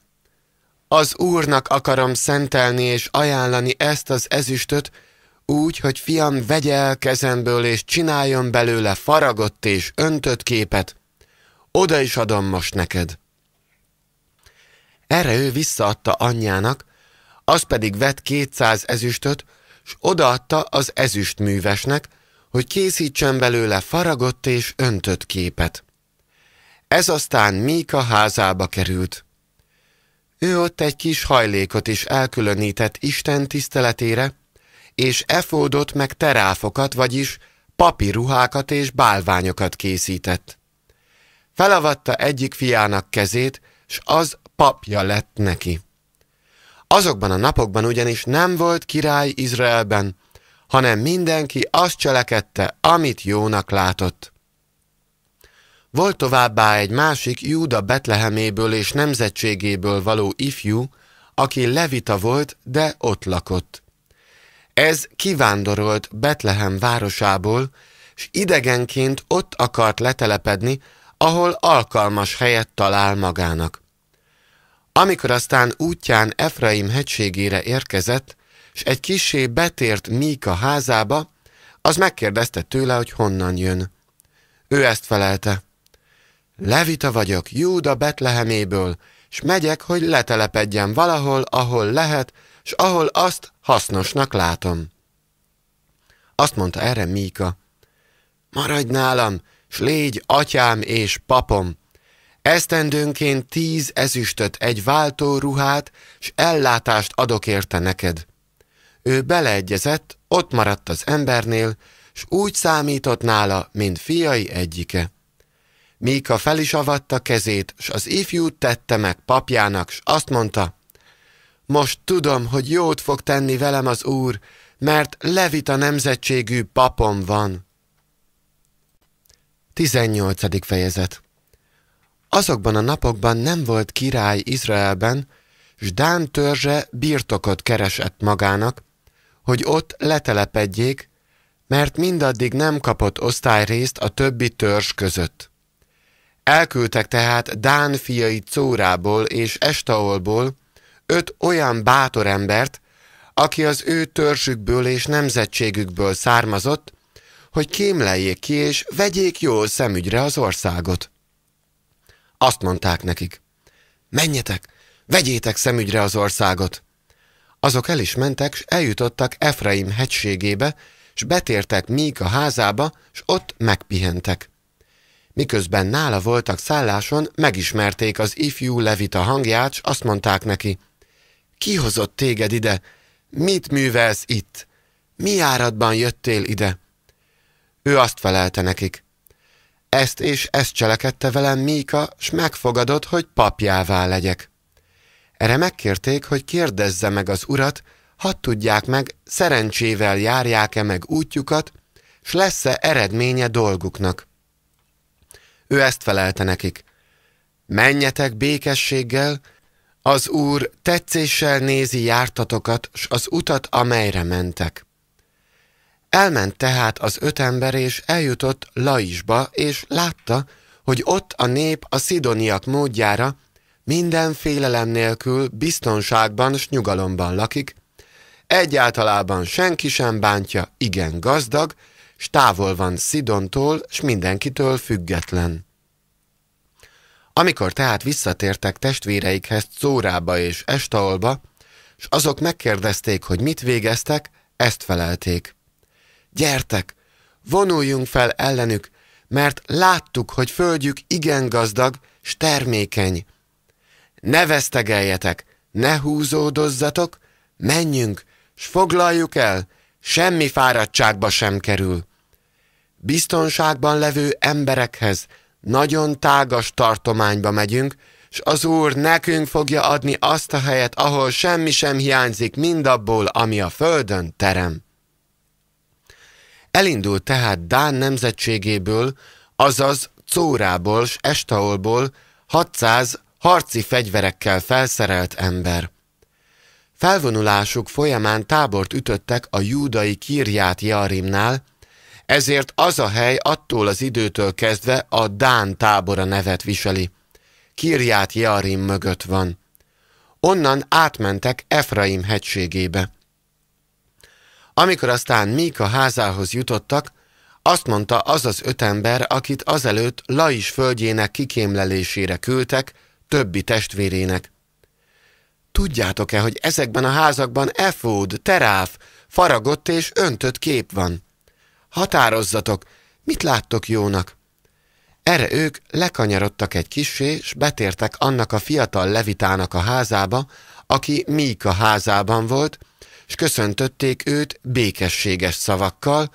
Az úrnak akarom szentelni és ajánlani ezt az ezüstöt, úgy, hogy fiam, vegye el kezemből, és csináljon belőle faragott és öntött képet. Oda is adom most neked. Erre ő visszaadta anyjának, az pedig vett 200 ezüstöt, s odaadta az ezüstművesnek, hogy készítsen belőle faragott és öntött képet. Ez aztán Míka házába került. Ő ott egy kis hajlékot is elkülönített Isten tiszteletére, és efódot meg teráfokat, vagyis papíruhákat és bálványokat készített. Felavatta egyik fiának kezét, s az papja lett neki. Azokban a napokban ugyanis nem volt király Izraelben, hanem mindenki azt cselekedte, amit jónak látott. Volt továbbá egy másik Júda Betleheméből és nemzetségéből való ifjú, aki levita volt, de ott lakott. Ez kivándorolt Betlehem városából, s idegenként ott akart letelepedni, ahol alkalmas helyet talál magának. Amikor aztán útján Efraim hegységére érkezett, s egy kisé betért Míka házába, az megkérdezte tőle, hogy honnan jön. Ő ezt felelte. Levita vagyok, Júda Betleheméből, s megyek, hogy letelepedjen valahol, ahol lehet, s ahol azt hasznosnak látom. Azt mondta erre Míka, maradj nálam, s légy atyám és papom. Esztendőnként tíz ezüstöt, egy váltó ruhát, s ellátást adok érte neked. Ő beleegyezett, ott maradt az embernél, s úgy számított nála, mint fiai egyike. Míka fel is avatta kezét, s az ifjú tette meg papjának, s azt mondta, most tudom, hogy jót fog tenni velem az Úr, mert levita nemzetségű papom van. 18. fejezet Azokban a napokban nem volt király Izraelben, s Dán törzse birtokot keresett magának, hogy ott letelepedjék, mert mindaddig nem kapott osztályrészt a többi törzs között. Elküldtek tehát Dán fiai Córából és Estaolból, öt olyan bátor embert, aki az ő törzsükből és nemzetségükből származott, hogy kémleljék ki és vegyék jól szemügyre az országot. Azt mondták nekik, menjetek, vegyétek szemügyre az országot. Azok el is mentek, s eljutottak Efraim hegységébe, s betértek a házába, s ott megpihentek. Miközben nála voltak szálláson, megismerték az ifjú levita hangját, s azt mondták neki – kihozott téged ide? Mit művelsz itt? Mi áradban jöttél ide? Ő azt felelte nekik. Ezt és ezt cselekedte velem Míka, s megfogadott, hogy papjává legyek. Erre megkérték, hogy kérdezze meg az urat, hadd tudják meg, szerencsével járják-e meg útjukat, s lesz-e eredménye dolguknak. Ő ezt felelte nekik. Menjetek békességgel, az Úr tetszéssel nézi jártatokat, s az utat, amelyre mentek. Elment tehát az öt ember, és eljutott Laisba, és látta, hogy ott a nép a szidoniak módjára minden félelem nélkül biztonságban s nyugalomban lakik, egyáltalában senki sem bántja, igen gazdag, s távol van Szidontól, s mindenkitől független. Amikor tehát visszatértek testvéreikhez Szórába és Estaolba, és azok megkérdezték, hogy mit végeztek, ezt felelték. Gyertek, vonuljunk fel ellenük, mert láttuk, hogy földjük igen gazdag, s termékeny. Ne vesztegeljetek, ne húzódozzatok, menjünk, s foglaljuk el, semmi fáradtságba sem kerül. Biztonságban levő emberekhez, nagyon tágas tartományba megyünk, s az Úr nekünk fogja adni azt a helyet, ahol semmi sem hiányzik mindabból, ami a földön terem. Elindult tehát Dán nemzetségéből, azaz Córából s Estaolból 600 harci fegyverekkel felszerelt ember. Felvonulásuk folyamán tábort ütöttek a júdai Kirját Jarimnál, ezért az a hely attól az időtől kezdve a Dán tábora nevet viseli. Kirját Jarim mögött van. Onnan átmentek Efraim hegységébe. Amikor aztán Míka házához jutottak, azt mondta az az öt ember, akit azelőtt Lais földjének kikémlelésére küldtek, többi testvérének. Tudjátok-e, hogy ezekben a házakban efód, teráf, faragott és öntött kép van? Határozzatok! Mit láttok jónak? Erre ők lekanyarodtak egy kissé, és betértek annak a fiatal levitának a házába, aki Míka házában volt, és köszöntötték őt békességes szavakkal,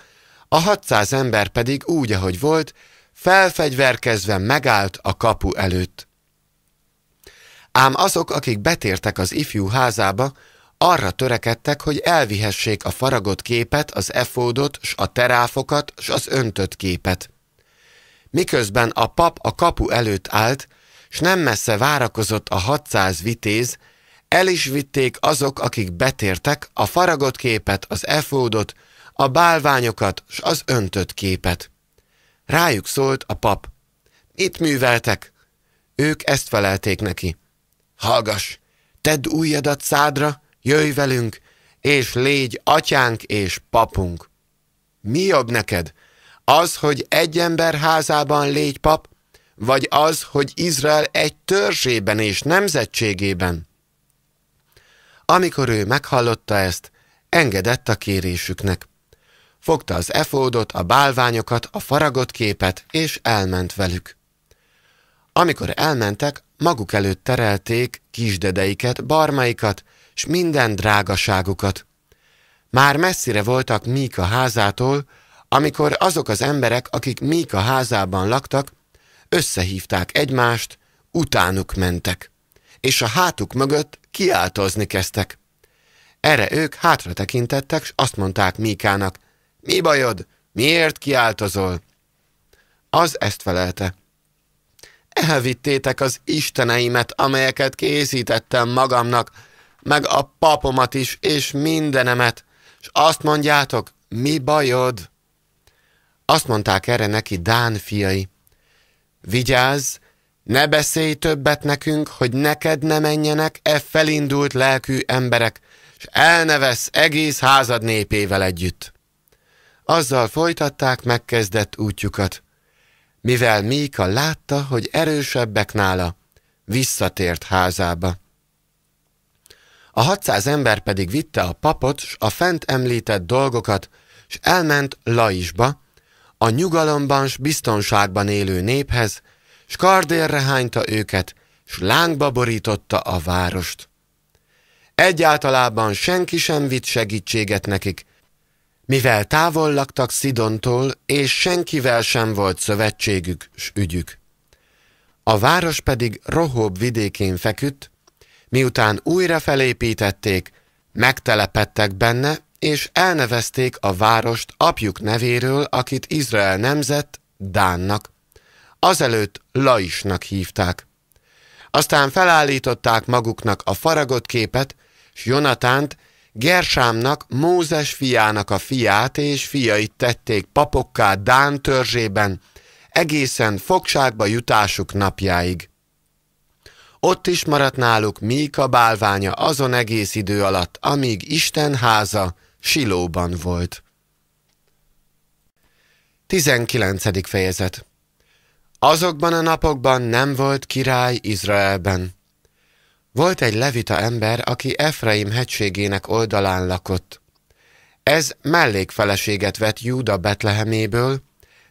a 600 ember pedig úgy, ahogy volt, felfegyverkezve megállt a kapu előtt. Ám azok, akik betértek az ifjú házába, arra törekedtek, hogy elvihessék a faragott képet, az efódot, s a teráfokat, s az öntött képet. Miközben a pap a kapu előtt állt, s nem messze várakozott a 600 vitéz, el is vitték azok, akik betértek, a faragott képet, az efódot, a bálványokat, s az öntött képet. Rájuk szólt a pap. Itt műveltek. Ők ezt felelték neki. Hallgass, tedd ujjadat szádra, jöjj velünk, és légy atyánk és papunk. Mi jobb neked? Az, hogy egy ember házában légy pap, vagy az, hogy Izrael egy törzsében és nemzetségében? Amikor ő meghallotta ezt, engedett a kérésüknek. Fogta az efódot, a bálványokat, a faragott képet, és elment velük. Amikor elmentek, maguk előtt terelték kisdedeiket, barmaikat, s minden drágaságukat. Már messzire voltak Míka házától, amikor azok az emberek, akik Míka házában laktak, összehívták egymást, utánuk mentek, és a hátuk mögött kiáltozni kezdtek. Erre ők hátra tekintettek, s azt mondták Míkának, mi bajod, miért kiáltozol? Az ezt felelte. Elvittétek az isteneimet, amelyeket készítettem magamnak, meg a papomat is, és mindenemet, és azt mondjátok, mi bajod? Azt mondták erre neki Dán fiai. Vigyázz, ne beszélj többet nekünk, hogy neked ne menjenek e felindult lelkű emberek, és elnevesz egész házad népével együtt. Azzal folytatták megkezdett útjukat. Mivel Míka látta, hogy erősebbek nála, visszatért házába a 600 ember pedig vitte a papot s a fent említett dolgokat, s elment Laisba, a nyugalomban s biztonságban élő néphez, s kardérre hányta őket, s lángba borította a várost. Egyáltalában senki sem vitt segítséget nekik, mivel távol laktak Szidontól, és senkivel sem volt szövetségük s ügyük. A város pedig rohóbb vidékén feküdt, Miután újra felépítették, megtelepettek benne, és elnevezték a várost apjuk nevéről, akit Izrael nemzett, Dánnak. Azelőtt Laisnak hívták. Aztán felállították maguknak a faragott képet, s Jonatánt, Gersámnak, Mózes fiának a fiát és fiait tették papokká Dán törzsében, egészen fogságba jutásuk napjáig. Ott is maradt náluk Míka bálványa azon egész idő alatt, amíg Isten háza Silóban volt. 19. fejezet Azokban a napokban nem volt király Izraelben. Volt egy levita ember, aki Efraim hegységének oldalán lakott. Ez mellékfeleséget vett Júda Betleheméből,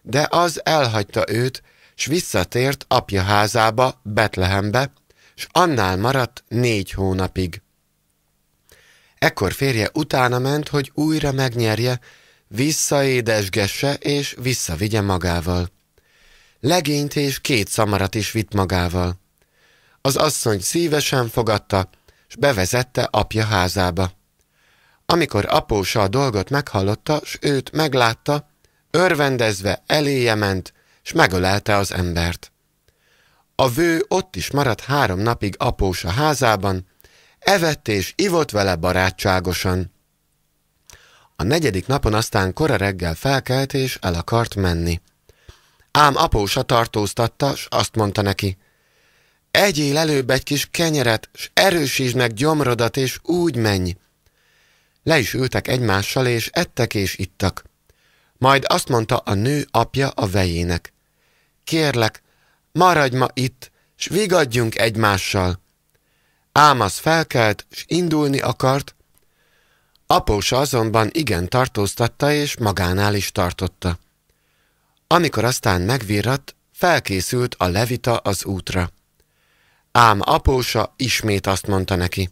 de az elhagyta őt, s visszatért apja házába, Betlehembe, s annál maradt négy hónapig. Ekkor férje utána ment, hogy újra megnyerje, visszaédesgesse és visszavigye magával. Legényt és két szamarat is vitt magával. Az asszony szívesen fogadta, s bevezette apja házába. Amikor apósa a dolgot meghallotta, s őt meglátta, örvendezve eléje ment, s megölelte az embert. A vő ott is maradt három napig a házában, evett és ivott vele barátságosan. A negyedik napon aztán kora reggel felkelt és el akart menni. Ám apósa tartóztatta, s azt mondta neki, Egyél előbb egy kis kenyeret, s erősítsd meg gyomrodat, és úgy menj. Le is ültek egymással, és ettek és ittak. Majd azt mondta a nő apja a vejének. Kérlek, maradj ma itt, s vigadjunk egymással. Ámasz felkelt, s indulni akart. Apósa azonban igen tartóztatta, és magánál is tartotta. Amikor aztán megvirradt, felkészült a levita az útra. Ám apósa ismét azt mondta neki.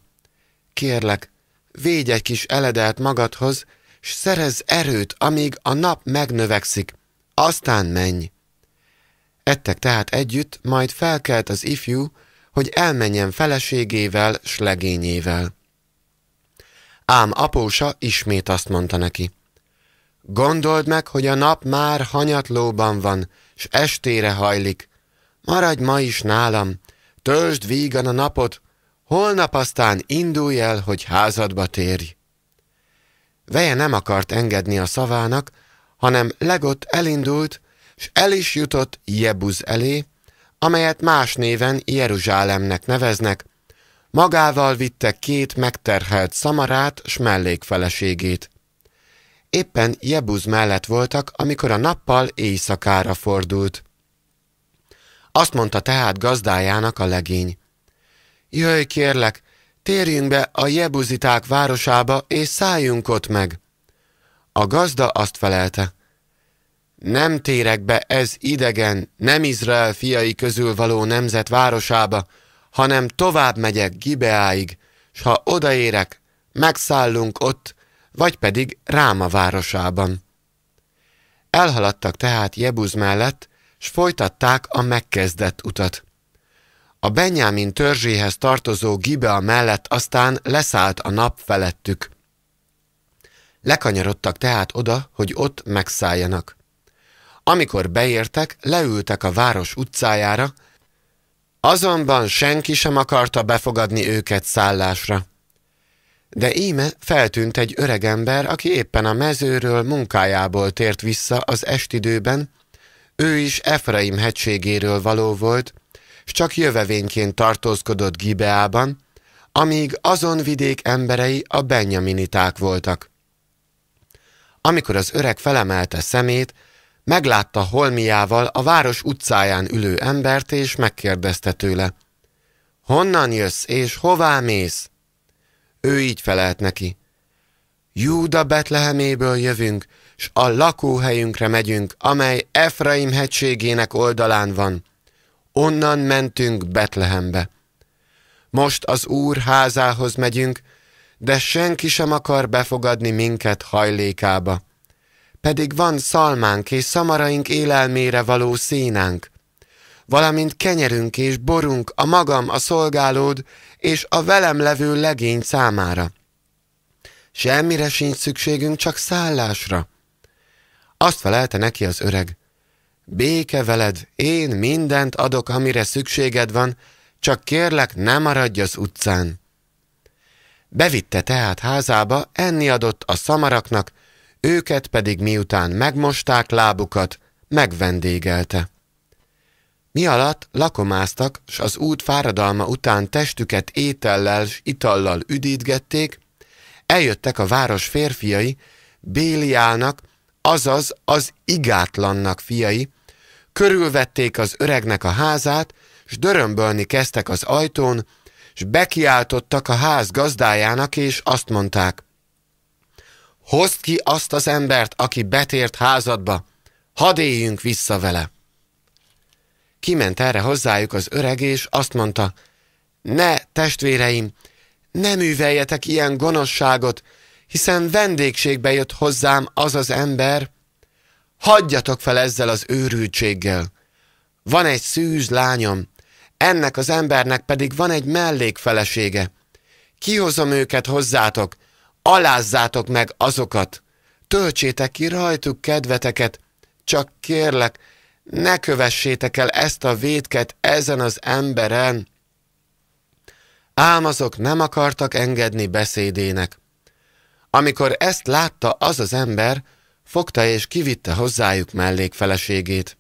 Kérlek, védj egy kis eledelt magadhoz, s szerez erőt, amíg a nap megnövekszik, aztán menj. Ettek tehát együtt, majd felkelt az ifjú, hogy elmenjen feleségével, s legényével. Ám apósa ismét azt mondta neki. Gondold meg, hogy a nap már hanyatlóban van, s estére hajlik. Maradj ma is nálam, töltsd vígan a napot, holnap aztán indulj el, hogy házadba térj. Veje nem akart engedni a szavának, hanem legott elindult, s el is jutott Jebuz elé, amelyet más néven Jeruzsálemnek neveznek, magával vitte két megterhelt szamarát s mellékfeleségét. Éppen Jebuz mellett voltak, amikor a nappal éjszakára fordult. Azt mondta tehát gazdájának a legény. Jöjj, kérlek, térjünk be a jebuziták városába, és szálljunk ott meg. A gazda azt felelte nem térek be ez idegen, nem Izrael fiai közül való nemzet városába, hanem tovább megyek Gibeáig, s ha odaérek, megszállunk ott, vagy pedig Ráma városában. Elhaladtak tehát Jebuz mellett, s folytatták a megkezdett utat. A Benyámin törzséhez tartozó Gibea mellett aztán leszállt a nap felettük. Lekanyarodtak tehát oda, hogy ott megszálljanak. Amikor beértek, leültek a város utcájára, azonban senki sem akarta befogadni őket szállásra. De íme feltűnt egy öregember, aki éppen a mezőről munkájából tért vissza az estidőben, ő is Efraim hegységéről való volt, s csak jövevényként tartózkodott Gibeában, amíg azon vidék emberei a benyaminiták voltak. Amikor az öreg felemelte szemét, Meglátta holmiával a város utcáján ülő embert, és megkérdezte tőle. Honnan jössz, és hová mész? Ő így felelt neki. Júda Betleheméből jövünk, s a lakóhelyünkre megyünk, amely Efraim hegységének oldalán van. Onnan mentünk Betlehembe. Most az Úr házához megyünk, de senki sem akar befogadni minket hajlékába pedig van szalmánk és szamaraink élelmére való szénánk, valamint kenyerünk és borunk a magam, a szolgálód és a velem levő legény számára. Semmire sincs szükségünk, csak szállásra. Azt felelte neki az öreg. Béke veled, én mindent adok, amire szükséged van, csak kérlek, ne maradj az utcán. Bevitte tehát házába, enni adott a szamaraknak, őket pedig miután megmosták lábukat, megvendégelte. Mi alatt lakomáztak, s az út fáradalma után testüket étellel s itallal üdítgették, eljöttek a város férfiai, Béliának, azaz az igátlannak fiai, körülvették az öregnek a házát, s dörömbölni kezdtek az ajtón, s bekiáltottak a ház gazdájának, és azt mondták, hozd ki azt az embert, aki betért házadba, hadd éljünk vissza vele. Kiment erre hozzájuk az öreg, és azt mondta, ne, testvéreim, ne műveljetek ilyen gonoszságot, hiszen vendégségbe jött hozzám az az ember. Hagyjatok fel ezzel az őrültséggel. Van egy szűz lányom, ennek az embernek pedig van egy mellékfelesége. Kihozom őket hozzátok, Alázzátok meg azokat, töltsétek ki rajtuk kedveteket, csak kérlek, ne kövessétek el ezt a védket ezen az emberen. Ám azok nem akartak engedni beszédének. Amikor ezt látta az az ember, fogta és kivitte hozzájuk mellékfeleségét.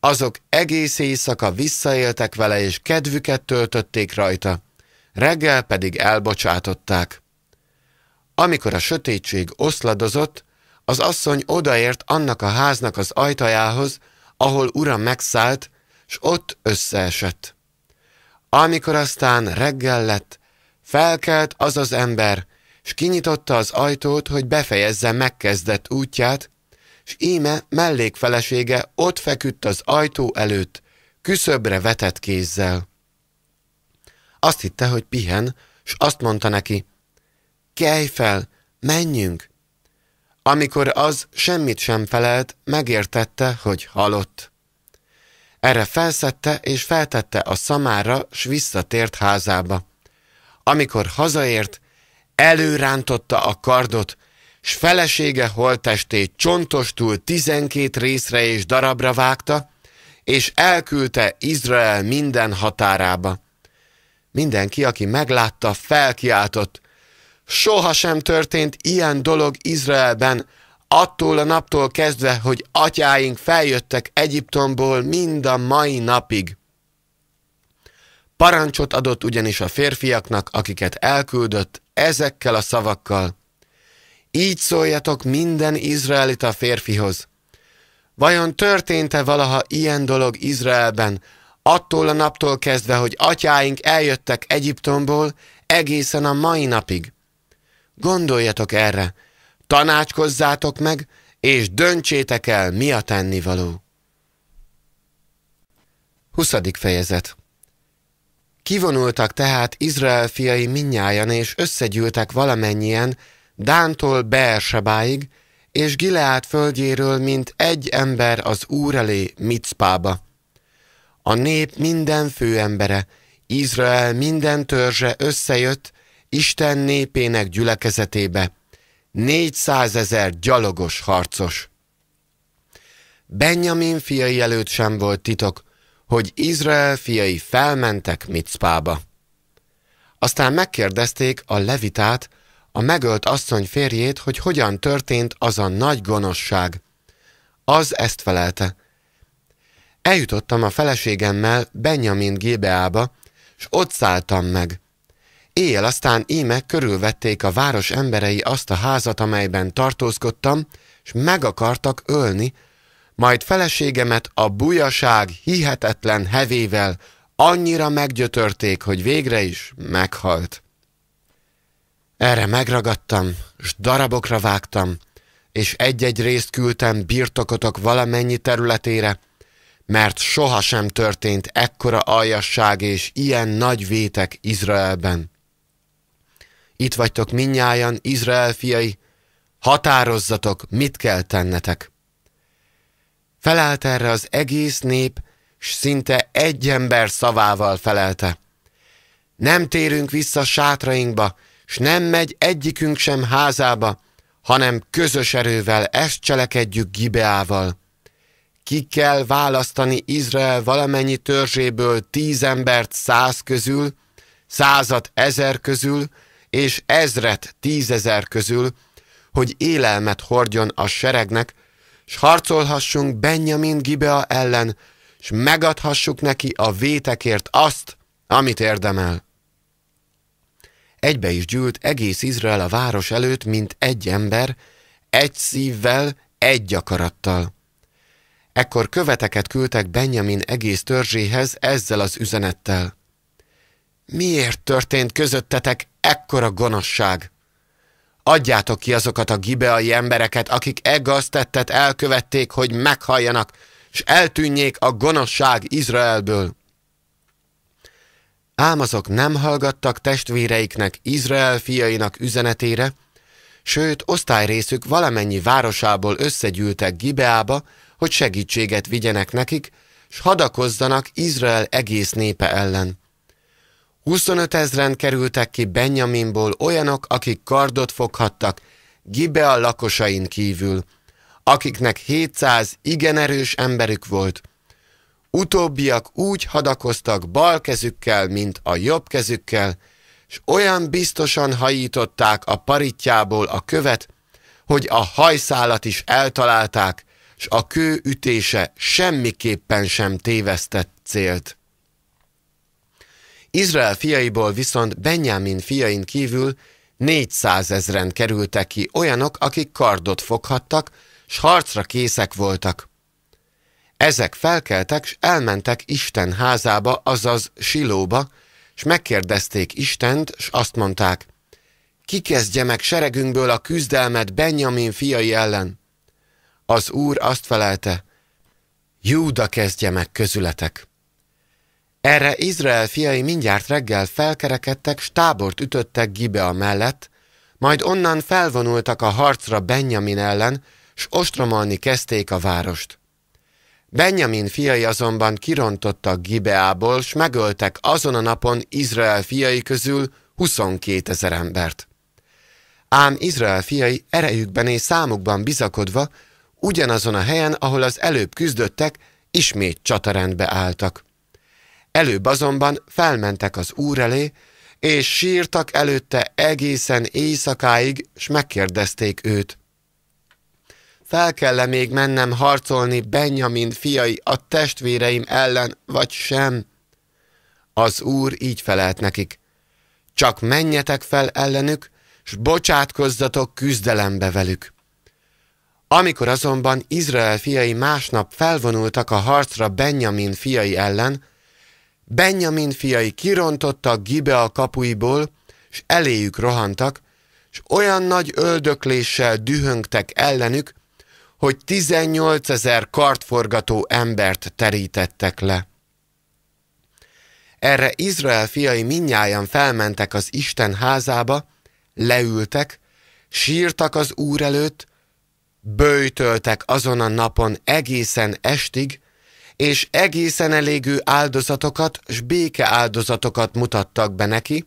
Azok egész éjszaka visszaéltek vele, és kedvüket töltötték rajta, reggel pedig elbocsátották. Amikor a sötétség oszladozott, az asszony odaért annak a háznak az ajtajához, ahol ura megszállt, s ott összeesett. Amikor aztán reggel lett, felkelt az az ember, s kinyitotta az ajtót, hogy befejezze megkezdett útját, s íme mellékfelesége ott feküdt az ajtó előtt, küszöbre vetett kézzel. Azt hitte, hogy pihen, s azt mondta neki, kelj fel, menjünk! Amikor az semmit sem felelt, megértette, hogy halott. Erre felszette és feltette a szamára, s visszatért házába. Amikor hazaért, előrántotta a kardot, s felesége holtestét csontostul tizenkét részre és darabra vágta, és elküldte Izrael minden határába. Mindenki, aki meglátta, felkiáltott, Soha sem történt ilyen dolog Izraelben, attól a naptól kezdve, hogy atyáink feljöttek Egyiptomból mind a mai napig. Parancsot adott ugyanis a férfiaknak, akiket elküldött ezekkel a szavakkal. Így szóljatok minden izraelita férfihoz. Vajon történt-e valaha ilyen dolog Izraelben, attól a naptól kezdve, hogy atyáink eljöttek Egyiptomból egészen a mai napig? Gondoljatok erre, tanácskozzátok meg, és döntsétek el, mi a tennivaló. 20. fejezet Kivonultak tehát Izrael fiai minnyájan, és összegyűltek valamennyien Dántól Beersebáig, és Gileát földjéről, mint egy ember az úr elé Mitzpába. A nép minden főembere, Izrael minden törzse összejött, Isten népének gyülekezetébe 400 ezer gyalogos harcos. Benjamin fiai előtt sem volt titok, hogy Izrael fiai felmentek mitzpába. Aztán megkérdezték a levitát, a megölt asszony férjét, hogy hogyan történt az a nagy gonoszság. Az ezt felelte. Eljutottam a feleségemmel Benjamin Gébeába, s ott szálltam meg. Éjjel aztán íme körülvették a város emberei azt a házat, amelyben tartózkodtam, és meg akartak ölni, majd feleségemet a bujaság hihetetlen hevével annyira meggyötörték, hogy végre is meghalt. Erre megragadtam, s darabokra vágtam, és egy-egy részt küldtem birtokotok valamennyi területére, mert sohasem történt ekkora aljasság és ilyen nagy vétek Izraelben itt vagytok minnyájan, Izrael fiai, határozzatok, mit kell tennetek. Felelt erre az egész nép, s szinte egy ember szavával felelte. Nem térünk vissza sátrainkba, s nem megy egyikünk sem házába, hanem közös erővel ezt cselekedjük Gibeával. Ki kell választani Izrael valamennyi törzséből tíz embert száz közül, százat ezer közül, és ezret tízezer közül, hogy élelmet hordjon a seregnek, s harcolhassunk Benjamin Gibea ellen, s megadhassuk neki a vétekért azt, amit érdemel. Egybe is gyűlt egész Izrael a város előtt, mint egy ember, egy szívvel, egy akarattal. Ekkor követeket küldtek Benjamin egész törzséhez ezzel az üzenettel. Miért történt közöttetek Ekkora gonoszság! Adjátok ki azokat a gibeai embereket, akik egaztettet elkövették, hogy meghalljanak, s eltűnjék a gonoszság Izraelből. Ám azok nem hallgattak testvéreiknek, Izrael fiainak üzenetére, sőt osztályrészük valamennyi városából összegyűltek Gibeába, hogy segítséget vigyenek nekik, s hadakozzanak Izrael egész népe ellen. 25 ezren kerültek ki Benjaminból olyanok, akik kardot foghattak, Gibea lakosain kívül, akiknek 700 igen erős emberük volt. Utóbbiak úgy hadakoztak bal kezükkel, mint a jobb kezükkel, s olyan biztosan hajították a paritjából a követ, hogy a hajszálat is eltalálták, s a kő ütése semmiképpen sem tévesztett célt. Izrael fiaiból viszont Benjamin fiain kívül 400 ezren kerültek ki olyanok, akik kardot foghattak, s harcra készek voltak. Ezek felkeltek, s elmentek Isten házába, azaz Silóba, s megkérdezték Istent, s azt mondták, ki kezdje meg seregünkből a küzdelmet Benjamin fiai ellen? Az úr azt felelte, Júda kezdje meg közületek. Erre Izrael fiai mindjárt reggel felkerekedtek, stábort ütöttek Gibea mellett, majd onnan felvonultak a harcra Benjamin ellen, s ostromolni kezdték a várost. Benjamin fiai azonban kirontottak Gibeából, s megöltek azon a napon Izrael fiai közül 22 ezer embert. Ám Izrael fiai erejükben és számukban bizakodva, ugyanazon a helyen, ahol az előbb küzdöttek, ismét csatarendbe álltak. Előbb azonban felmentek az úr elé, és sírtak előtte egészen éjszakáig, s megkérdezték őt. Fel kell -e még mennem harcolni Benjamin fiai a testvéreim ellen, vagy sem? Az úr így felelt nekik. Csak menjetek fel ellenük, s bocsátkozzatok küzdelembe velük. Amikor azonban Izrael fiai másnap felvonultak a harcra Benjamin fiai ellen, Benjamin fiai kirontottak Gibeal kapuiból, és eléjük rohantak, és olyan nagy öldökléssel dühöngtek ellenük, hogy 18 ezer kartforgató embert terítettek le. Erre Izrael fiai minnyáján felmentek az Isten házába, leültek, sírtak az Úr előtt, bőjtöltek azon a napon egészen estig, és egészen elégű áldozatokat és béke áldozatokat mutattak be neki,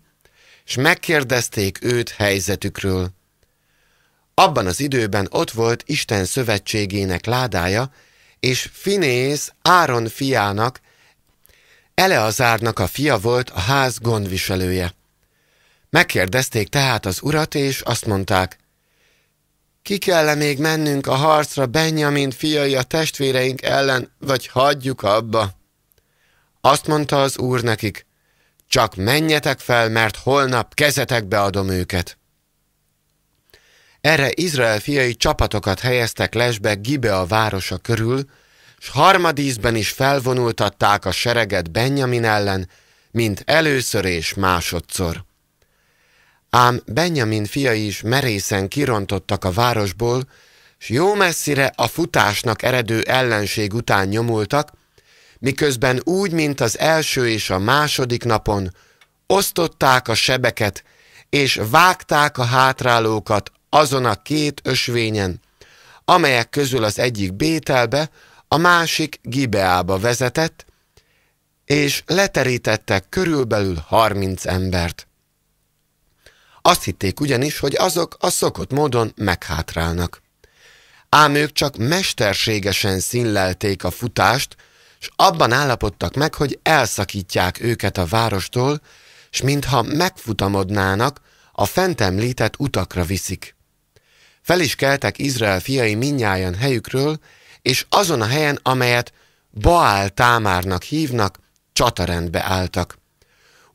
és megkérdezték őt helyzetükről. Abban az időben ott volt Isten szövetségének ládája, és Finész Áron fiának, Eleazárnak a fia volt a ház gondviselője. Megkérdezték tehát az urat, és azt mondták, ki kell még mennünk a harcra Benjamin fiai a testvéreink ellen, vagy hagyjuk abba? Azt mondta az úr nekik, csak menjetek fel, mert holnap kezetekbe adom őket. Erre Izrael fiai csapatokat helyeztek lesbe Gibe a városa körül, s harmadízben is felvonultatták a sereget Benjamin ellen, mint először és másodszor. Ám Benjamin fiai is merészen kirontottak a városból, s jó messzire a futásnak eredő ellenség után nyomultak, miközben úgy, mint az első és a második napon, osztották a sebeket, és vágták a hátrálókat azon a két ösvényen, amelyek közül az egyik Bételbe, a másik Gibeába vezetett, és leterítettek körülbelül harminc embert. Azt hitték ugyanis, hogy azok a szokott módon meghátrálnak. Ám ők csak mesterségesen színlelték a futást, s abban állapodtak meg, hogy elszakítják őket a várostól, s mintha megfutamodnának, a fent említett utakra viszik. Fel is keltek Izrael fiai minnyáján helyükről, és azon a helyen, amelyet Baál támárnak hívnak, csatarendbe álltak.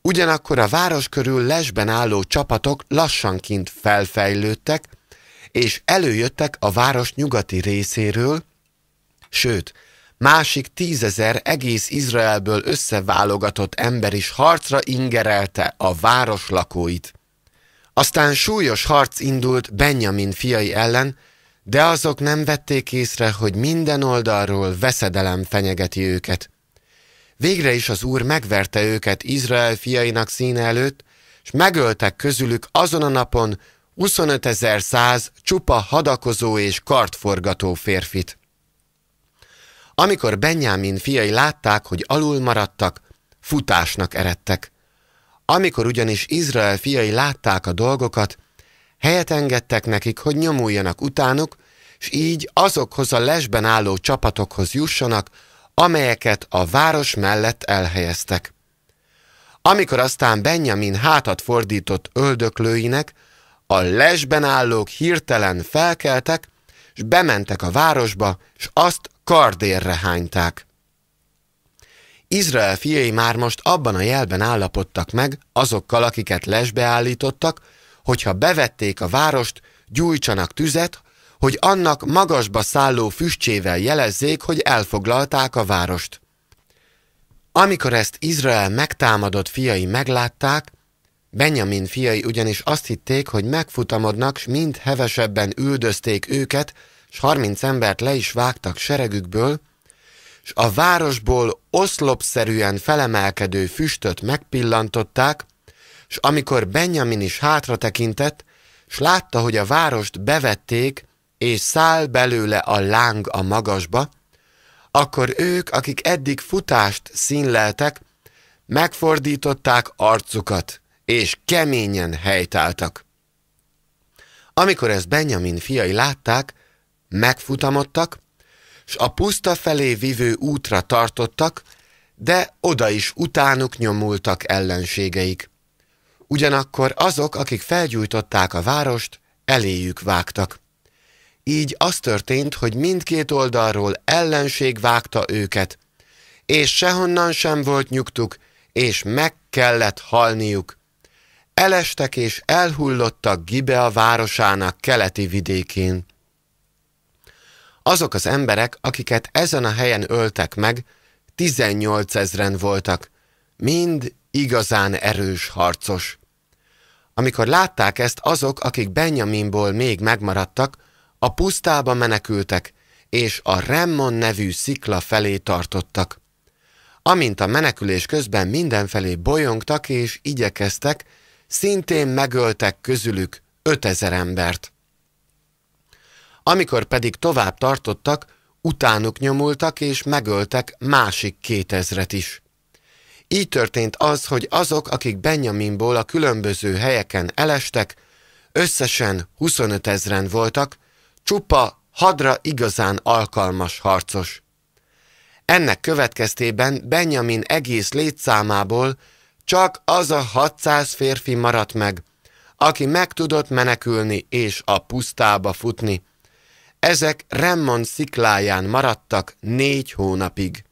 Ugyanakkor a város körül lesben álló csapatok lassanként felfejlődtek, és előjöttek a város nyugati részéről, sőt, másik tízezer egész Izraelből összeválogatott ember is harcra ingerelte a város lakóit. Aztán súlyos harc indult Benjamin fiai ellen, de azok nem vették észre, hogy minden oldalról veszedelem fenyegeti őket. Végre is az Úr megverte őket Izrael fiainak színe előtt, és megöltek közülük azon a napon 25.100 csupa hadakozó és kartforgató férfit. Amikor Benjamin fiai látták, hogy alul maradtak, futásnak eredtek. Amikor ugyanis Izrael fiai látták a dolgokat, helyet engedtek nekik, hogy nyomuljanak utánuk, s így azokhoz a lesben álló csapatokhoz jussanak, amelyeket a város mellett elhelyeztek. Amikor aztán Benjamin hátat fordított öldöklőinek, a lesben állók hirtelen felkeltek, és bementek a városba, és azt kardérre hányták. Izrael fiai már most abban a jelben állapodtak meg azokkal, akiket lesbe állítottak, hogyha bevették a várost, gyújtsanak tüzet, hogy annak magasba szálló füstjével jelezzék, hogy elfoglalták a várost. Amikor ezt Izrael megtámadott fiai meglátták, Benjamin fiai ugyanis azt hitték, hogy megfutamodnak, s mind hevesebben üldözték őket, s harminc embert le is vágtak seregükből, s a városból oszlopszerűen felemelkedő füstöt megpillantották, s amikor Benjamin is hátra tekintett, s látta, hogy a várost bevették, és száll belőle a láng a magasba, akkor ők, akik eddig futást színleltek, megfordították arcukat, és keményen helytáltak. Amikor ezt Benjamin fiai látták, megfutamodtak, s a puszta felé vivő útra tartottak, de oda is utánuk nyomultak ellenségeik. Ugyanakkor azok, akik felgyújtották a várost, eléjük vágtak. Így az történt, hogy mindkét oldalról ellenség vágta őket, és sehonnan sem volt nyugtuk, és meg kellett halniuk. Elestek és elhullottak Gibea városának keleti vidékén. Azok az emberek, akiket ezen a helyen öltek meg, 18 ezren voltak, mind igazán erős harcos. Amikor látták ezt azok, akik Benjaminból még megmaradtak, a pusztába menekültek, és a Remmon nevű szikla felé tartottak. Amint a menekülés közben mindenfelé bolyongtak és igyekeztek, szintén megöltek közülük ötezer embert. Amikor pedig tovább tartottak, utánuk nyomultak és megöltek másik kétezret is. Így történt az, hogy azok, akik Benjaminból a különböző helyeken elestek, összesen 25 ezren voltak, csupa hadra igazán alkalmas harcos. Ennek következtében Benjamin egész létszámából csak az a 600 férfi maradt meg, aki meg tudott menekülni és a pusztába futni. Ezek Remmon szikláján maradtak négy hónapig.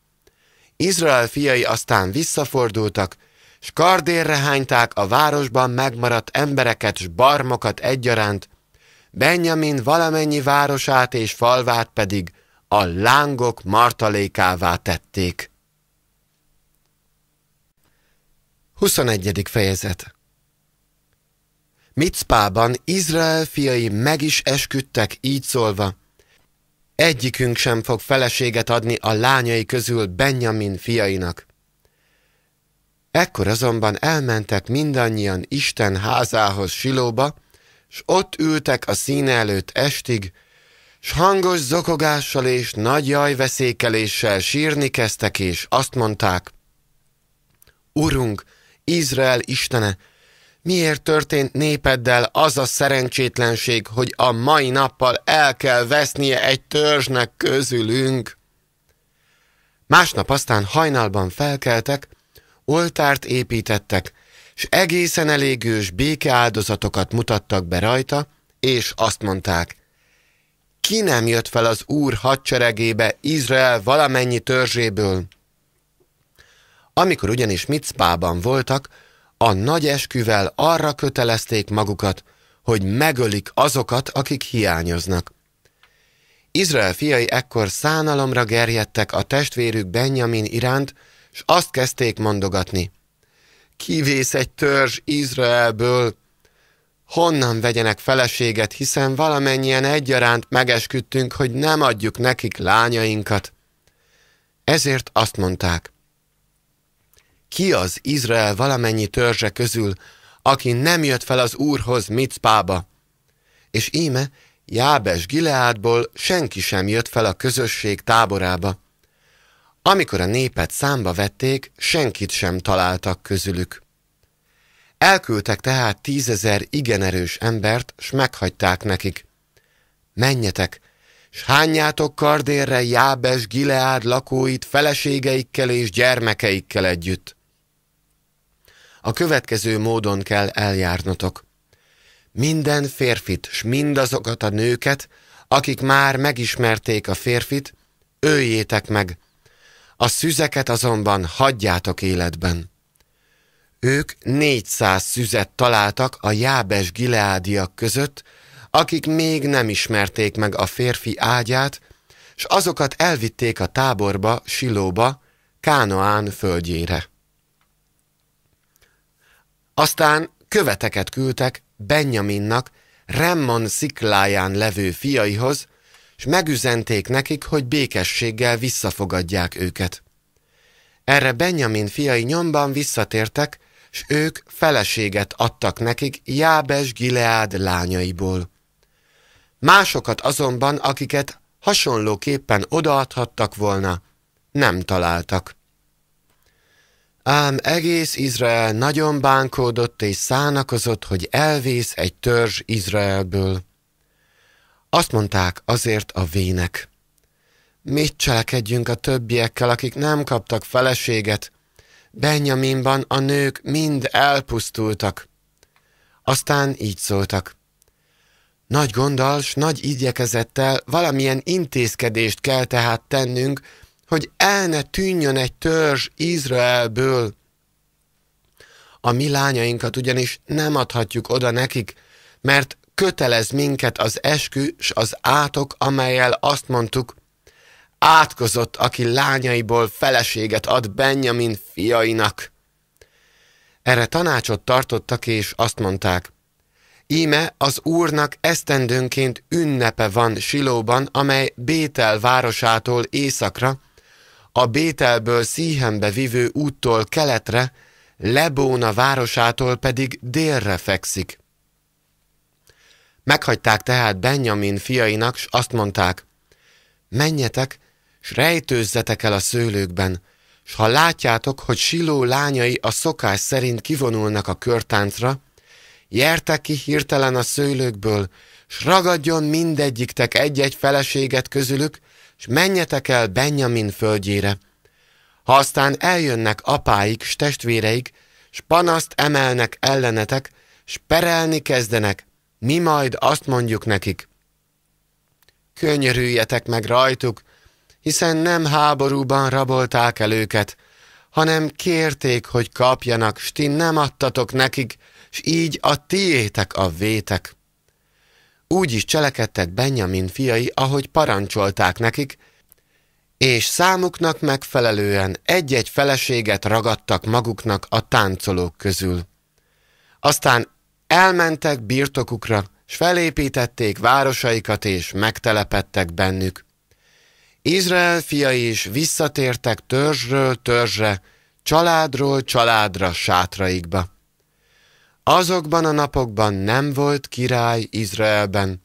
Izrael fiai aztán visszafordultak, s kardérre hányták a városban megmaradt embereket s barmokat egyaránt, Benjamin valamennyi városát és falvát pedig a lángok martalékává tették. 21. fejezet Mitzpában Izrael fiai meg is esküdtek így szólva, egyikünk sem fog feleséget adni a lányai közül Benjamin fiainak. Ekkor azonban elmentek mindannyian Isten házához Silóba, s ott ültek a színe előtt estig, s hangos zokogással és nagy jajveszékeléssel sírni kezdtek, és azt mondták, Urunk, Izrael istene, miért történt népeddel az a szerencsétlenség, hogy a mai nappal el kell vesznie egy törzsnek közülünk? Másnap aztán hajnalban felkeltek, oltárt építettek, és egészen elégős békeáldozatokat mutattak be rajta, és azt mondták, ki nem jött fel az úr hadseregébe Izrael valamennyi törzséből? Amikor ugyanis Mitzpában voltak, a nagy esküvel arra kötelezték magukat, hogy megölik azokat, akik hiányoznak. Izrael fiai ekkor szánalomra gerjedtek a testvérük Benjamin iránt, s azt kezdték mondogatni kivész egy törzs Izraelből, honnan vegyenek feleséget, hiszen valamennyien egyaránt megesküdtünk, hogy nem adjuk nekik lányainkat. Ezért azt mondták, ki az Izrael valamennyi törzse közül, aki nem jött fel az úrhoz Mitzpába? És íme Jábes Gileádból senki sem jött fel a közösség táborába. Amikor a népet számba vették, senkit sem találtak közülük. Elküldtek tehát tízezer igen erős embert, s meghagyták nekik. Menjetek, s hányjátok kardérre Jábes Gileád lakóit feleségeikkel és gyermekeikkel együtt. A következő módon kell eljárnotok. Minden férfit, s mindazokat a nőket, akik már megismerték a férfit, őjétek meg, a szüzeket azonban hagyjátok életben. Ők 400 szüzet találtak a jábes gileádiak között, akik még nem ismerték meg a férfi ágyát, s azokat elvitték a táborba, Silóba, Kánoán földjére. Aztán követeket küldtek Benjaminnak, Remmon szikláján levő fiaihoz, és megüzenték nekik, hogy békességgel visszafogadják őket. Erre Benjamin fiai nyomban visszatértek, s ők feleséget adtak nekik Jábes Gileád lányaiból. Másokat azonban, akiket hasonlóképpen odaadhattak volna, nem találtak. Ám egész Izrael nagyon bánkódott és szánakozott, hogy elvész egy törzs Izraelből. Azt mondták azért a vének. Mit cselekedjünk a többiekkel, akik nem kaptak feleséget? Benjaminban a nők mind elpusztultak. Aztán így szóltak. Nagy gondals, nagy igyekezettel valamilyen intézkedést kell tehát tennünk, hogy el ne tűnjön egy törzs Izraelből. A mi lányainkat ugyanis nem adhatjuk oda nekik, mert kötelez minket az eskü és az átok, amelyel azt mondtuk, átkozott, aki lányaiból feleséget ad Benjamin fiainak. Erre tanácsot tartottak, és azt mondták, Íme az Úrnak esztendőnként ünnepe van Silóban, amely Bétel városától északra, a Bételből Szíhembe vivő úttól keletre, Lebóna városától pedig délre fekszik. Meghagyták tehát Benjamin fiainak, s azt mondták, menjetek, s rejtőzzetek el a szőlőkben, s ha látjátok, hogy Siló lányai a szokás szerint kivonulnak a körtáncra, jertek ki hirtelen a szőlőkből, s ragadjon mindegyiktek egy-egy feleséget közülük, s menjetek el Benjamin földjére. Ha aztán eljönnek apáik s testvéreik, s panaszt emelnek ellenetek, s perelni kezdenek, mi majd azt mondjuk nekik, könyörüljetek meg rajtuk, hiszen nem háborúban rabolták el őket, hanem kérték, hogy kapjanak, s ti nem adtatok nekik, s így a tiétek a vétek. Úgy is cselekedtek Benjamin fiai, ahogy parancsolták nekik, és számuknak megfelelően egy-egy feleséget ragadtak maguknak a táncolók közül. Aztán Elmentek birtokukra, s felépítették városaikat, és megtelepettek bennük. Izrael fiai is visszatértek törzsről törzsre, családról családra sátraikba. Azokban a napokban nem volt király Izraelben,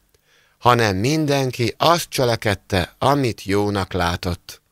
hanem mindenki azt cselekedte, amit jónak látott.